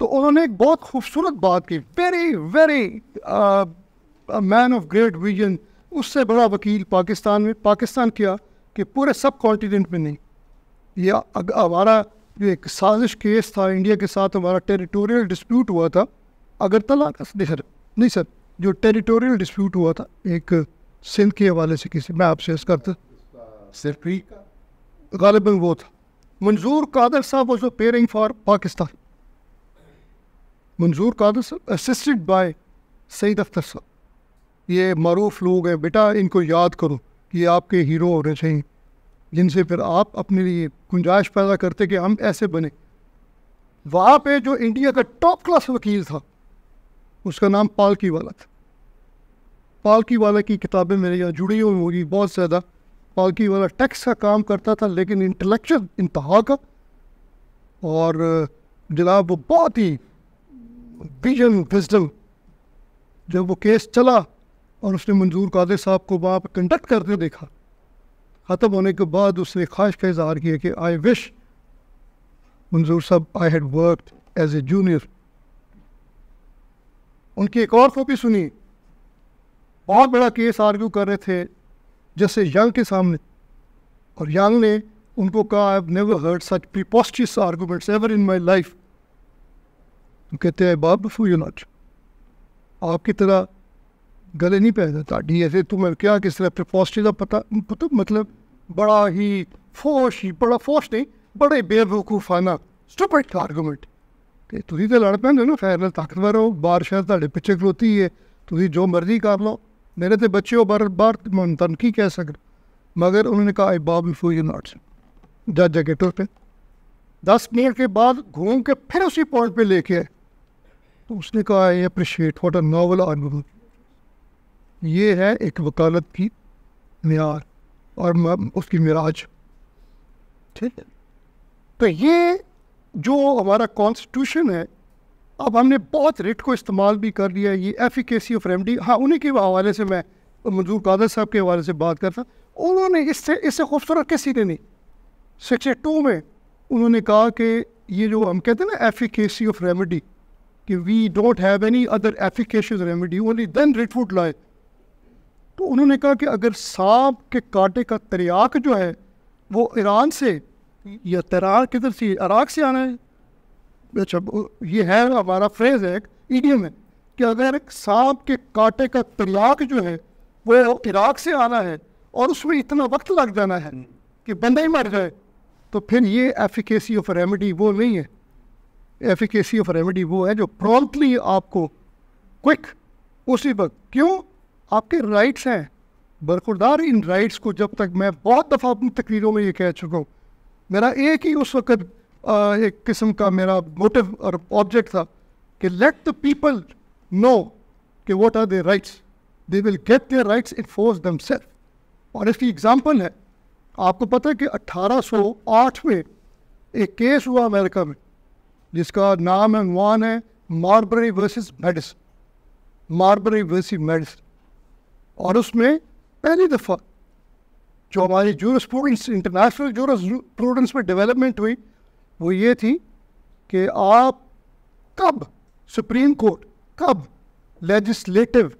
तो उन्होंने एक बहुत खूबसूरत बात की very very man of great vision उससे बड़ा वकील पाकिस्तान में पाकिस्तान किया कि पूरे सब कॉन्टीनेंट में नहीं या हमारा जो एक साजिश केस था इंडिया के साथ हमारा टेरिटोरियल डिस्प्यूट हुआ था अगरतला का नहीं सर नहीं सर जो टेरिटोरियल डिस्प्यूट हुआ था एक सिंध के हवाले से किसी मैं आपसे करता सिर्फ ही गालिब वो था मंजूर कादर साहब वॉज पेयरिंग फॉर पाकिस्तान मंजूर कादर साहब असिस्टेड बाय सईद अख्तर साहब ये मरूफ लोग हैं बेटा इनको याद करो कि आपके हीरो होने चाहिए जिनसे फिर आप अपने लिए गुंजाइश पैदा करते कि हम ऐसे बने वहाँ पे जो इंडिया का टॉप क्लास वकील था उसका नाम पालकी वाला था पालकी वाला की किताबें मेरे यहाँ जुड़ी हुई होगी बहुत ज़्यादा पालकी वाला टैक्स का काम करता था लेकिन इंटेलेक्चुअल इंतहा का और जनाब वो बहुत ही विजन विजडम जब वो केस चला और उसने मंजूर कादिर साहब को वहाँ पर कंडक्ट करते देखा ख़त्म होने के बाद उसने ख्वाहिश का इजहार किया कि आई wish Manzoor sahab I had work as a junior उनकी एक और कॉपी सुनी बहुत बड़ा केस आर्ग्यू कर रहे थे जैसे यंग के सामने और यंग ने उनको कहा I never heard such preposterous arguments ever in my life कहते हैं बाबू यू नॉट आपकी तरह गले नहीं पै जाता डी एस ए मैं क्या किस तरह प्रिपोस्टी का पता पता मतलब बड़ा ही फोश ही बड़ा फोश नहीं बड़े बेवकूफाना स्टूपिड आर्गूमेंट तो ਤੇ तो लड़ ਲੜ हो ना ਨਾ ताकतवर हो बार ਹੋ ਬਾਰਸ਼ਾ पिछे खलोती है ਹੈ जो मर्जी कर लो मेरे तो ਤੇ हो बार बार मन तन की कह सक मगर उन्होंने कहा I bob before you not जज जगह टुर पे दस मिनट के बाद घूम के फिर उसी पॉइंट पे लेके आए तो उसने कहा I appreciate what a novel argument ये है एक वकालत की मीनार और उसकी मराज ठीक है तो ये जो हमारा कॉन्स्टिट्यूशन है अब हमने बहुत रिट को इस्तेमाल भी कर लिया है ये एफिकेसी ऑफ रेमडी हाँ उन्हीं के हवाले से मैं मंजूर कादर साहब के हवाले से बात करता उन्होंने इससे इससे खूबसूरत किसी ने नहीं सेक्शन टू में उन्होंने कहा कि ये जो हम कहते हैं ना एफिकेसी ऑफ रेमडी कि we don't have any other efficacious remedy only then writ would like तो उन्होंने कहा कि अगर सांप के कांटे का तरियाक जो है वो ईरान से या तैरार किधर से इराक से आना है अच्छा ये है हमारा फ्रेज है एक ईडियम है कि अगर एक सांप के कांटे का तरियाक जो है वो इराक से आना है और उसमें इतना वक्त लग जाना है कि बंदा ही मर जाए तो फिर ये एफिकेसी ऑफ रेमेडी वो नहीं है एफिकेसी ऑफ रेमेडी वो है जो प्रॉम्प्टली आपको क्विक उसी वक्त क्यों आपके राइट्स हैं बरकरदार इन राइट्स को जब तक मैं बहुत दफ़ा अपनी तकरीरों में ये कह चुका हूँ मेरा एक ही उस वक्त एक किस्म का मेरा मोटिव और ऑब्जेक्ट था कि लेट द पीपल नो कि what are their rights they will get their rights in force them self और इसकी एग्जाम्पल है आपको पता है कि 1808 में एक केस हुआ अमेरिका में जिसका नाम है है Marbury versus Madison Marbury versus Madison और उसमें पहली दफ़ा जो हमारी jurisprudence international jurisprudence में डेवलपमेंट हुई वो ये थी कि आप कब सुप्रीम कोर्ट कब लेजिस्लेटिव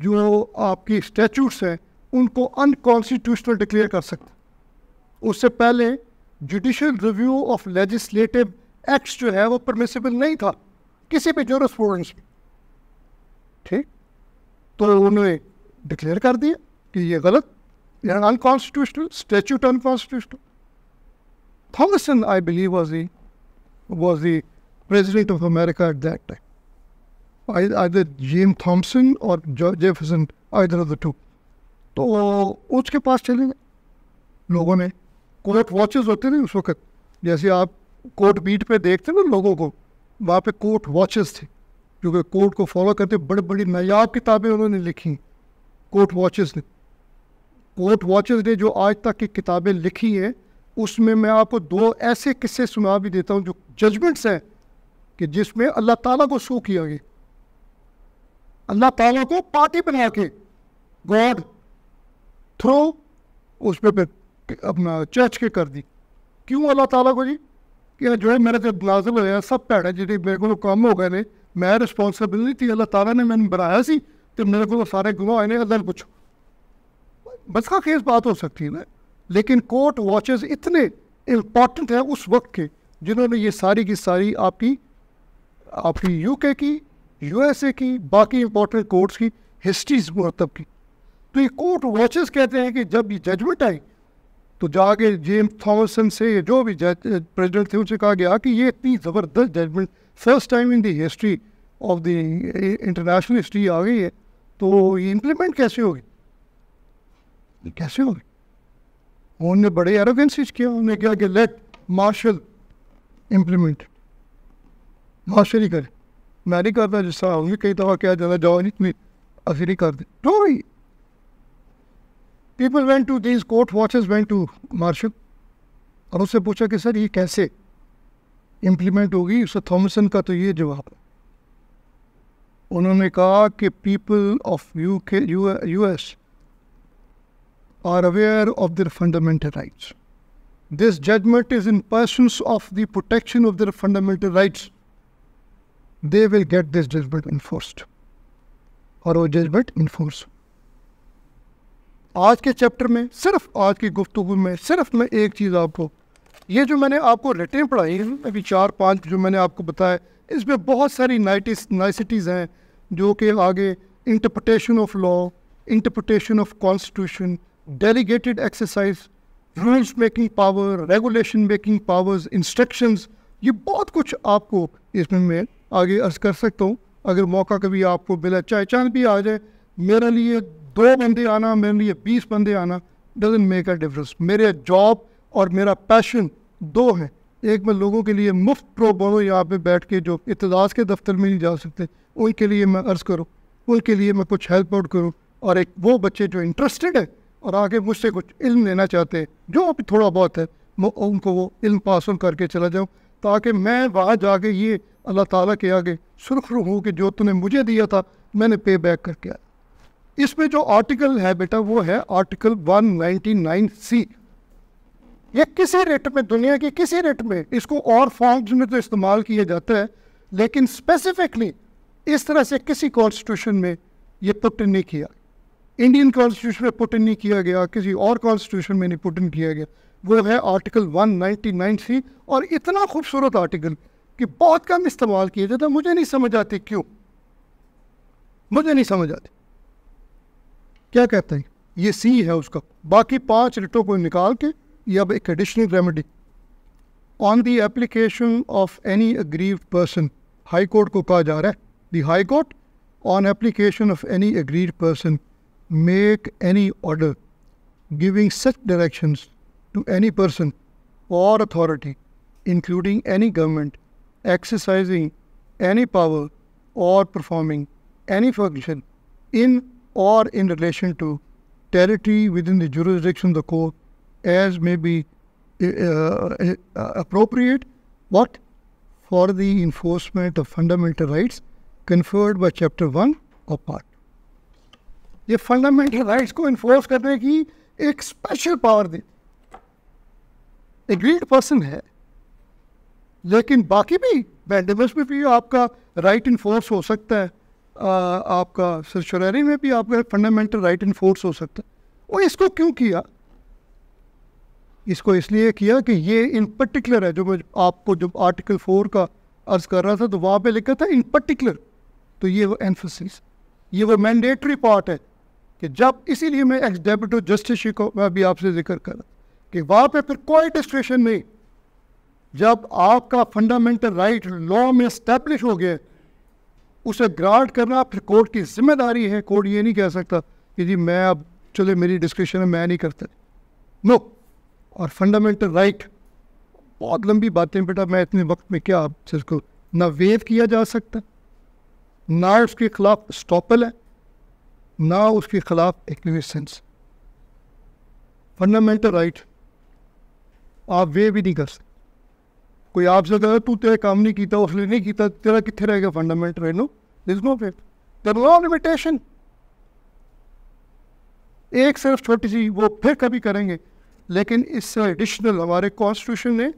जो आपकी स्टैचूट्स हैं उनको अनकॉन्स्टिट्यूशनल डिक्लेयर कर सकते उससे पहले judicial review of legislative acts जो है वो परमिसेबल नहीं था किसी भी जोर स्टूडेंट्स में ठीक तो उन्होंने डिक्लेयर कर दिया कि ये गलत unconstitutional statute unconstitutional Thomason, I believe was the was the president of America at that time I James Thomson और George Jefferson, either of the two तो उसके पास चले गए लोगों ने कोर्ट वॉचेस होते थे उस वक्त जैसे आप कोर्ट बीट पे देखते ना लोगों को वहाँ पे कोर्ट वॉचेस थे क्योंकि कोर्ट को फॉलो करते बड़ी बड़ी नायाब किताबें उन्होंने लिखी कोर्ट वॉचेस ने कोर्ट वॉचेस ने जो आज तक की किताबें लिखी हैं उसमें मैं आपको दो ऐसे किस्से सुना भी देता हूँ जो जजमेंट्स हैं कि जिसमें अल्लाह ताला को शो किया गया अल्लाह ताला को पार्टी बना के गॉड थ्रो उस पर फिर अपना चर्च के कर दी क्यों अल्लाह ताला को जी कि जो है मेरे से नाजिल हो सब भैन जिन्हें मेरे को काम हो गए ने मैं रिस्पॉन्सिबिलिटी नहीं थी अल्लाह ताला ने मैंने बनाया सी तुम मेरे को सारे तो सारे गुनाह इन्हें अदल पूछो बस का केस बात हो सकती है ना लेकिन कोर्ट वॉचेस इतने इम्पॉर्टेंट हैं उस वक्त के जिन्होंने ये सारी की सारी आपकी आपकी यूके की यूएसए की बाकी इम्पोर्टेंट कोर्ट्स की हिस्ट्रीज मतलब की तो ये कोर्ट वॉचेस कहते हैं कि जब ये जजमेंट आई तो जाके जेम्स थॉमसन से जो भी प्रेसिडेंट थे उनसे कहा गया कि ये इतनी ज़बरदस्त judgment first time in the history of the international history आ गई है तो ये इम्प्लीमेंट कैसे होगी कैसे होगी उन्होंने बड़े एरोगेंसीज किया उन्होंने कहा कि लेट मार्शल इम्प्लीमेंट मार्शल ही करे मैं नहीं करता जिस तरह उन्हें कई दफ़ा क्या जाना जाओ नहीं तुम्हें असर ही करते तो भाई people went to these court watches went to Marshall और उससे पूछा कि सर ये कैसे इम्प्लीमेंट होगी उससे थॉमसन का तो ये जवाब है उन्होंने कहा कि people of U K U S are aware of their fundamental rights this judgment is in person of the protection of their fundamental rights they will get this judgment enforced और वो जजमेंट इन्फोर्स आज के चैप्टर में सिर्फ आज की गुफ्तु में सिर्फ मैं एक चीज़ आपको ये जो मैंने आपको रिटर्न पढ़ाई है अभी चार पाँच जो मैंने आपको बताया इसमें बहुत सारी नाइटिस नाइसिटीज़ हैं जो कि आगे interpretation of law interpretation of constitution delegated exercise rules making power regulation making powers instructions ये बहुत कुछ आपको इसमें मैं आगे अर्ज कर सकता हूँ अगर मौका कभी आपको मिला चाहे चांद भी आ जाए मेरे लिए दो बंदे आना मेरे लिए बीस बंदे आना डजेंट मेक अ डिफरेंस मेरे जॉब और मेरा पैशन दो है एक मैं लोगों के लिए मुफ्त प्रो बोलो यहाँ पे बैठ के जो इतजाज़ के दफ्तर में नहीं जा सकते उनके लिए मैं अर्ज़ करूँ उनके लिए मैं कुछ हेल्प आउट करूँ और एक वो बच्चे जो इंटरेस्टेड है और आगे मुझसे कुछ इल्म लेना चाहते हैं जो अभी थोड़ा बहुत है मैं उनको वो इल्म पास ऑन करके चला जाऊँ ताकि मैं वहाँ जाके ये अल्लाह ताला के आगे सुरखरू हूँ कि जो तुमने मुझे दिया था मैंने पे बैक करके आया इसमें जो आर्टिकल है बेटा वो है आर्टिकल 199 सी ये किसी रेट में दुनिया के किसी रेट में इसको और फॉर्म्स में तो इस्तेमाल किया जाता है लेकिन स्पेसिफिकली इस तरह से किसी कॉन्स्टिट्यूशन में ये पुट नहीं किया इंडियन कॉन्स्टिट्यूशन में पुट नहीं किया गया किसी और कॉन्स्टिट्यूशन में नहीं पुट इन किया गया वो है आर्टिकल 199 सी और इतना खूबसूरत आर्टिकल कि बहुत कम इस्तेमाल किया जाता तो मुझे नहीं समझ आते क्यों मुझे नहीं समझ आती क्या कहते हैं ये सी है उसका बाकी पांच रिटों को निकाल के ये अब एक additional remedy on the application of any aggrieve person high court को कहा जा रहा है The High Court, on application of any agreed person, make any order giving such directions to any person or authority, including any government, exercising any power or performing any function in or in relation to territory within the jurisdiction of the court as may be uh, uh appropriate, what? For the enforcement of fundamental rights conferred by chapter one और पार्ट ये फंडामेंटल राइट्स को इन्फोर्स करने की एक स्पेशल पावर दी एग्रीड पर्सन है लेकिन बाकी भी बैंडमस में भी आपका राइट right इन्फोर्स हो सकता है आ, आपका सरशरारी में भी आपका फंडामेंटल राइट इन्फोर्स हो सकता है और इसको क्यों किया इसको इसलिए किया कि ये इन पर्टिकुलर है जो मैं आपको जब आर्टिकल फोर का अर्ज़ कर रहा था तो वहाँ पे लिखा था इन पर्टिकुलर तो ये वो एनफोसिस ये वो मैंडेटरी पार्ट है कि जब इसीलिए मैं एक्स डेप्यूटो जस्टिस को मैं अभी आपसे जिक्र कर रहा कि वहाँ पे फिर कोई डिस्क्रिप्शन नहीं जब आपका फंडामेंटल राइट लॉ में स्टैब्लिश हो गया उसे ग्रांट करना फिर कोर्ट की जिम्मेदारी है कोर्ट ये नहीं कह सकता कि जी मैं अब चले मेरी डिस्क्रिप्शन है मैं नहीं करता नो और फंडामेंटल राइट बहुत लंबी बातें बेटा मैं इतने वक्त में क्या आपसे इसको ना वेव किया जा सकता ना उसके खिलाफ स्टॉपल है ना उसके खिलाफ एक्विशंस फंडामेंटल राइट आप वे भी नहीं कर सकते कोई आपसे कह तू तेरा काम नहीं किया उसने नहीं किया तेरा कितने रहेगा fundamental right no this no fate there no limitation एक सिर्फ छोटी सी वो फिर कभी करेंगे लेकिन इससे एडिशनल हमारे कॉन्स्टिट्यूशन ने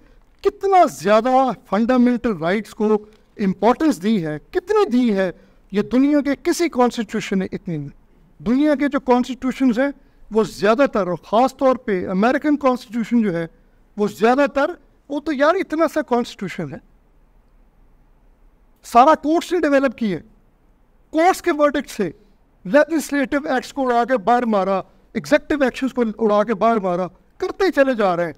कितना ज़्यादा फंडामेंटल राइट्स को इम्पोर्टेंस दी है कितनी दी है ये दुनिया के किसी कॉन्स्टिट्यूशन ने इतनी नहीं दुनिया के जो कॉन्स्टिट्यूशन हैं वो ज़्यादातर और ख़ास तौर पे अमेरिकन कॉन्स्टिट्यूशन जो है वो ज़्यादातर वो तो यार इतना सा कॉन्स्टिट्यूशन है सारा कोर्ट्स ने डेवलप किए कोर्ट्स के वर्डिक्ट से लेजिस्लेटिव एक्ट्स को उड़ा के बाहर मारा एग्जेक्टिव एक्शन को उड़ा के बाहर मारा करते चले जा रहे हैं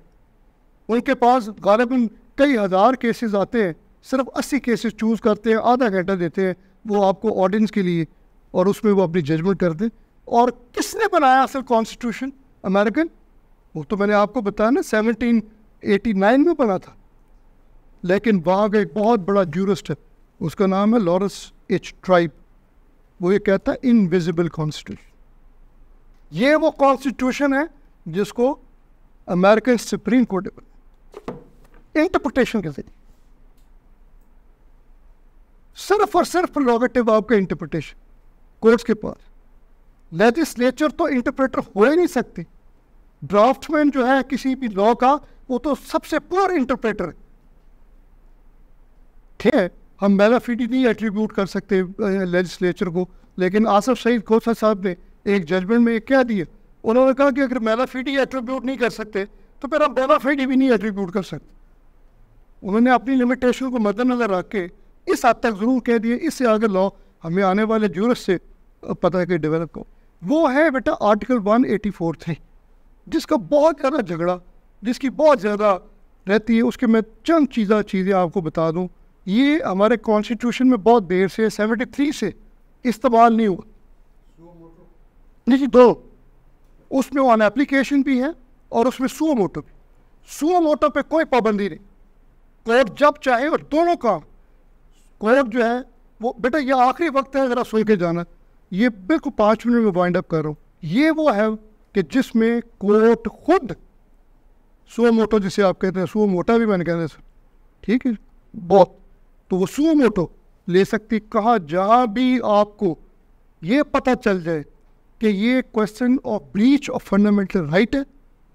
उनके पास गालिबन कई हज़ार केसेस आते हैं सिर्फ अस्सी केसेस चूज़ करते हैं आधा घंटा देते हैं वो आपको ऑडियंस के लिए और उसमें वो अपनी जजमेंट करते हैं और किसने बनाया असल कॉन्स्टिट्यूशन अमेरिकन वो तो मैंने आपको बताया ना सेवनटीन एटी नाइन में बना था लेकिन वहाँ का एक बहुत बड़ा जूरिस्ट है उसका नाम है लॉरेंस एच ट्राइब वो ये कहता है इनविजिबल कॉन्स्टिट्यूशन ये वो कॉन्स्टिट्यूशन है जिसको अमेरिकन सुप्रीम कोर्ट इंटरप्रटेशन के जरिए सिर्फ और सिर्फ प्रोगेटिव आपका इंटरप्रिटेशन कोर्ट्स के पास लेजिस्लेचर तो इंटरप्रेटर हो ही नहीं सकते ड्राफ्टमैन जो है किसी भी लॉ का वो तो सबसे पुअर इंटरप्रेटर है ठीक है हम बेनाफिट नहीं एट्रीब्यूट कर सकते लेजिस्लेचर को लेकिन आसफ सईद खोसा साहब ने एक जजमेंट में क्या दिया उन्होंने कहा कि अगर बेनाफिट एट्रीब्यूट नहीं कर सकते तो फिर हम बेनाफिट भी नहीं एट्रीब्यूट कर सकते उन्होंने अपनी लिमिटेशन को मद्देनजर रख के इस हद तक ज़रूर कह दिए इससे आगे लॉ हमें आने वाले जूरस से पता है कि डेवलप को वो है बेटा article one eighty four three जिसका बहुत ज़्यादा झगड़ा जिसकी बहुत ज़्यादा रहती है उसके मैं चंद चीज़ा चीज़ें आपको बता दूँ ये हमारे कॉन्स्टिट्यूशन में बहुत देर से सेवेंटी थ्री से इस्तेमाल नहीं हुआ नहीं जी दो उसमें वन एप्लीकेशन भी है और उसमें सुओ मोटो भी सुओ मोटो पे कोई पाबंदी नहीं और जब चाहे और दोनों काम कोयक जो है वो बेटा ये आखिरी वक्त है ज़रा सुन के जाना ये बिल्कुल पाँच मिनट में वाइंड अप कर रहा हूँ ये वो है कि जिसमें कोर्ट खुद सो मोटो जिसे आप कहते हैं सो मोटा भी मैंने कहना सर ठीक है बहुत तो वो सो मोटो ले सकती कहा जहाँ भी आपको ये पता चल जाए कि ये question of breach of fundamental right है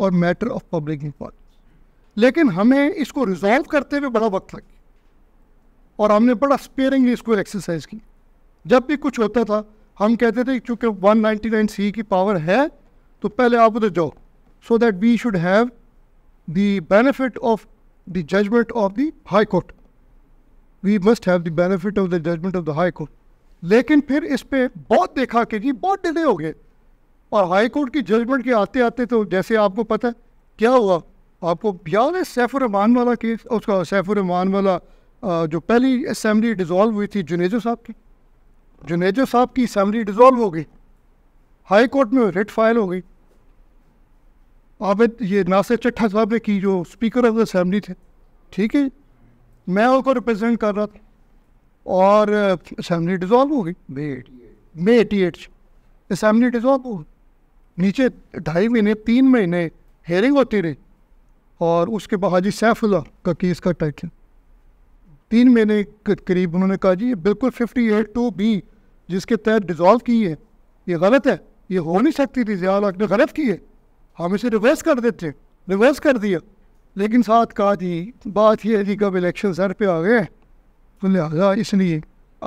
और मैटर ऑफ पब्लिक इंपॉर्टेंस लेकिन हमें इसको रिजॉल्व करते हुए बड़ा वक्त लगे और हमने बड़ा स्पेयरिंगली इसको एक्सरसाइज की जब भी कुछ होता था हम कहते थे चूँकि 199 सी की पावर है तो पहले आप उधर जाओ so that we should have the benefit of the judgment of the high court we must have the benefit of the judgment of the high court लेकिन फिर इस पर बहुत देखा कि जी बहुत डिले हो गए और हाई कोर्ट की जजमेंट के आते आते तो जैसे आपको पता है क्या हुआ आपको याद है सैफुररहमान वाला केस उसका सैफुररहमान वाला जो पहली असम्बली डिसॉल्व हुई थी जुनेजो साहब की जुनेजो साहब की असम्बली डिसॉल्व हो गई हाई कोर्ट में रिट फाइल हो गई आबिद ये नासिर चट्ठा साहब ने की जो स्पीकर ऑफ द असम्बली थे ठीक है मैं उनको रिप्रेजेंट कर रहा था और असम्बली डिसॉल्व हो गई May eighty eight assembly dissolve हो नीचे ढाई महीने तीन महीने हेयरिंग होती रही और उसके बाद हाजी सैफुल्ला का केस का टाइटल तीन महीने करीब उन्होंने कहा जी ये बिल्कुल फिफ्टी एट टू बी जिसके तहत डिज़ोल्व की है ये गलत है ये हो नहीं सकती थी ज़िया ने गलत की है हम इसे रिवर्स कर देते रिवर्स कर दिया लेकिन साथ कहा जी बात यह है जी कब इलेक्शन सर पे आ गए तो लिहाजा इसलिए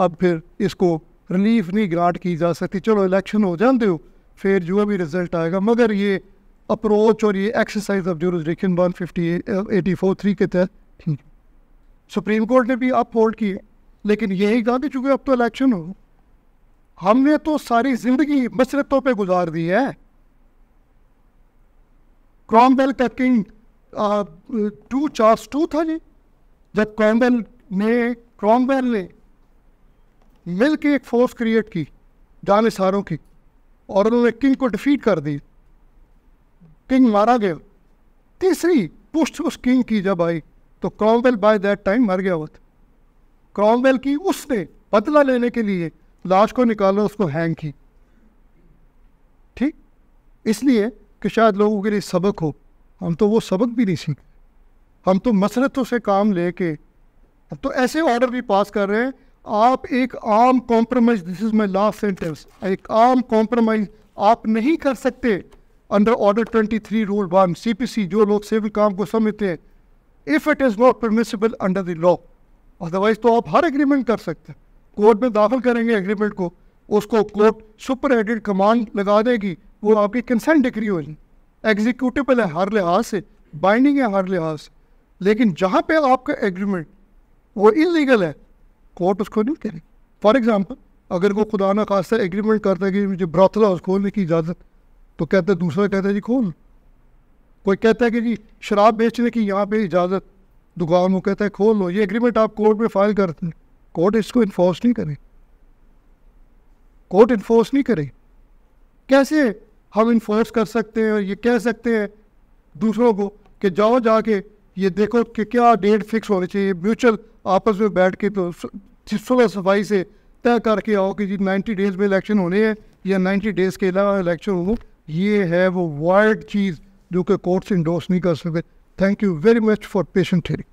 अब फिर इसको रिलीफ नहीं ग्रांट की जा सकती चलो इलेक्शन हो जानते हो फिर जो भी रिजल्ट आएगा मगर ये अप्रोच और ये exercise of jurisdiction one fifty eighty four three के तहत सुप्रीम कोर्ट ने भी आप होल्ड किए लेकिन यही कहा कि चूंकि अब तो इलेक्शन हो हमने तो सारी जिंदगी मसरतों पे गुजार दी है Cromwell packing to charge to था जी जब क्रॉमवेल ने क्रॉमवेल ने मिल के एक फोर्स क्रिएट की सारों की और उन्होंने किंग को डिफीट कर दी किंग मारा गया तीसरी पुष्ट उस किंग की जब आई तो क्रॉमवेल बाय दैट टाइम मर गया हुआ था क्रॉमवेल की उसने बदला लेने के लिए लाश को निकाला उसको हैंग की ठीक इसलिए कि शायद लोगों के लिए सबक हो हम तो वो सबक भी नहीं सीख हम तो मसरतों से काम लेके हम तो ऐसे ऑर्डर भी पास कर रहे हैं आप एक आम compromise this is my last sentence एक आम कॉम्प्रोमाइज आप नहीं कर सकते under order twenty three rule one C P C जो लोग सिविल काम को समझते हैं if it is not permissible under the law otherwise तो आप हर एग्रीमेंट कर सकते हैं कोर्ट में दाखिल करेंगे एग्रीमेंट को उसको कोर्ट सुपर एडिड कमांड लगा देगी वो आपकी कंसेंट डिग्री हो जाए एग्जीक्यूटिबल है हर लिहाज से बाइंडिंग है हर लिहाज से लेकिन जहाँ पे आपका एग्रीमेंट वो इलीगल है कोर्ट उसको नहीं करेगी फॉर एग्ज़ाम्पल अगर वो खुदा ना खासा एग्रीमेंट करता है कि मुझे ब्रॉथला हाउस खोलने की इजाज़त तो कहते दूसरा कहते जी खोल कोई कहता है कि जी शराब बेचने की यहाँ पे इजाज़त दुकान वो कहता है खोल लो ये एग्रीमेंट आप कोर्ट में फाइल करते हैं कोर्ट इसको इन्फोर्स नहीं करे कोर्ट इन्फोर्स नहीं करे कैसे हम इन्फोर्स कर सकते हैं और ये कह सकते हैं दूसरों को कि जाओ जाके ये देखो कि क्या डेट फिक्स होनी चाहिए म्यूचुअल आपस में बैठ के तो सुबह सफाई से तय करके आओ कि जी नाइन्टी डेज़ में इलेक्शन होने हैं या नाइन्टी डेज़ के अलावा इलेक्शन हो ये है वो वर्ल्ड चीज़ जो कि कोर्ट्स इंडोर्स नहीं कर सकते thank you very much for patient theory